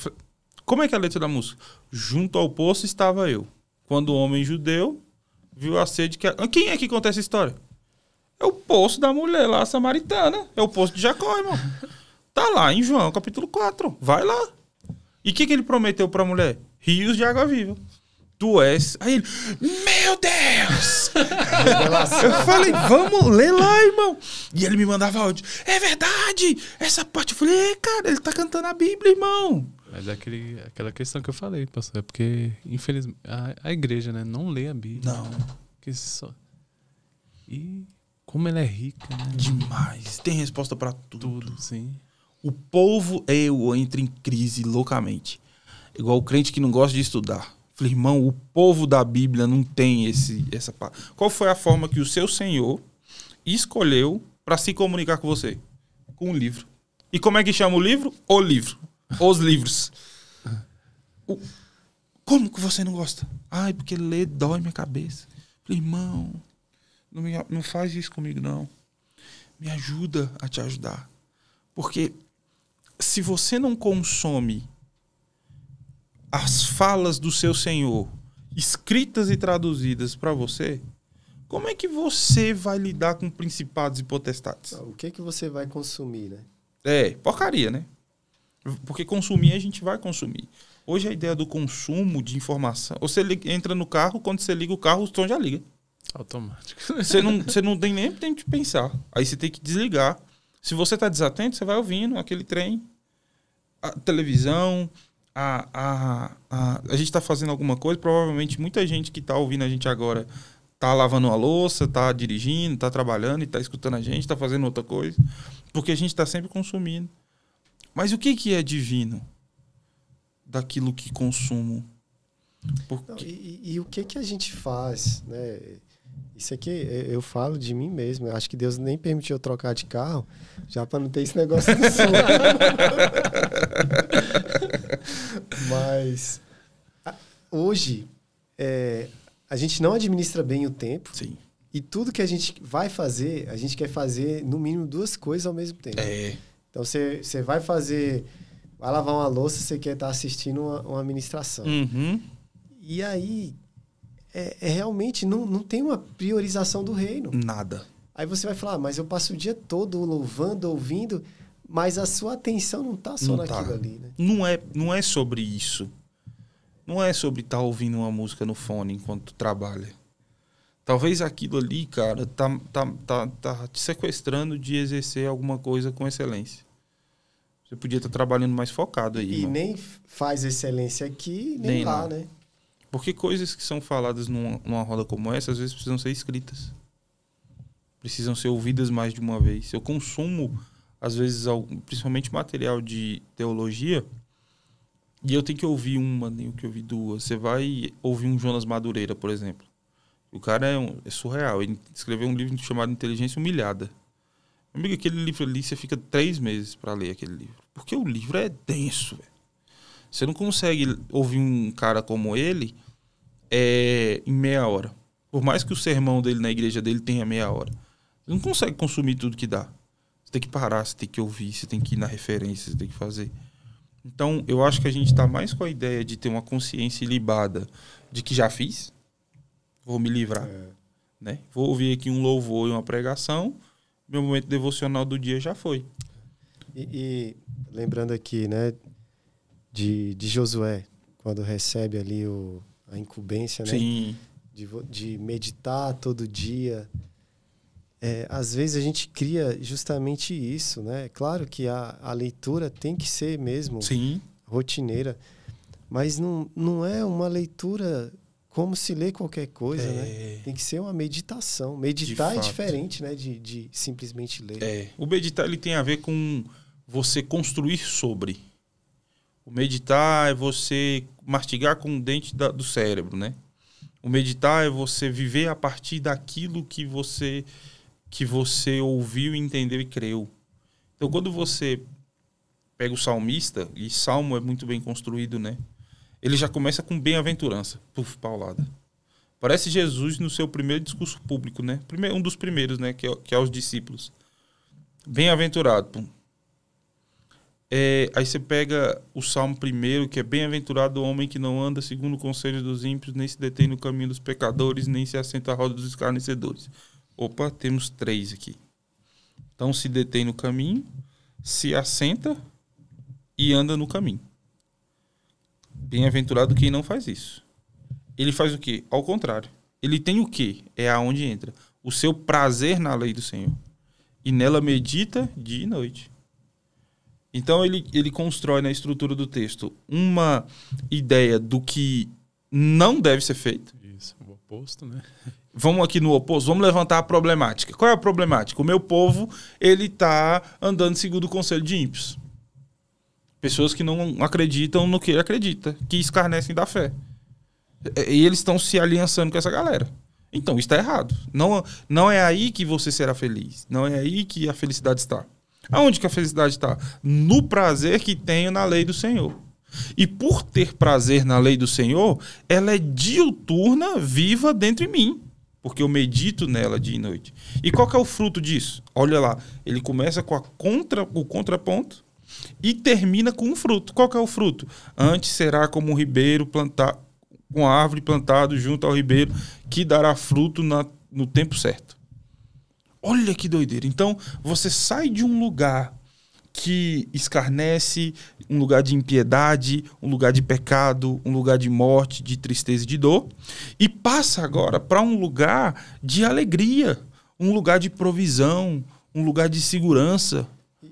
Como é que é a letra da música? Junto ao poço estava eu. Quando o homem judeu viu a sede que. A... Ah, quem é que conta essa história? É o poço da mulher lá, samaritana. É o poço de Jacó, irmão. Tá lá em João, capítulo 4. Vai lá. E o que, que ele prometeu para a mulher? Rios de água viva. Tu és. Aí ele, meu Deus! <laughs> <laughs> eu falei, vamos ler lá, irmão. E ele me mandava áudio. É verdade! Essa parte. Eu falei, é, cara, ele tá cantando a Bíblia, irmão. Mas é aquele, aquela questão que eu falei, pastor. É porque, infelizmente, a, a igreja, né, não lê a Bíblia. Não. Porque só... E como ela é rica, né? Demais. Tem resposta para tudo. Tudo, sim. O povo eu é, entra em crise loucamente. Igual o crente que não gosta de estudar. Falei, irmão, o povo da Bíblia não tem esse essa Qual foi a forma que o seu Senhor escolheu para se comunicar com você? Com um livro. E como é que chama o livro? O livro. Os livros. O... Como que você não gosta? Ai, porque ler dói minha cabeça. Falei, irmão, não, me, não faz isso comigo, não. Me ajuda a te ajudar. Porque se você não consome as falas do seu Senhor escritas e traduzidas para você, como é que você vai lidar com principados e potestades? O que é que você vai consumir, né? É, porcaria, né? Porque consumir a gente vai consumir. Hoje a ideia do consumo de informação. Você entra no carro, quando você liga o carro, o som já liga. Automático. <laughs> Você não, você não tem nem tempo de pensar. Aí você tem que desligar. Se você está desatento, você vai ouvindo aquele trem a televisão, a, a, a, a gente está fazendo alguma coisa, provavelmente muita gente que está ouvindo a gente agora está lavando a louça, está dirigindo, está trabalhando e está escutando a gente, está fazendo outra coisa, porque a gente está sempre consumindo. Mas o que, que é divino daquilo que consumo? Porque... Não, e, e, e, o que, que a gente faz, né? Isso aqui eu falo de mim mesmo. Acho que Deus nem permitiu eu trocar de carro já para não ter esse negócio do som. <laughs> Mas hoje é, a gente não administra bem o tempo. Sim. E tudo que a gente vai fazer, a gente quer fazer no mínimo duas coisas ao mesmo tempo. É. Então você vai fazer. Vai lavar uma louça, você quer estar tá assistindo uma, uma administração. Uhum. E aí, é, é realmente não, não tem uma priorização do reino. Nada. Aí você vai falar, ah, mas eu passo o dia todo louvando, ouvindo, mas a sua atenção não está só não tá. naquilo tá. ali, né? Não é, não é sobre isso. Não é sobre estar tá ouvindo uma música no fone enquanto trabalha. Talvez aquilo ali, cara, tá, tá, tá, tá te sequestrando de exercer alguma coisa com excelência. Você podia estar tá trabalhando mais focado aí. E irmão. nem faz excelência aqui, nem, nem lá, lá, né? Porque coisas que são faladas numa, numa roda como essa, às vezes precisam ser escritas. Precisam ser ouvidas mais de uma vez. Eu consumo, às vezes, principalmente material de teologia, e eu tenho que ouvir uma, tenho que ouvir duas. Você vai ouvir um Jonas Madureira, por exemplo. O cara é, um, é surreal. Ele escreveu um livro chamado Inteligência Humilhada. Amigo, aquele livro ali, você fica três meses para ler aquele livro. Porque o livro é denso, velho. Você não consegue ouvir um cara como ele é, em meia hora. Por mais que o sermão dele na igreja dele tenha meia hora. Você não consegue consumir tudo que dá. Você tem que parar, você tem que ouvir, você tem que ir na referência, você tem que fazer. Então, eu acho que a gente está mais com a ideia de ter uma consciência libada de que já fiz, vou me livrar. É. Né? Vou ouvir aqui um louvor e uma pregação, meu momento devocional do dia já foi. E, e lembrando aqui, né, de, de Josué, quando recebe ali o, a incumbência, né? Sim. De, de meditar todo dia. É, às vezes a gente cria justamente isso, né? É claro que a, a leitura tem que ser mesmo Sim. rotineira, mas não, não é uma leitura como se lê qualquer coisa, né? é. né? Tem que ser uma meditação. Meditar é diferente, né? De, de simplesmente ler. É. O meditar ele tem a ver com você construir sobre. O meditar é você mastigar com o dente da, do cérebro, né? O meditar é você viver a partir daquilo que você que você ouviu, entendeu e creu. Então, quando você pega o salmista, e salmo é muito bem construído, né? Ele já começa com bem-aventurança. Puf, paulada. Parece Jesus no seu primeiro discurso público, né? Primeiro, um dos primeiros, né? Que, é, que é aos discípulos. Bem-aventurado. É, aí você pega o Salmo primeiro, que é bem-aventurado o homem que não anda segundo o conselho dos ímpios, nem se detém no caminho dos pecadores, nem se assenta à roda dos escarnecedores. Opa, temos três aqui. Então se detém no caminho, se assenta e anda no caminho. Bem-aventurado quem não faz isso. Ele faz o quê? Ao contrário. Ele tem o quê? É aonde entra. O seu prazer na lei do Senhor. E nela medita dia e noite. Então ele, ele constrói na estrutura do texto uma ideia do que não deve ser feito. Isso, o oposto, né? <laughs> Vamos aqui no oposto, vamos levantar a problemática. Qual é a problemática? O meu povo, ele está andando segundo o conselho de ímpios. Pessoas que não acreditam no que ele acredita, que escarnecem da fé. E eles estão se aliançando com essa galera. Então, está errado. Não, não é aí que você será feliz. Não é aí que a felicidade está. Aonde que a felicidade está? No prazer que tenho na lei do Senhor. E por ter prazer na lei do Senhor, ela é diuturna, viva dentro de mim. Porque eu medito nela dia e noite. E qual que é o fruto disso? Olha lá, ele começa com a contra, o contraponto e termina com um fruto. Qual que é o fruto? Antes será como um ribeiro plantado, uma árvore plantado junto ao ribeiro, que dará fruto na, no tempo certo. Olha que doideira. Então, você sai de um lugar que escarnece, um lugar de impiedade, um lugar de pecado, um lugar de morte, de tristeza e de dor, e passa agora para um lugar de alegria, um lugar de provisão, um lugar de segurança.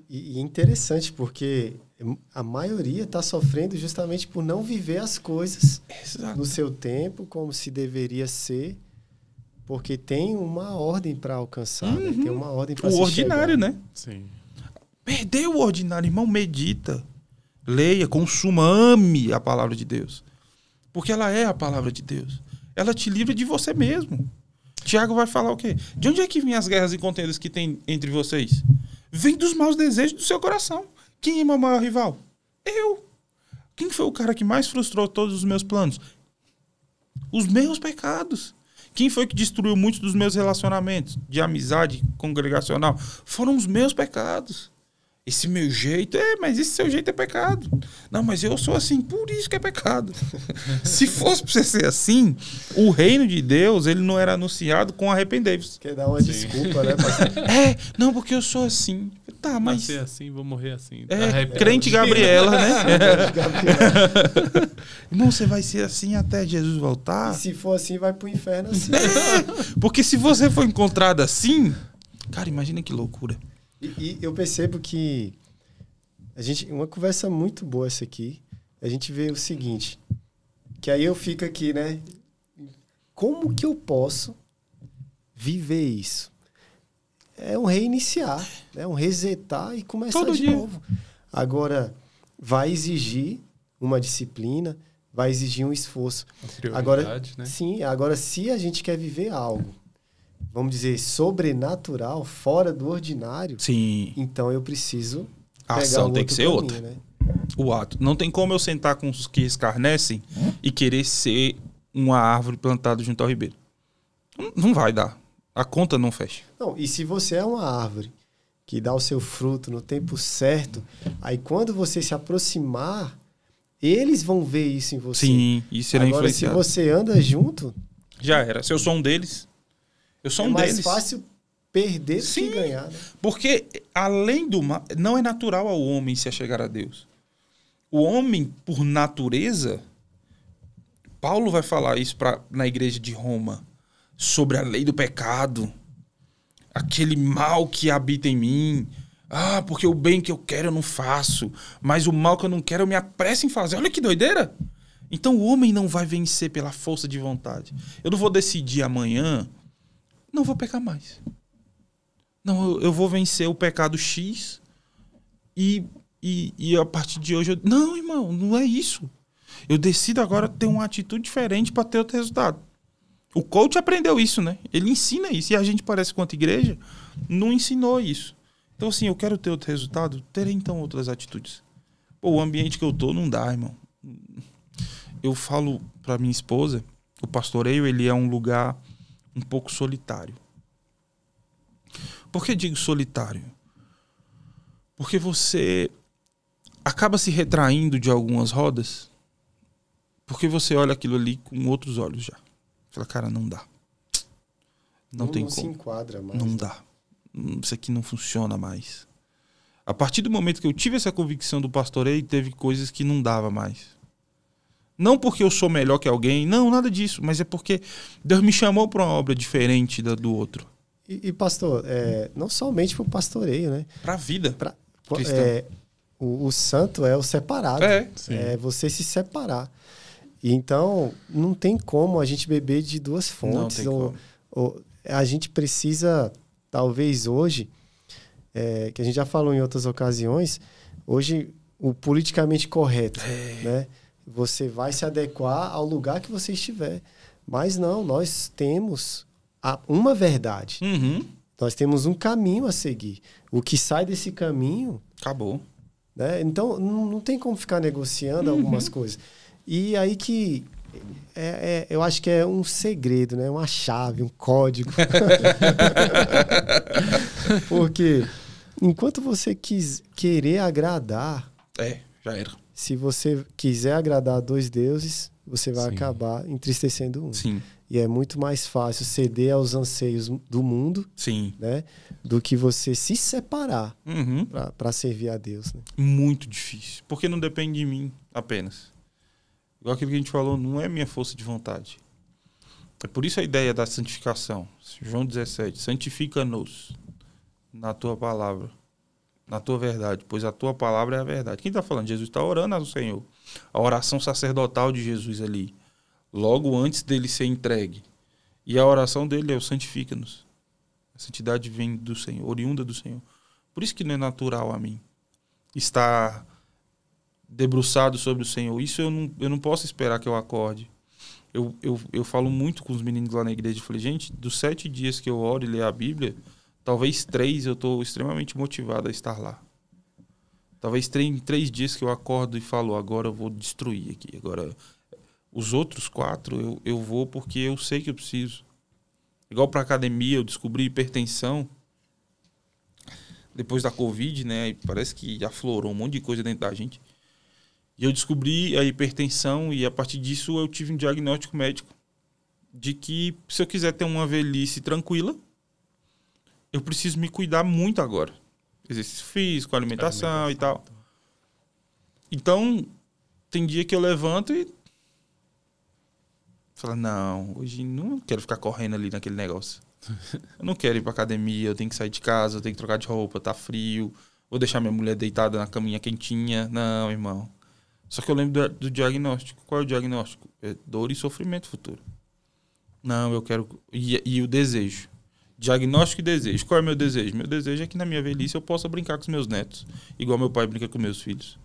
E, e interessante, porque a maioria está sofrendo justamente por não viver as coisas Exato. no seu tempo, como se deveria ser porque tem uma ordem para alcançar, uhum. né? tem uma ordem para O ordinário, chegar. né? Sim. Perdeu o ordinário, irmão, medita. Leia, consuma, ame a palavra de Deus. Porque ela é a palavra de Deus. Ela te livra de você mesmo. Tiago vai falar o quê? De onde é que vêm as guerras e contendas que tem entre vocês? Vem dos maus desejos do seu coração. Quem é meu maior rival? Eu. Quem foi o cara que mais frustrou todos os meus planos? Os meus pecados. Quem foi que destruiu muitos dos meus relacionamentos de amizade congregacional? Foram os meus pecados esse meu jeito, é, mas esse seu jeito é pecado. Não, mas eu sou assim, por isso que é pecado. <laughs> Se fosse pra você ser assim, o reino de Deus, ele não era anunciado com arrependei Quer dar uma Sim. desculpa, né? <laughs> é, não, porque eu sou assim. Tá, mas... ser assim, vou morrer assim. é, crente Gabriela, né? <laughs> Irmão, você vai ser assim até Jesus voltar? E se for assim, vai pro inferno assim. É, porque se você for encontrado assim... Cara, imagina que loucura. E, e, eu percebo que a gente uma conversa muito boa essa aqui. A gente vê o seguinte, que aí eu fico aqui, né? Como que eu posso viver isso? É um reiniciar, é né? um resetar e começar Todo de dia. novo. Agora vai exigir uma disciplina, vai exigir um esforço. Agora, né? sim, agora se a gente quer viver algo vamos dizer, sobrenatural, fora do ordinário, Sim. então eu preciso. A ação tem que ser caminho, outra. Né? O ato. Não tem como eu sentar com os que escarnecem e querer ser uma árvore plantada junto ao ribeiro. Não vai dar. A conta não fecha. Não, e se você é uma árvore que dá o seu fruto no tempo certo, aí quando você se aproximar, eles vão ver isso em você. Sim, isso será Agora, influenciado. se você anda junto... Já era. Se eu sou um deles... Eu sou é um deles. É mais fácil perder Sim, que ganhar. Né? Porque além do mal, não é natural ao homem se achegar a Deus. O homem, por natureza, Paulo vai falar isso pra, na igreja de Roma sobre a lei do pecado, aquele mal que habita em mim. Ah, porque o bem que eu quero eu não faço, mas o mal que eu não quero eu me apresso em fazer. Olha que doideira! Então o homem não vai vencer pela força de vontade. Eu não vou decidir amanhã não vou pecar mais. Não, eu, eu vou vencer o pecado X e, e, e a partir de hoje eu. Não, irmão, não é isso. Eu decido agora ter uma atitude diferente para ter outro resultado. O coach aprendeu isso, né? Ele ensina isso. E a gente parece quanto igreja não ensinou isso. Então, assim, eu quero ter outro resultado, terei então outras atitudes. Pô, o ambiente que eu tô não dá, irmão. Eu falo para minha esposa, o pastoreio, ele é um lugar um pouco solitário. Por que digo solitário? Porque você acaba se retraindo de algumas rodas, porque você olha aquilo ali com outros olhos já. Fala, cara, não dá. Não, não tem não como. Não se enquadra mais. Não né? dá. Isso aqui não funciona mais. A partir do momento que eu tive essa convicção do pastoreio, teve coisas que não dava mais. Não porque eu sou melhor que alguém, não, nada disso, mas é porque Deus me chamou para uma obra diferente da do outro. E, e pastor, é, não somente para o pastoreio, né? Para a vida. Pra, é, o, o, santo é o separado. É, sim. é você se separar. Então, não tem como a gente beber de duas fontes. Ou, ou, a gente precisa, talvez hoje, é, que a gente já falou em outras ocasiões, hoje o politicamente correto, é. né? Você vai se adequar ao lugar que você estiver. Mas não, nós temos uma verdade. Uhum. Nós temos um caminho a seguir. O que sai desse caminho. Acabou. Né? Então, não, tem como ficar negociando uhum. algumas coisas. E aí que. É, é, eu acho que é um segredo, né? Uma chave, um código. <laughs> Porque enquanto você quis querer agradar. É, já era se você quiser agradar dois deuses, você vai Sim. acabar entristecendo um. Sim. E é muito mais fácil ceder aos anseios do mundo Sim. Né, do que você se separar uhum. para servir a Deus. Né? Muito difícil. Porque não depende de mim apenas. Igual aquilo que a gente falou, não é minha força de vontade. É por isso a ideia da santificação. João 17: santifica-nos na tua palavra na tua verdade, pois a tua palavra é a verdade. Quem está falando? Jesus está orando ao Senhor. A oração sacerdotal de Jesus ali, logo antes dele ser entregue. E a oração dele é o santifica-nos. A santidade vem do Senhor, oriunda do Senhor. Por isso que não é natural a mim estar debruçado sobre o Senhor. Isso eu não, eu não posso esperar que eu acorde. Eu, eu, eu falo muito com os meninos lá na igreja. Eu falei, gente, dos sete dias que eu oro e leio a Bíblia, talvez três eu estou extremamente motivado a estar lá. Talvez três, três dias que eu acordo e falo, agora eu vou destruir aqui. Agora, os outros quatro eu, eu vou porque eu sei que eu preciso. Igual para academia, eu descobri hipertensão depois da Covid, né? Parece que aflorou um monte de coisa dentro da gente. E eu descobri a hipertensão e a partir disso eu tive um diagnóstico médico de que se eu quiser ter uma velhice tranquila, eu preciso me cuidar muito agora. Exercício físico, alimentação, alimentação e tal. Então, tem dia que eu levanto e. Falo, não, hoje não quero ficar correndo ali naquele negócio. eu não quero ir pra academia, eu tenho que sair de casa, eu tenho que trocar de roupa, tá frio. Vou deixar minha mulher deitada na caminha quentinha. Não, irmão. Só que eu lembro do, do diagnóstico. Qual é o diagnóstico? É dor e sofrimento futuro. Não, eu quero. E, e o desejo. Diagnóstico e desejo. Qual é o meu desejo? Meu desejo é que na minha velhice eu possa brincar com os meus netos, igual meu pai brinca com meus filhos.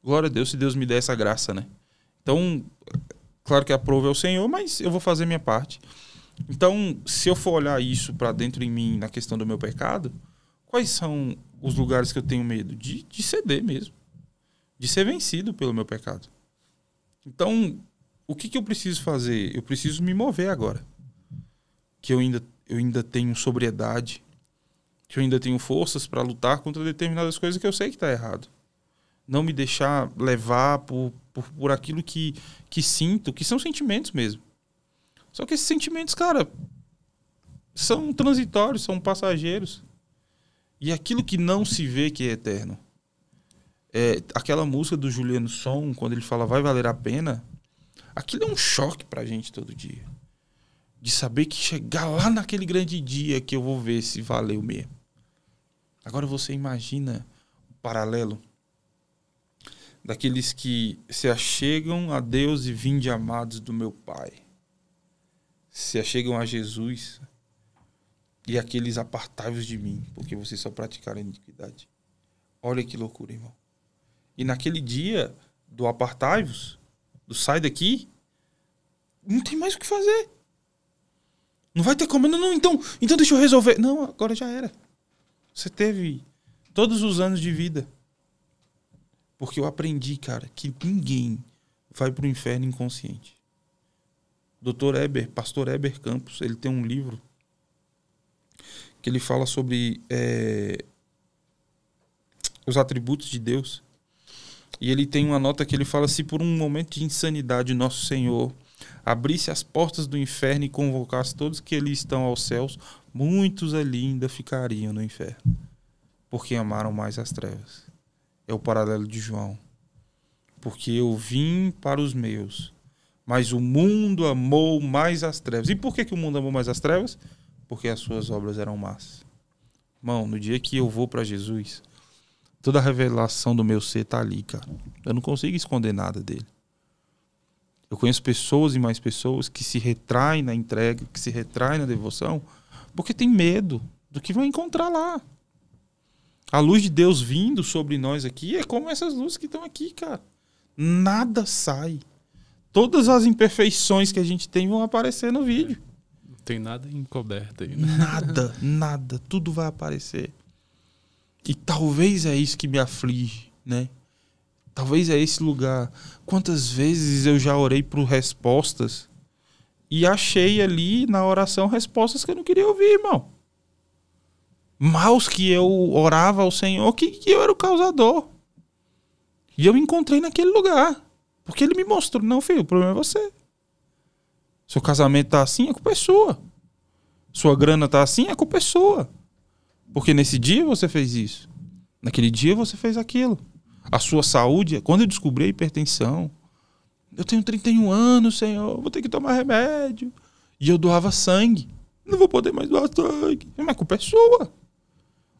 Glória a Deus, se Deus me der essa graça, né? Então, claro que a prova é o Senhor, mas eu vou fazer minha parte. Então, se eu for olhar isso para dentro em mim, na questão do meu pecado, quais são os lugares que eu tenho medo? De, de ceder mesmo. De ser vencido pelo meu pecado. Então, o que, que eu preciso fazer? Eu preciso me mover agora que eu ainda, eu ainda tenho sobriedade, que eu ainda tenho forças para lutar contra determinadas coisas que eu sei que está errado. Não me deixar levar por, por, por aquilo que, que sinto, que são sentimentos mesmo. Só que esses sentimentos, cara, são transitórios, são passageiros. E aquilo que não se vê que é eterno. É, aquela música do Juliano Som, quando ele fala vai valer a pena, aquilo é um choque pra gente todo dia de saber que chegar lá naquele grande dia que eu vou ver se valeu mesmo. Agora você imagina o paralelo daqueles que se achegam a Deus e vinde amados do meu Pai. Se achegam a Jesus e aqueles apartai de mim, porque vocês só praticaram iniquidade. Olha que loucura, irmão. E naquele dia do apartai do sai daqui, não tem mais o que fazer. Não vai ter como. Não, não, então, então deixa eu resolver. Não, agora já era. Você teve todos os anos de vida. Porque eu aprendi, cara, que ninguém vai pro inferno inconsciente. doutor Eber, pastor Eber Campos, ele tem um livro que ele fala sobre é, os atributos de Deus. E ele tem uma nota que ele fala: se por um momento de insanidade nosso Senhor abrisse as portas do inferno e convocasse todos que ali estão aos céus, muitos ali ainda ficariam no inferno, porque amaram mais as trevas. É o paralelo de João. Porque eu vim para os meus, mas o mundo amou mais as trevas. E por que, que o mundo amou mais as trevas? Porque as suas obras eram más. Mão, no dia que eu vou para Jesus, toda a revelação do meu ser está ali, cara. Eu não consigo esconder nada dele. Eu conheço pessoas e mais pessoas que se retraem na entrega, que se retraem na devoção, porque tem medo do que vão encontrar lá. A luz de Deus vindo sobre nós aqui é como essas luzes que estão aqui, cara. Nada sai. Todas as imperfeições que a gente tem vão aparecer no vídeo. Não tem nada encoberto aí. Né? Nada, nada. Tudo vai aparecer. E talvez é isso que me aflige, né? Talvez é esse lugar. Quantas vezes eu já orei por respostas e achei ali na oração respostas que eu não queria ouvir, irmão. Maus que eu orava ao Senhor, que, que eu era o causador. E eu me encontrei naquele lugar. Porque ele me mostrou: não, filho, o problema é você. Seu casamento tá assim, é culpa é sua. Sua grana tá assim, é culpa é sua. Porque nesse dia você fez isso. Naquele dia você fez aquilo a sua saúde. Quando eu descobri a hipertensão, eu tenho 31 anos, senhor, vou ter que tomar remédio. E eu doava sangue. Não vou poder mais doar sangue. Mas a culpa é sua.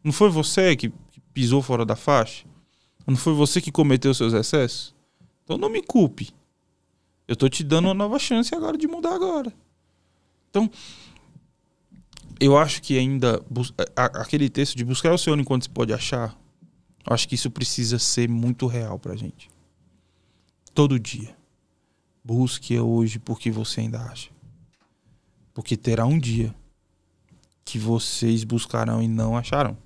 Não foi você que pisou fora da faixa? Não foi você que cometeu seus excessos? Então não me culpe. Eu tô te dando uma nova chance agora de mudar agora. Então, eu acho que ainda aquele texto de buscar o Senhor enquanto se pode achar eu acho que isso precisa ser muito real pra gente. Todo dia. Busque hoje porque você ainda acha. Porque terá um dia que vocês buscarão e não acharão.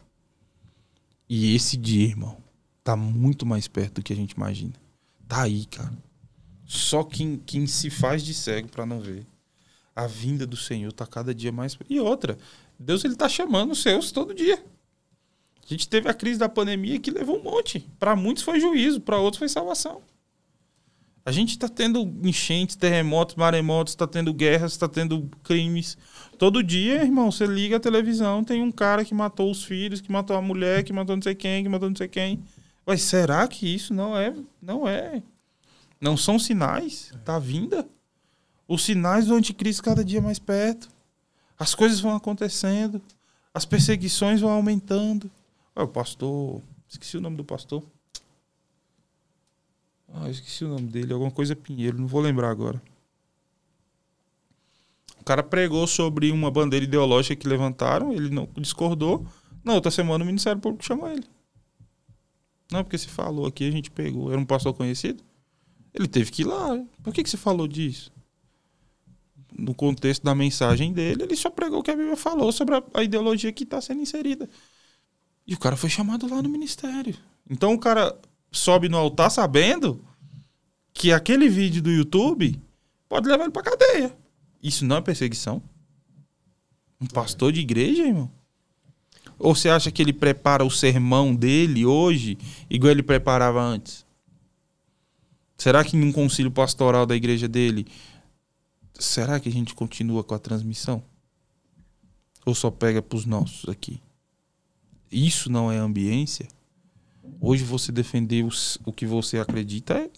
E esse dia, irmão, tá muito mais perto do que a gente imagina. Tá aí, cara. Só quem, quem se faz de cego para não ver. A vinda do Senhor tá cada dia mais. E outra, Deus ele tá chamando os seus todo dia. A gente teve a crise da pandemia que levou um monte. Para muitos foi juízo, para outros foi salvação. A gente está tendo enchentes, terremotos, maremotos, está tendo guerras, está tendo crimes. Todo dia, irmão, você liga a televisão, tem um cara que matou os filhos, que matou a mulher, que matou não sei quem, que matou não sei quem. Mas será que isso não é, não é, não são sinais da é. tá vinda? Os sinais do anticristo cada dia mais perto. As coisas vão acontecendo, as perseguições vão aumentando. Ah, o pastor. Esqueci o nome do pastor. Ah, esqueci o nome dele. Alguma coisa Pinheiro, não vou lembrar agora. O cara pregou sobre uma bandeira ideológica que levantaram, ele não discordou. Não, outra semana o Ministério Público chamou ele. Não, porque se falou aqui, a gente pegou. Era um pastor conhecido? Ele teve que ir lá. Por que, que se falou disso? No contexto da mensagem dele, ele só pregou o que a Bíblia falou sobre a, a ideologia que está sendo inserida. E o cara foi chamado lá no ministério. Então o cara sobe no altar sabendo que aquele vídeo do YouTube pode levar ele pra cadeia. Isso não é perseguição? Um pastor de igreja, irmão? Ou você acha que ele prepara o sermão dele hoje igual ele preparava antes? Será que em um concílio pastoral da igreja dele, será que a gente continua com a transmissão? Ou só pega para os nossos aqui? isso não é ambiência, hoje você defender os, o que você acredita é,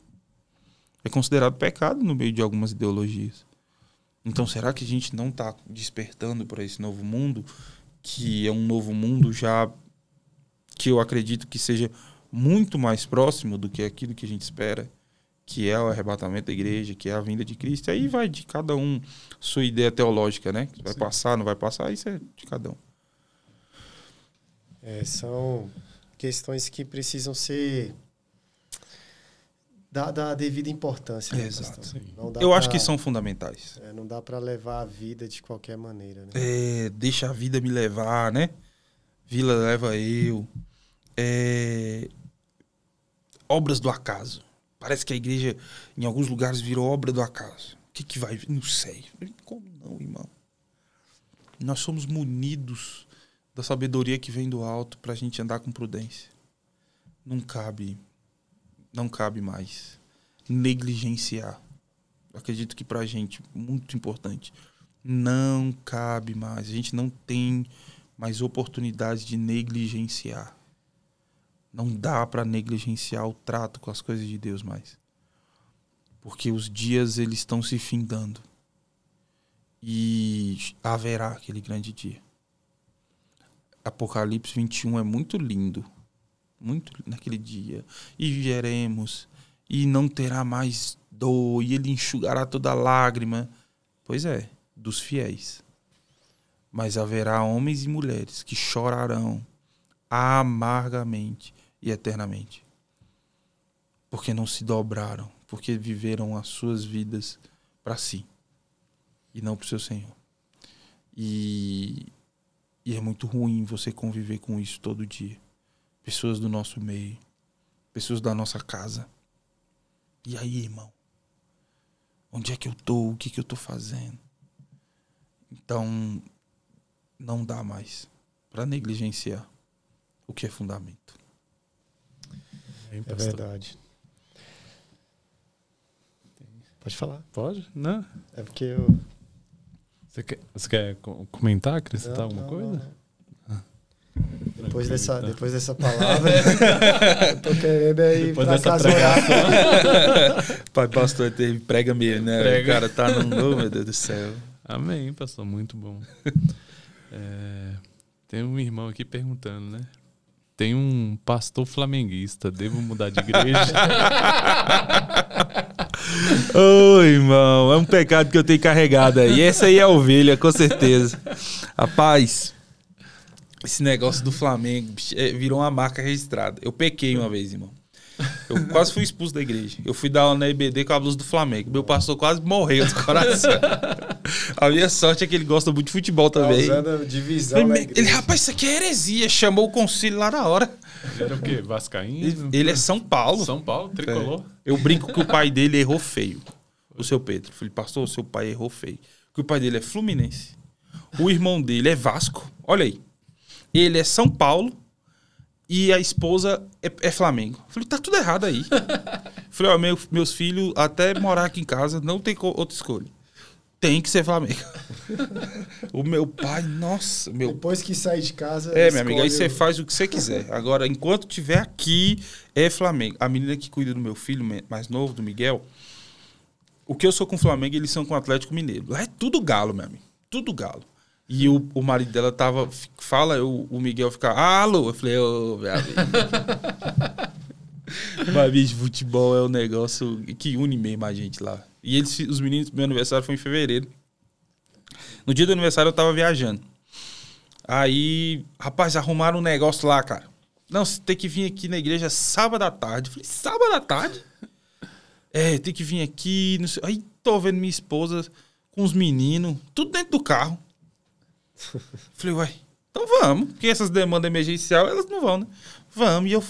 é considerado pecado no meio de algumas ideologias. Então, será que a gente não está despertando para esse novo mundo, que é um novo mundo já que eu acredito que seja muito mais próximo do que aquilo que a gente espera, que é o arrebatamento da igreja, que é a vinda de Cristo? Aí vai de cada um sua ideia teológica, né? Vai Sim. passar, não vai passar, isso é de cada um. É, são questões que precisam ser da, devida importância. Né, Exato. Eu pra, acho que são fundamentais. É, não dá para levar a vida de qualquer maneira. Né? É, deixa a vida me levar, né? Vila leva eu. É... Obras do acaso. Parece que a igreja, em alguns lugares, virou obra do acaso. O que, que vai vir? Não sei. Como não, irmão? Nós somos munidos da sabedoria que vem do alto para a gente andar com prudência. Não cabe, não cabe mais negligenciar. Acredito que para a gente muito importante. Não cabe mais. A gente não tem mais oportunidade de negligenciar. Não dá para negligenciar o trato com as coisas de Deus mais. Porque os dias eles estão se findando. E haverá aquele grande dia Apocalipse 21 é muito lindo. Muito lindo naquele dia. E veremos. E não terá mais dor. E ele enxugará toda lágrima. Pois é, dos fiéis. Mas haverá homens e mulheres que chorarão amargamente e eternamente. Porque não se dobraram, porque viveram as suas vidas para si e não para o seu Senhor. E e é muito ruim você conviver com isso todo dia. Pessoas do nosso meio, pessoas da nossa casa. E aí, irmão? Onde é que eu tô? O que que eu tô fazendo? Então, não dá mais para negligenciar o que é fundamento. É, é verdade. Pode falar. Pode? Não? É porque eu você quer, você quer comentar, acrescentar não, alguma não, coisa? Não, ah. depois dessa, tá. depois dessa palavra, eu tô querendo aí depois pra dessa pregação. Pai pastor, teve prega mesmo, né? Prega. O cara tá no oh, novo, meu Deus do céu. Amém, pastor, muito bom. É, tem um irmão aqui perguntando, né? Tem um pastor flamenguista, devo mudar de igreja? <laughs> Ô, oh, irmão, é um pecado que eu tenho carregado aí. Essa aí é a ovelha, com certeza. Rapaz, esse negócio do Flamengo bicho, é, virou uma marca registrada. Eu pequei uma vez, irmão. Eu quase fui expulso da igreja. Eu fui dar aula na IBD com a blusa do Flamengo. Meu pastor quase morreu do coração. <laughs> a minha sorte é que ele gosta muito de futebol também. Causando divisão ele, ele, rapaz, isso aqui é heresia. Chamou o concílio lá na hora. Ele é o quê? Vascaíno? Ele é São Paulo. São Paulo, tricolor. É. Eu brinco que o pai dele errou feio. O seu Pedro. Falei, pastor, o seu pai errou feio. Que o pai dele é fluminense. O irmão dele é Vasco. Olha aí. Ele é São Paulo e a esposa é, é Flamengo. Falei, tá tudo errado aí. <laughs> Falei, ó, meu, meus filhos, até morar aqui em casa, não tem outra escolha. Tem que ser Flamengo. <laughs> o meu pai, nossa, meu. Depois que sai de casa. É, minha amiga, aí você faz o que você quiser. Agora, enquanto tiver aqui, é Flamengo. A menina que cuida do meu filho mais novo, do Miguel, o que eu sou com o Flamengo, eles são com o Atlético Mineiro. Lá é tudo galo, meu amigo. Tudo galo. E o, o marido dela tava. Fala, o, o Miguel fica. Alô! Eu falei, ô, oh, minha <laughs> Mas, bicho, futebol é um negócio que une mesmo a gente lá. E eles, os meninos, meu aniversário foi em fevereiro. No dia do aniversário eu tava viajando. Aí, rapaz, arrumaram um negócio lá, cara. Não, você tem que vir aqui na igreja sábado à tarde. Eu falei, sábado à tarde? É, tem que vir aqui. Aí tô vendo minha esposa com os meninos, tudo dentro do carro. Falei, uai, então vamos, porque essas demandas emergenciais, elas não vão, né? Vamos. E eu,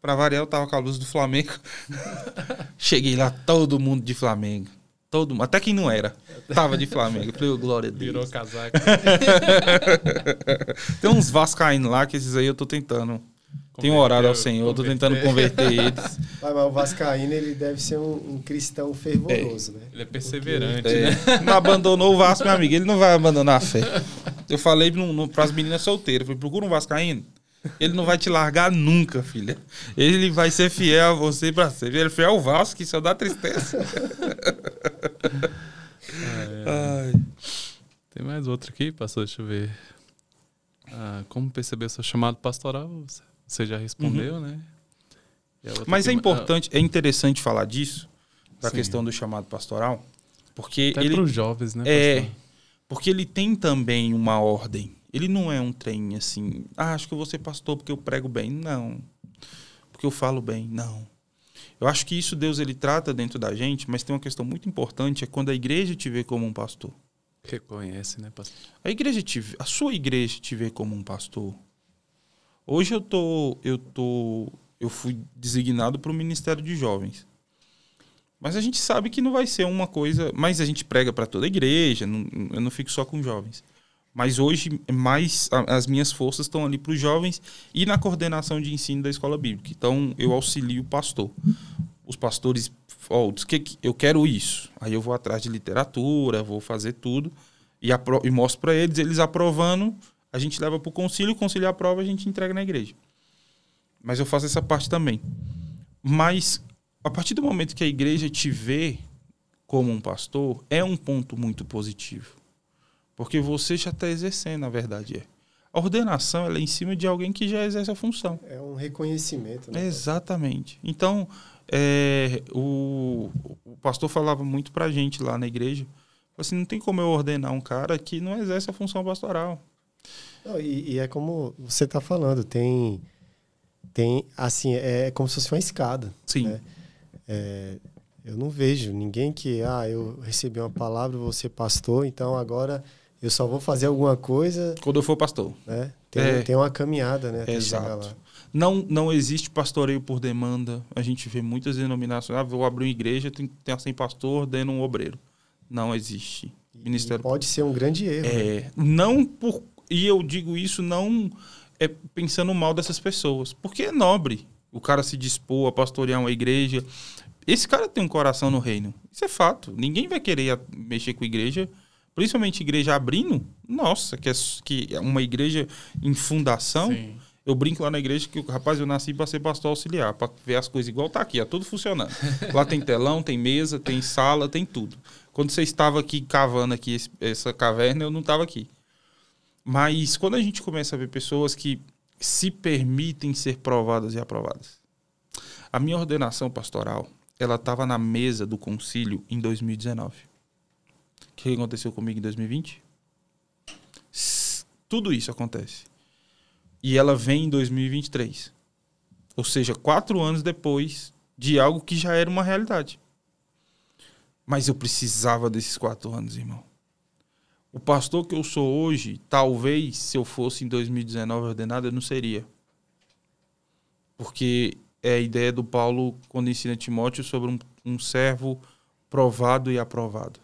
pra variar, eu tava com a luz do Flamengo. <laughs> Cheguei lá, todo mundo de Flamengo. Todo mundo, até quem não era, tava de Flamengo. Falei, oh, glória a Deus. Virou casaca. <laughs> Tem uns vascaínos lá, que esses aí eu tô tentando tem um horário ao Senhor, tô tentando converter eles. Mas, <laughs> mas, o Vascaíno ele deve ser um, um cristão fervoroso, é. né? Ele é perseverante, Porque... né? Não abandonou o Vasco, meu amigo. Ele não vai abandonar a fé. Eu falei para as meninas solteiras, falei, procura um Vascaíno. Ele não vai te largar nunca, filha. Ele vai ser fiel a você para sempre. Ele é fiel ao Vasco, que só dá tristeza. <laughs> ai. Tem mais outro aqui, pastor? Deixa eu ver. Ah, como perceber o seu chamado pastoral? Você você já respondeu, uhum. né? Tá mas é importante, é interessante falar disso, da Sim. questão do chamado pastoral, porque Até ele para os jovens, né? É, porque ele tem também uma ordem. Ele não é um trem assim, ah, acho que eu vou ser pastor porque eu prego bem, não. Porque eu falo bem, não. Eu acho que isso Deus ele trata dentro da gente, mas tem uma questão muito importante é quando a igreja te vê como um pastor. Reconhece, né, pastor? A igreja te, a sua igreja te vê como um pastor. Hoje eu tô, eu tô, eu fui designado para o Ministério de Jovens. Mas a gente sabe que não vai ser uma coisa. Mas a gente prega para toda a igreja, não, eu não fico só com jovens. Mas hoje, mais a, as minhas forças estão ali para os jovens e na coordenação de ensino da escola bíblica. Então, eu auxilio o pastor. Os pastores, ó, oh, que, que eu quero isso. Aí eu vou atrás de literatura, vou fazer tudo e, apro e mostro para eles, eles aprovando a gente leva para o concílio, o concílio aprova, a gente entrega na igreja. Mas eu faço essa parte também. Mas a partir do momento que a igreja te vê como um pastor, é um ponto muito positivo. Porque você já está exercendo, na verdade é. A ordenação ela é em cima de alguém que já exerce a função. É um reconhecimento. Né? Exatamente. Então, é, o, o, pastor falava muito para gente lá na igreja, assim, não tem como eu ordenar um cara que não exerce a função pastoral. Não, e, e, é como você está falando, tem, tem assim, é como se fosse uma escada. Sim. Né? É, eu não vejo ninguém que, ah, eu recebi uma palavra, você é pastor, então agora eu só vou fazer alguma coisa. Quando eu for pastor. Né? Tem, é, tem uma caminhada, né? Até exato. Não, não existe pastoreio por demanda. A gente vê muitas denominações. Ah, vou abrir uma igreja, tem, tem assim pastor, dando um obreiro. Não existe. E Ministério. Pode ser um grande erro. É, né? Não por e eu digo isso não é, pensando mal dessas pessoas, porque é nobre o cara se dispor a pastorear uma igreja. Esse cara tem um coração no reino. Isso é fato. Ninguém vai querer mexer com igreja, principalmente igreja abrindo. Nossa, que é, que é uma igreja em fundação. Sim. Eu brinco lá na igreja que, rapaz, eu nasci para ser pastor auxiliar, para ver as coisas igual tá aqui, é tudo funcionando. Lá tem telão, tem mesa, tem sala, tem tudo. Quando você estava aqui cavando aqui esse, essa caverna, eu não estava aqui. Mas quando a gente começa a ver pessoas que se permitem ser provadas e aprovadas. A minha ordenação pastoral, ela estava na mesa do concílio em 2019. O que aconteceu comigo em 2020? Tudo isso acontece. E ela vem em 2023. Ou seja, quatro anos depois de algo que já era uma realidade. Mas eu precisava desses quatro anos, irmão. O pastor que eu sou hoje, talvez se eu fosse em 2019 ordenado, eu não seria. Porque é a ideia do Paulo quando ensina Timóteo sobre um, um servo provado e aprovado.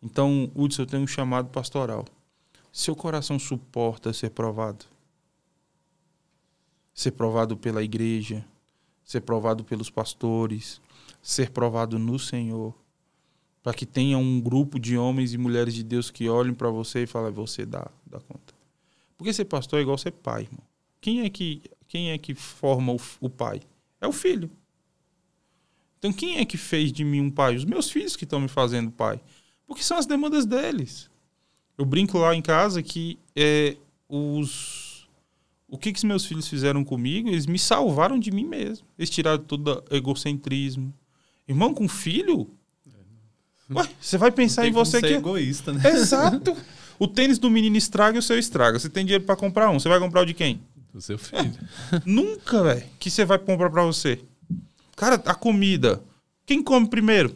Então, Hudson, eu tenho um chamado pastoral. Seu coração suporta ser provado? Ser provado pela igreja, ser provado pelos pastores, ser provado no Senhor para que tenha um grupo de homens e mulheres de Deus que olhem para você e falem, é você dá, dá conta. Porque ser pastor é igual ser pai, irmão. Quem é que, quem é que forma o, o pai? É o filho. Então quem é que fez de mim um pai? Os meus filhos que estão me fazendo pai. Porque são as demandas deles. Eu brinco lá em casa que é, os o que que meus filhos fizeram comigo, eles me salvaram de mim mesmo. Eles tiraram todo o egocentrismo. Irmão com filho, Ué, você vai pensar em você que. Ser egoísta, né? Exato. <laughs> O tênis do menino estraga e o seu estraga. Você tem dinheiro para comprar um, você vai comprar o de quem? Do seu filho. <laughs> Nunca, velho, que você vai comprar para você. Cara, a comida. Quem come primeiro?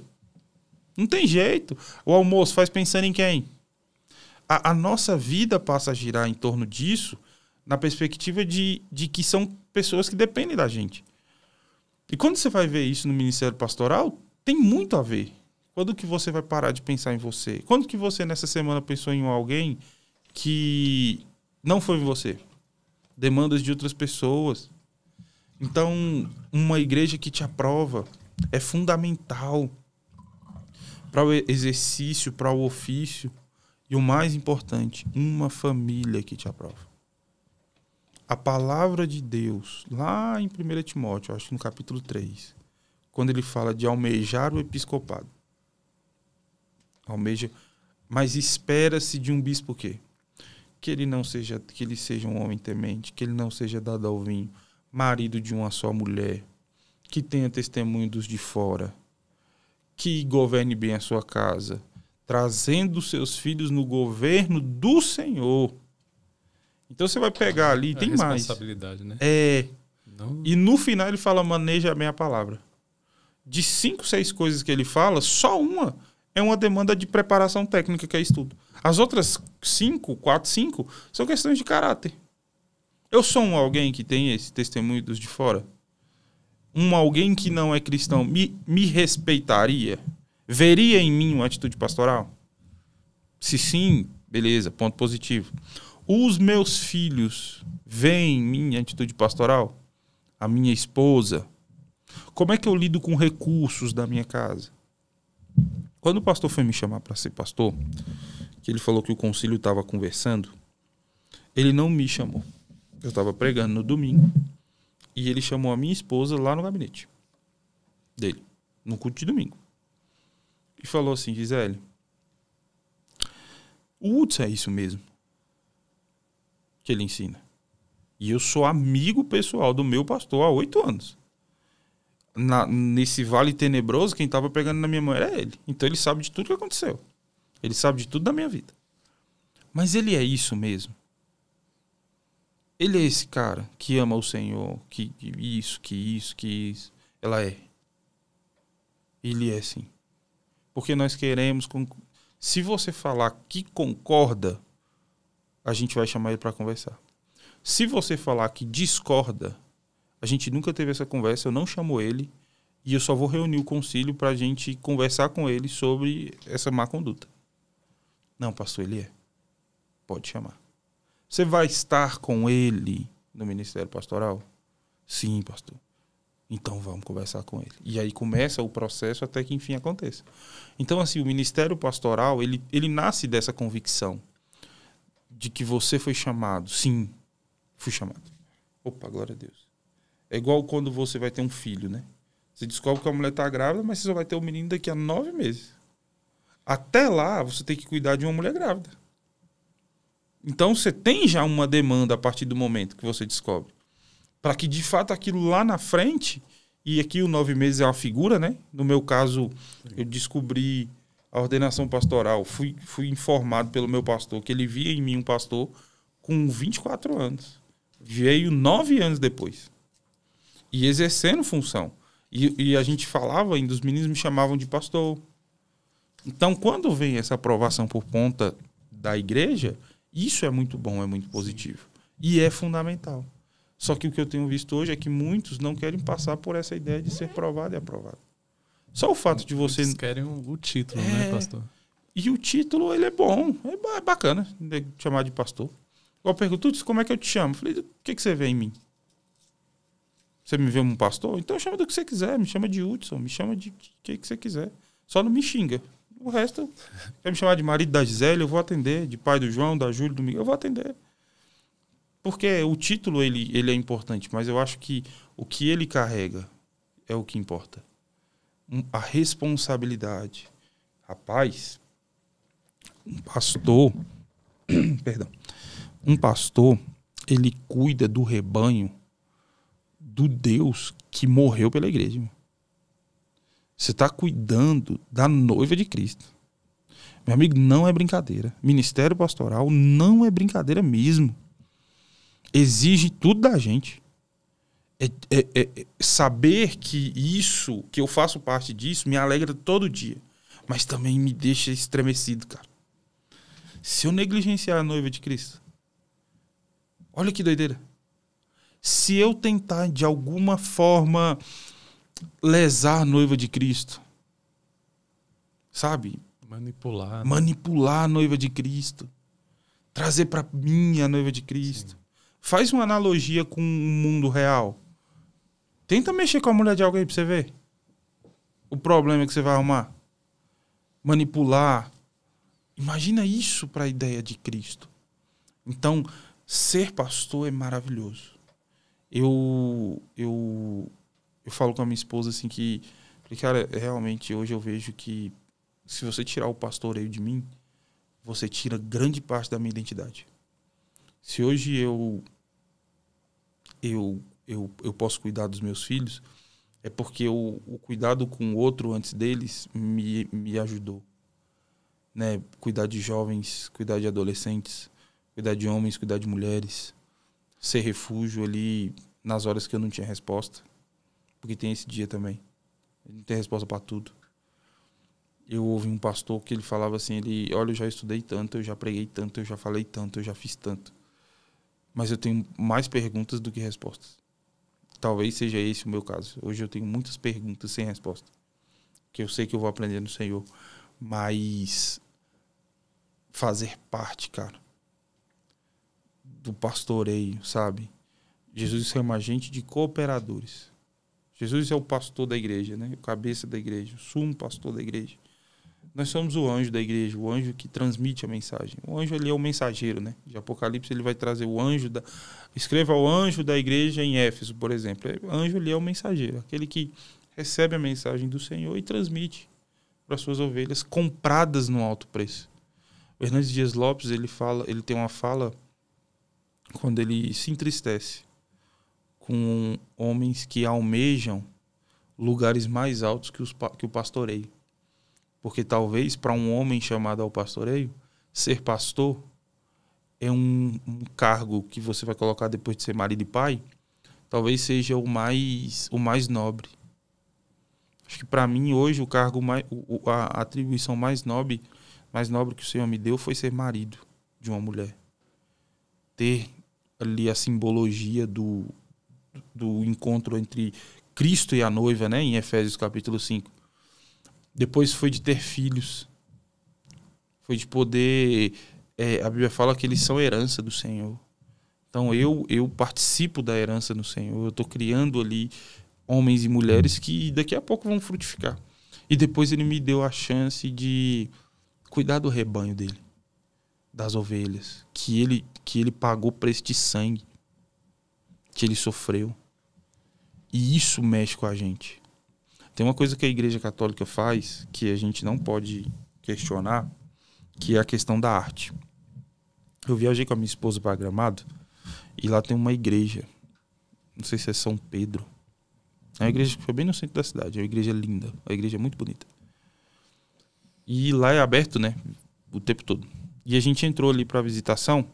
Não tem jeito. O almoço faz pensando em quem? A, a nossa vida passa a girar em torno disso, na perspectiva de, de que são pessoas que dependem da gente. E quando você vai ver isso no Ministério Pastoral, tem muito a ver. Quando que você vai parar de pensar em você? Quando que você nessa semana pensou em alguém que não foi em você? Demandas de outras pessoas. Então, uma igreja que te aprova é fundamental para o exercício, para o ofício e o mais importante, uma família que te aprova. A palavra de Deus, lá em 1 Timóteo, acho que no capítulo 3, quando ele fala de almejar o episcopado, almeja, mas espera-se de um bispo que que ele não seja que ele seja um homem temente, que ele não seja dado ao vinho, marido de uma só mulher, que tenha testemunho dos de fora, que governe bem a sua casa, trazendo seus filhos no governo do Senhor. Então você vai pegar ali, é tem mais. Responsabilidade, né? É. Não... E no final ele fala maneja bem a palavra. De cinco, seis coisas que ele fala, só uma é uma demanda de preparação técnica, que é estudo. As outras cinco, quatro, cinco, são questões de caráter. Eu sou um alguém que tem esse testemunho dos de fora? Um alguém que não é cristão me, me respeitaria? Veria em mim uma atitude pastoral? Se sim, beleza, ponto positivo. Os meus filhos veem em mim atitude pastoral? A minha esposa? Como é que eu lido com recursos da minha casa? Quando o pastor foi me chamar para ser pastor, que ele falou que o concílio estava conversando, ele não me chamou. Eu estava pregando no domingo e ele chamou a minha esposa lá no gabinete dele, no culto de domingo. E falou assim: Gisele, o Uts é isso mesmo que ele ensina. E eu sou amigo pessoal do meu pastor há oito anos na, nesse vale tenebroso, quem estava pegando na minha mão era ele. Então ele sabe de tudo que aconteceu. Ele sabe de tudo da minha vida. Mas ele é isso mesmo. Ele é esse cara que ama o Senhor, que, que isso, que isso, que isso. Ela é. Ele é sim. Porque nós queremos. Conc... Se você falar que concorda, a gente vai chamar ele para conversar. Se você falar que discorda, a gente nunca teve essa conversa, eu não chamo ele e eu só vou reunir o concílio para a gente conversar com ele sobre essa má conduta. Não, pastor, ele é. Pode chamar. Você vai estar com ele no ministério pastoral? Sim, pastor. Então vamos conversar com ele. E aí começa o processo até que enfim aconteça. Então assim, o ministério pastoral, ele ele nasce dessa convicção de que você foi chamado. Sim, fui chamado. Opa, glória a Deus. É igual quando você vai ter um filho, né? Você descobre que a mulher tá grávida, mas você só vai ter o um menino daqui a nove meses. Até lá, você tem que cuidar de uma mulher grávida. Então, você tem já uma demanda a partir do momento que você descobre. Para que, de fato, aquilo lá na frente, e aqui o nove meses é uma figura, né? No meu caso, eu descobri a ordenação pastoral. Fui, fui informado pelo meu pastor que ele via em mim um pastor com 24 anos. Veio nove anos depois e exercendo função. E, e a gente falava ainda, os meninos me chamavam de pastor. Então, quando vem essa aprovação por conta da igreja, isso é muito bom, é muito positivo. E é fundamental. Só que o que eu tenho visto hoje é que muitos não querem passar por essa ideia de ser provado e aprovado. Só o fato de você. Eles querem o título, né, é... né, pastor? E o título, ele é bom, é, é bacana chamar de pastor. Eu pergunto, como é que eu te chamo? Eu falei, o que, que você vê em mim? Você me vê um pastor? Então chama do que você quiser, me chama de Hudson, me chama de que que você quiser. Só não me xinga. O resto, quer me chamar de marido da Gisele, eu vou atender, de pai do João, da Júlia, do Miguel, eu vou atender. Porque o título ele, ele é importante, mas eu acho que o que ele carrega é o que importa. A responsabilidade. Rapaz, um pastor, <clears throat> perdão, um pastor, ele cuida do rebanho do Deus que morreu pela igreja. Você está cuidando da noiva de Cristo. Meu amigo, não é brincadeira. Ministério pastoral não é brincadeira mesmo. Exige tudo da gente. É, é, é, é, saber que isso, que eu faço parte disso, me alegra todo dia. Mas também me deixa estremecido, cara. Se eu negligenciar a noiva de Cristo, olha que doideira se eu tentar de alguma forma lesar a noiva de Cristo, sabe? Manipular. Né? Manipular a noiva de Cristo. Trazer para mim a noiva de Cristo. Sim. Faz uma analogia com o mundo real. Tenta mexer com a mulher de alguém pra você ver. O problema é que você vai arrumar. Manipular. Imagina isso para a ideia de Cristo. Então, ser pastor é maravilhoso eu, eu, eu falo com a minha esposa assim que, cara, realmente hoje eu vejo que se você tirar o pastoreio de mim, você tira grande parte da minha identidade. Se hoje eu eu eu, eu posso cuidar dos meus filhos, é porque o o cuidado com o outro antes deles me, me ajudou. Né? Cuidar de jovens, cuidar de adolescentes, cuidar de homens, cuidar de mulheres, ser refúgio ali nas horas que eu não tinha resposta. Porque tem esse dia também. Não tem resposta para tudo. Eu ouvi um pastor que ele falava assim, ele, olha, eu já estudei tanto, eu já preguei tanto, eu já falei tanto, eu já fiz tanto. Mas eu tenho mais perguntas do que respostas. Talvez seja esse o meu caso. Hoje eu tenho muitas perguntas sem resposta. Que eu sei que eu vou aprender no Senhor, mas fazer parte, cara do pastoreio, sabe? Jesus é um agente de cooperadores. Jesus é o pastor da igreja, né? O cabeça da igreja, o sumo pastor da igreja. Nós somos o anjo da igreja, o anjo que transmite a mensagem. O anjo ele é o mensageiro, né? De Apocalipse ele vai trazer o anjo da escreva o anjo da igreja em Éfeso, por exemplo. É, o anjo ele é o mensageiro, aquele que recebe a mensagem do Senhor e transmite para suas ovelhas compradas no alto preço. O Hernandes Dias Lopes, ele fala, ele tem uma fala quando ele se entristece com homens que almejam lugares mais altos que, os, que o pastoreio. Porque talvez para um homem chamado ao pastoreio, ser pastor é um, um, cargo que você vai colocar depois de ser marido e pai, talvez seja o mais o mais nobre. Acho que para mim hoje o cargo mais o, a atribuição mais nobre, mais nobre que o Senhor me deu foi ser marido de uma mulher. Ter ali a simbologia do, do encontro entre Cristo e a noiva, né, em Efésios capítulo 5. Depois foi de ter filhos. Foi de poder. É, a Bíblia fala que eles são herança do Senhor. Então eu, eu participo da herança do Senhor. Eu estou criando ali homens e mulheres que daqui a pouco vão frutificar. E depois ele me deu a chance de cuidar do rebanho dele das ovelhas, que ele que ele pagou preço de sangue que ele sofreu. E isso mexe com a gente. Tem uma coisa que a Igreja Católica faz que a gente não pode questionar, que é a questão da arte. Eu viajei com a minha esposa para Gramado e lá tem uma igreja. Não sei se é São Pedro. É uma igreja que foi bem no centro da cidade. É uma igreja linda. É uma igreja muito bonita. E lá é aberto, né? O tempo todo. E a gente entrou ali para visitação.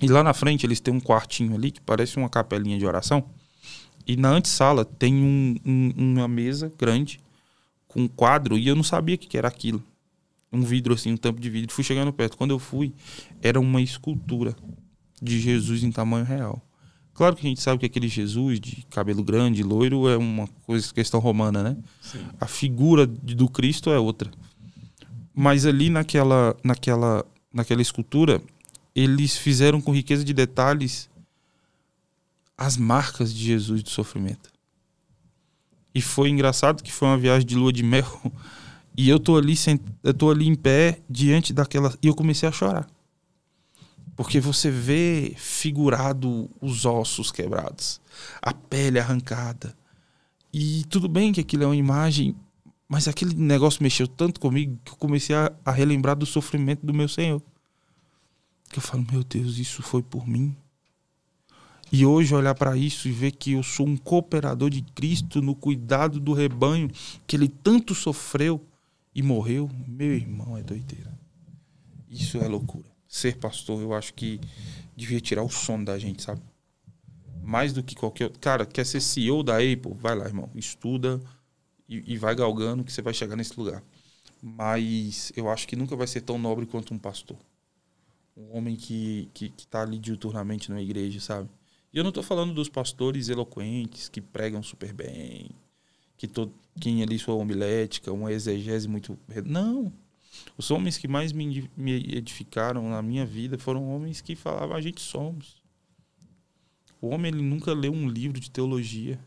E lá na frente eles têm um quartinho ali que parece uma capelinha de oração. E na antessala tem um, um, uma mesa grande com um quadro e eu não sabia o que, era aquilo. Um vidro assim, um tampo de vidro. Fui chegando perto. Quando eu fui, era uma escultura de Jesus em tamanho real. Claro que a gente sabe que aquele Jesus de cabelo grande, loiro, é uma coisa, questão romana, né? Sim. A figura do Cristo é outra. Mas ali naquela, naquela, naquela escultura, eles fizeram com riqueza de detalhes as marcas de Jesus do sofrimento. E foi engraçado que foi uma viagem de lua de mel. E eu tô ali, sent... eu tô ali em pé diante daquela. E eu comecei a chorar. Porque você vê figurado os ossos quebrados, a pele arrancada. E tudo bem que aquilo é uma imagem mas aquele negócio mexeu tanto comigo que eu comecei a, a relembrar do sofrimento do meu Senhor. Que eu falo, meu Deus, isso foi por mim. E hoje olhar para isso e ver que eu sou um cooperador de Cristo no cuidado do rebanho que ele tanto sofreu e morreu, meu irmão, é doideira. Isso é loucura. Ser pastor, eu acho que devia tirar o sono da gente, sabe? Mais do que qualquer. outro Cara, quer ser CEO da Apple? Vai lá, irmão. Estuda e, e vai galgando que você vai chegar nesse lugar. Mas eu acho que nunca vai ser tão nobre quanto um pastor. Um homem que, que, que tá ali diuturnamente numa igreja, sabe? E eu não estou falando dos pastores eloquentes que pregam super bem, que todo quem ali sua homilética, uma exegese muito. Não. Os homens que mais me, me edificaram na minha vida foram homens que falavam a gente somos. O homem ele nunca leu um livro de teologia.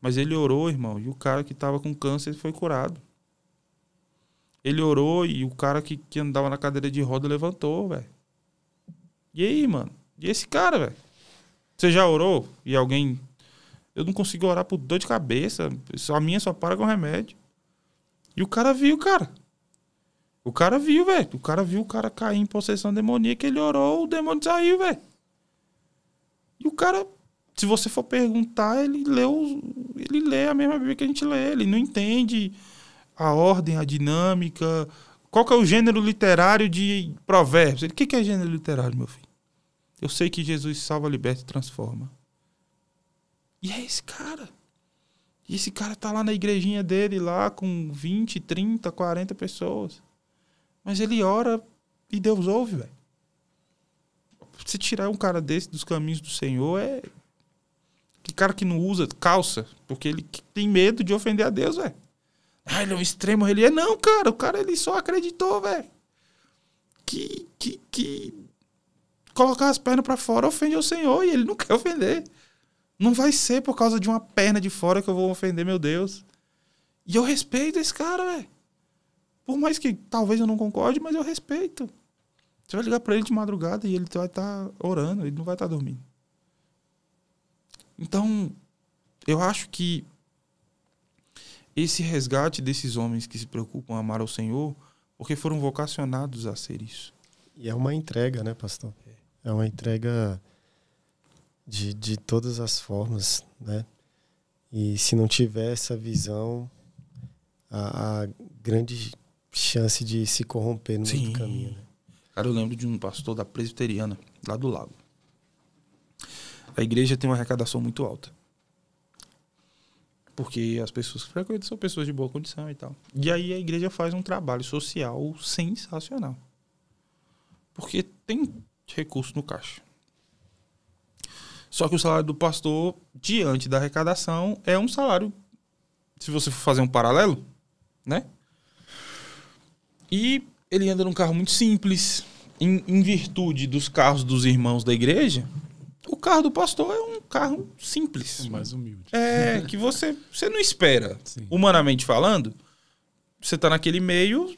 Mas ele orou, irmão, e o cara que estava com câncer foi curado. Ele orou e o cara que, que andava na cadeira de roda levantou, velho. E aí, mano? E esse cara, velho? Você já orou e alguém. Eu não consigo orar por dor de cabeça. A minha só para com remédio. E o cara viu, cara. O cara viu, velho. O cara viu o cara cair em possessão demoníaca. Ele orou, o demônio saiu, velho. E o cara se você for perguntar, ele leu, ele lê a mesma Bíblia que a gente lê, ele não entende a ordem, a dinâmica, qual que é o gênero literário de provérbios. Ele, o que, que é gênero literário, meu filho? Eu sei que Jesus salva, liberta e transforma. E é esse cara. E esse cara tá lá na igrejinha dele, lá com 20, 30, 40 pessoas. Mas ele ora e Deus ouve, velho. Se tirar um cara desse dos caminhos do Senhor, é, que cara que não usa calça, porque ele tem medo de ofender a Deus, velho. Ah, ele é um extremo ele é Não, cara, o cara ele só acreditou, velho. Que, que, que colocar as pernas para fora ofende o Senhor e ele não <laughs> quer ofender. Não vai ser por causa de uma perna de fora que eu vou ofender meu Deus. E eu respeito esse cara, velho. Por mais que talvez eu não concorde, mas eu respeito. Você vai ligar para ele de madrugada e ele vai estar tá orando, ele não vai estar tá dormindo. Então, eu acho que esse resgate desses homens que se preocupam em amar ao Senhor, porque foram vocacionados a ser isso. E é uma entrega, né, pastor? É uma entrega de, de todas as formas, né? E se não tiver essa visão, a, a grande chance de se corromper no Sim. meio do caminho, né? Cara, eu lembro de um pastor da presbiteriana, lá do lago a igreja tem uma arrecadação muito alta. Porque as pessoas que frequentam são pessoas de boa condição e tal. E aí a igreja faz um trabalho social sensacional. Porque tem recurso no caixa. Só que o salário do pastor, diante da arrecadação, é um salário. Se você for fazer um paralelo, né? E ele anda num carro muito simples. Em, em virtude dos carros dos irmãos da igreja, o carro do pastor é um carro simples. Mais humilde. É, que você, você não espera. Sim. Humanamente falando, você está naquele meio,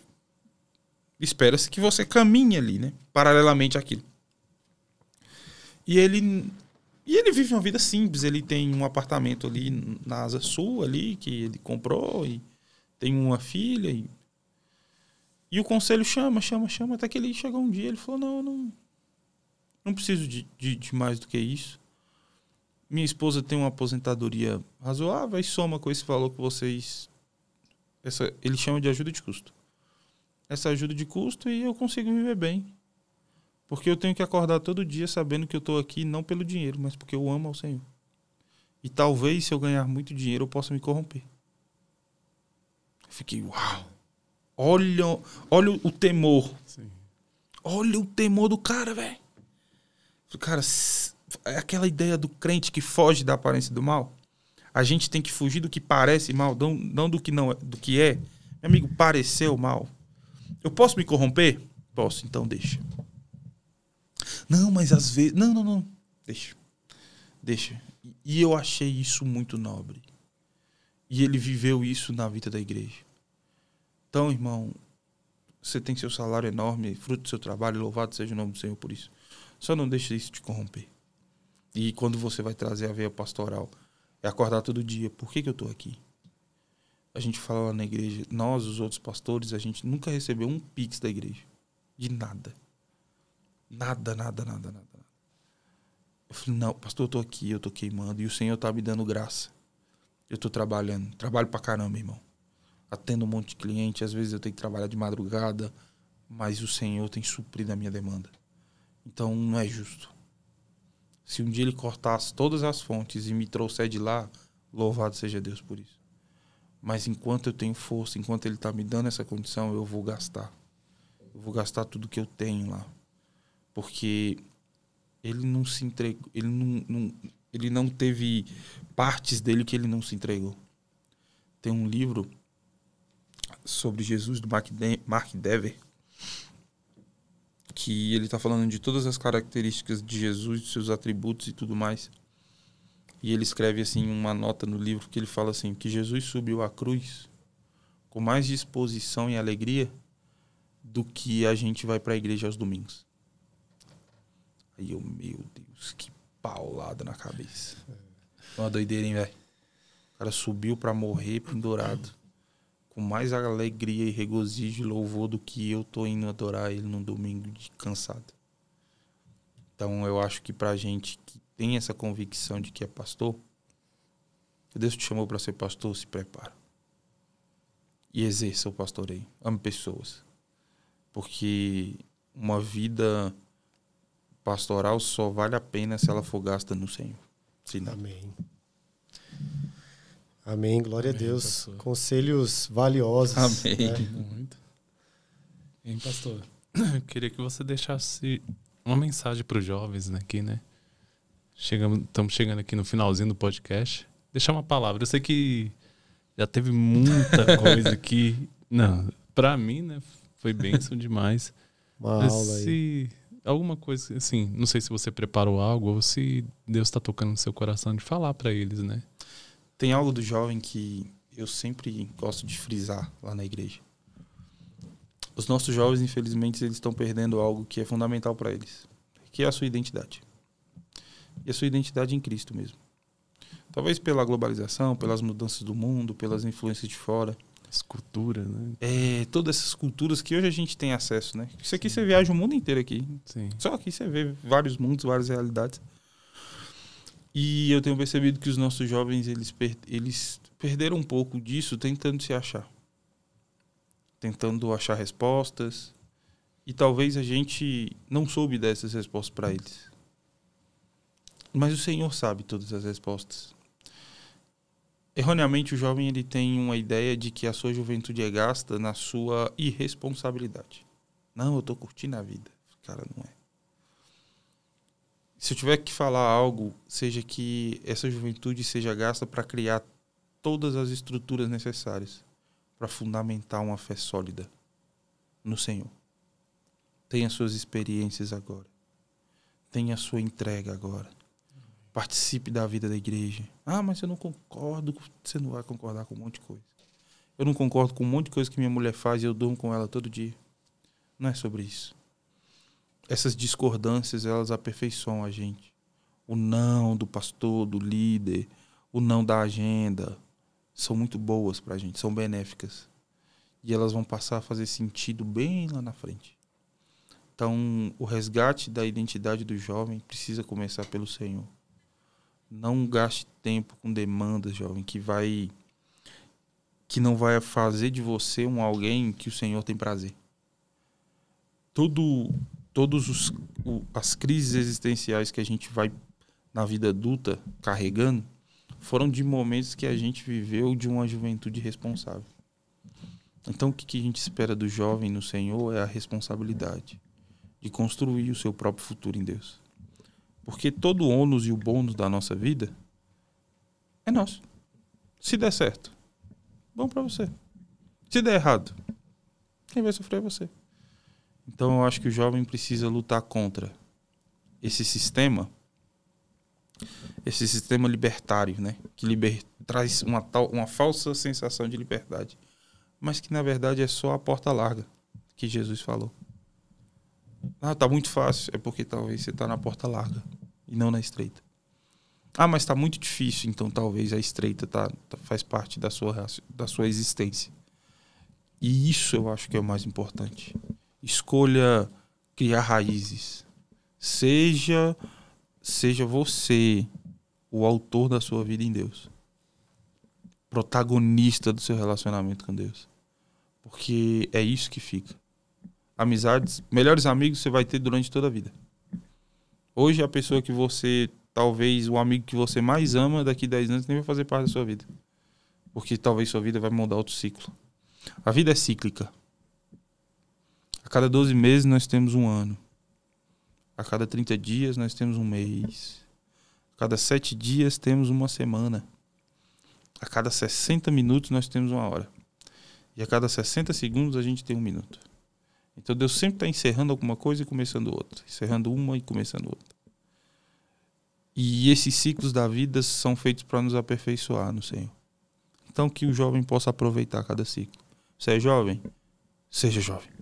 espera-se que você caminhe ali, né? Paralelamente àquilo. E ele, e ele vive uma vida simples. Ele tem um apartamento ali na Asa Sul, ali, que ele comprou, e tem uma filha. E, e o conselho chama, chama, chama, até que ele chegou um dia, ele falou, não, não não preciso de, de, de mais do que isso. Minha esposa tem uma aposentadoria razoável e soma com esse valor que vocês. Essa, ele chama de ajuda de custo. Essa ajuda de custo e eu consigo viver bem. Porque eu tenho que acordar todo dia sabendo que eu estou aqui não pelo dinheiro, mas porque eu amo ao Senhor. E talvez se eu ganhar muito dinheiro eu possa me corromper. Eu fiquei, uau! Olha, olha o temor. Sim. Olha o temor do cara, velho. Cara, é aquela ideia do crente que foge da aparência do mal. A gente tem que fugir do que parece mal, não, não do que não é, do que é. Meu amigo, pareceu mal. Eu posso me corromper? Posso, então deixa. Não, mas às vezes. Não, não, não. Deixa. Deixa. E eu achei isso muito nobre. E ele viveu isso na vida da igreja. Então, irmão, você tem seu salário enorme, fruto do seu trabalho, louvado seja o nome do Senhor por isso. Só não deixa isso te corromper. E quando você vai trazer a veia pastoral, é acordar todo dia. Por que, que eu estou aqui? A gente fala lá na igreja, nós, os outros pastores, a gente nunca recebeu um pix da igreja. De nada. Nada, nada, nada, nada. Eu falei, não, pastor, eu tô aqui, eu tô queimando. E o Senhor tá me dando graça. Eu tô trabalhando. Trabalho pra caramba, irmão. Atendo um monte de cliente, às vezes eu tenho que trabalhar de madrugada, mas o Senhor tem suprido a minha demanda. Então não é justo. Se um dia ele cortasse todas as fontes e me trouxer de lá, louvado seja Deus por isso. Mas enquanto eu tenho força, enquanto ele está me dando essa condição, eu vou gastar. Eu vou gastar tudo que eu tenho lá. Porque ele não se entregou, ele não, não, ele não teve partes dele que ele não se entregou. Tem um livro sobre Jesus do Mark, De Mark Dever que ele está falando de todas as características de Jesus, de seus atributos e tudo mais. E ele escreve assim uma nota no livro que ele fala assim que Jesus subiu à cruz com mais disposição e alegria do que a gente vai para a igreja aos domingos. Aí eu, meu Deus, que paulada na cabeça. É uma doideira, hein, velho? O cara subiu para morrer pendurado com mais alegria e regozijo e louvor do que eu tô indo adorar ele num domingo de cansado. Então eu acho que pra gente que tem essa convicção de que é pastor, Deus te chamou para ser pastor, se prepara. E exerça o pastoreio. Ame pessoas. Porque uma vida pastoral só vale a pena se ela for gasta no Senhor. Amém. Amém, glória Amém, a Deus. Pastor. Conselhos valiosos. Amém. Né? Muito. Hein, pastor? Eu queria que você deixasse uma mensagem para os jovens aqui, né? Chegamos, estamos chegando aqui no finalzinho do podcast. Deixar uma palavra. Eu sei que já teve muita <laughs> coisa aqui. Não, para mim, né? Foi bênção demais. Uma Mas aula se aí. alguma coisa, assim, não sei se você preparou algo ou se Deus está tocando no seu coração de falar para eles, né? Tem algo do jovem que eu sempre gosto de frisar lá na igreja. Os nossos jovens, infelizmente, eles estão perdendo algo que é fundamental para eles, que é a sua identidade. E a sua identidade em Cristo mesmo. Talvez pela globalização, pelas mudanças do mundo, pelas influências de fora. As culturas, né? É, todas essas culturas que hoje a gente tem acesso, né? Isso aqui Sim. você viaja o mundo inteiro aqui. Sim. Só aqui você vê vários mundos, várias realidades. E eu tenho percebido que os nossos jovens eles, per eles perderam um pouco disso tentando se achar. Tentando achar respostas. E talvez a gente não soube dar essas respostas para eles. Mas o Senhor sabe todas as respostas. Erroneamente, o jovem ele tem uma ideia de que a sua juventude é gasta na sua irresponsabilidade. Não, eu estou curtindo a vida. Cara, não é se eu tiver que falar algo, seja que essa juventude seja gasta para criar todas as estruturas necessárias para fundamentar uma fé sólida no Senhor. Tenha suas experiências agora. Tenha sua entrega agora. Participe da vida da igreja. Ah, mas eu não concordo. Você não vai concordar com um monte de coisa. Eu não concordo com um monte de coisa que minha mulher faz e eu durmo com ela todo dia. Não é sobre isso essas discordâncias elas aperfeiçoam a gente. O não do pastor, do líder, o não da agenda são muito boas para a gente, são benéficas. E elas vão passar a fazer sentido bem lá na frente. Então, o resgate da identidade do jovem precisa começar pelo Senhor. Não gaste tempo com demandas, jovem, que vai que não vai fazer de você um alguém que o Senhor tem prazer. tudo todas as crises existenciais que a gente vai na vida adulta carregando foram de momentos que a gente viveu de uma juventude responsável. Então, o que, que a gente espera do jovem no Senhor é a responsabilidade de construir o seu próprio futuro em Deus. Porque todo o ônus e o bônus da nossa vida é nosso. Se der certo, bom para você. Se der errado, quem vai sofrer é você. Então eu acho que o jovem precisa lutar contra esse sistema, esse sistema libertário, né? Que liber... traz uma, tal, uma falsa sensação de liberdade, mas que na verdade é só a porta larga que Jesus falou. Ah, tá muito fácil. É porque talvez você tá na porta larga e não na estreita. Ah, mas tá muito difícil, então talvez a estreita tá, tá faz parte da sua, da sua existência. E isso eu acho que é o mais importante escolha criar raízes. Seja seja você o autor da sua vida em Deus. Protagonista do seu relacionamento com Deus. Porque é isso que fica. Amizades, melhores amigos você vai ter durante toda a vida. Hoje a pessoa que você, talvez o amigo que você mais ama daqui a 10 anos nem vai fazer parte da sua vida. Porque talvez sua vida vai mudar outro ciclo. A vida é cíclica. A cada 12 meses nós temos um ano. A cada 30 dias nós temos um mês. A cada 7 dias temos uma semana. A cada 60 minutos nós temos uma hora. E a cada 60 segundos a gente tem um minuto. Então Deus sempre está encerrando alguma coisa e começando outra. Encerrando uma e começando outra. E esses ciclos da vida são feitos para nos aperfeiçoar no Senhor. Então que o jovem possa aproveitar cada ciclo. Você é jovem? Seja jovem.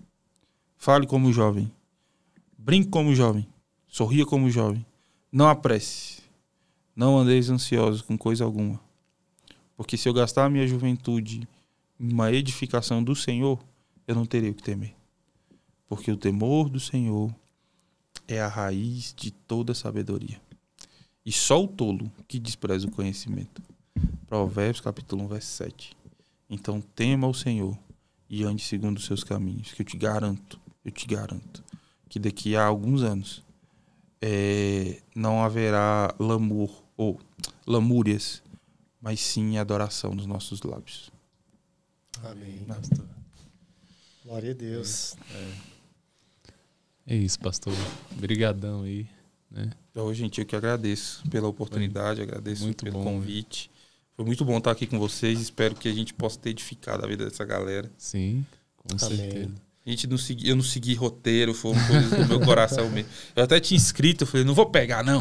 Fale como jovem. Brinque como jovem. Sorria como jovem. Não apresse. Não andeis ansiosos com coisa alguma. Porque se eu gastar a minha juventude em uma edificação do Senhor, eu não terei o que temer. Porque o temor do Senhor é a raiz de toda sabedoria. E só o tolo que despreza o conhecimento. Provérbios capítulo 1, verso 7. Então tema o Senhor e ande segundo os seus caminhos, que eu te garanto eu te garanto que daqui a alguns anos é, não haverá lamor ou lamúrias, mas sim adoração nos nossos lábios. Amém, pastor. Glória a Deus. É, é isso, pastor. Obrigadão aí. Né? Então, gente, eu que agradeço pela oportunidade, Foi agradeço muito pelo bom, convite. Né? Foi muito bom estar aqui com vocês. Espero que a gente possa ter edificado a vida dessa galera. Sim, com Amém. certeza. A gente não segui, eu não segui roteiro, foram coisas do meu coração mesmo. Eu até tinha inscrito, eu falei, não vou pegar, não.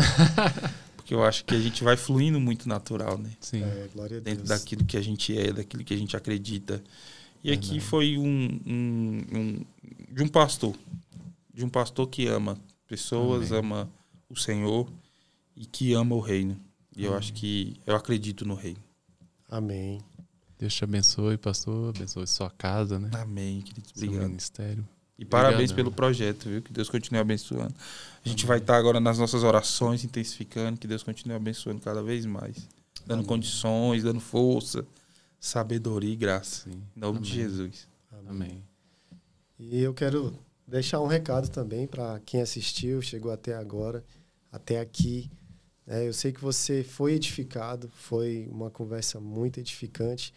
<laughs> Porque eu acho que a gente vai fluindo muito natural, né? Sim. É, glória a Deus. Dentro daquilo que a gente é, daquilo que a gente acredita. E Amém. aqui foi um, um, um, de um pastor. De um pastor que ama pessoas, Amém. ama o Senhor e que ama o reino. E Amém. eu acho que eu acredito no reino. Amém. Deus te abençoe, pastor. Abençoe sua casa, né? Amém, querido. Obrigado. ministério. E parabéns pelo projeto, viu? Que Deus continue abençoando. A gente Amém. vai estar agora nas nossas orações, intensificando, que Deus continue abençoando cada vez mais. Dando Amém. condições, dando força, sabedoria e graça. Sim. Em nome Amém. de Jesus. Amém. E eu quero deixar um recado também para quem assistiu, chegou até agora, até aqui. É, eu sei que você foi edificado, foi uma conversa muito edificante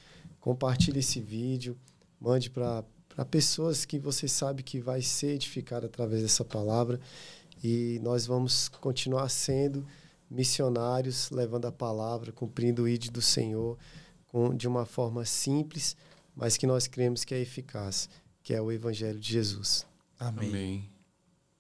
compartilhe esse vídeo, mande para pessoas que você sabe que vai ser edificada através dessa palavra. E nós vamos continuar sendo missionários, levando a palavra, cumprindo o ídolo do Senhor com, de uma forma simples, mas que nós cremos que é eficaz, que é o Evangelho de Jesus. Amém. Amém.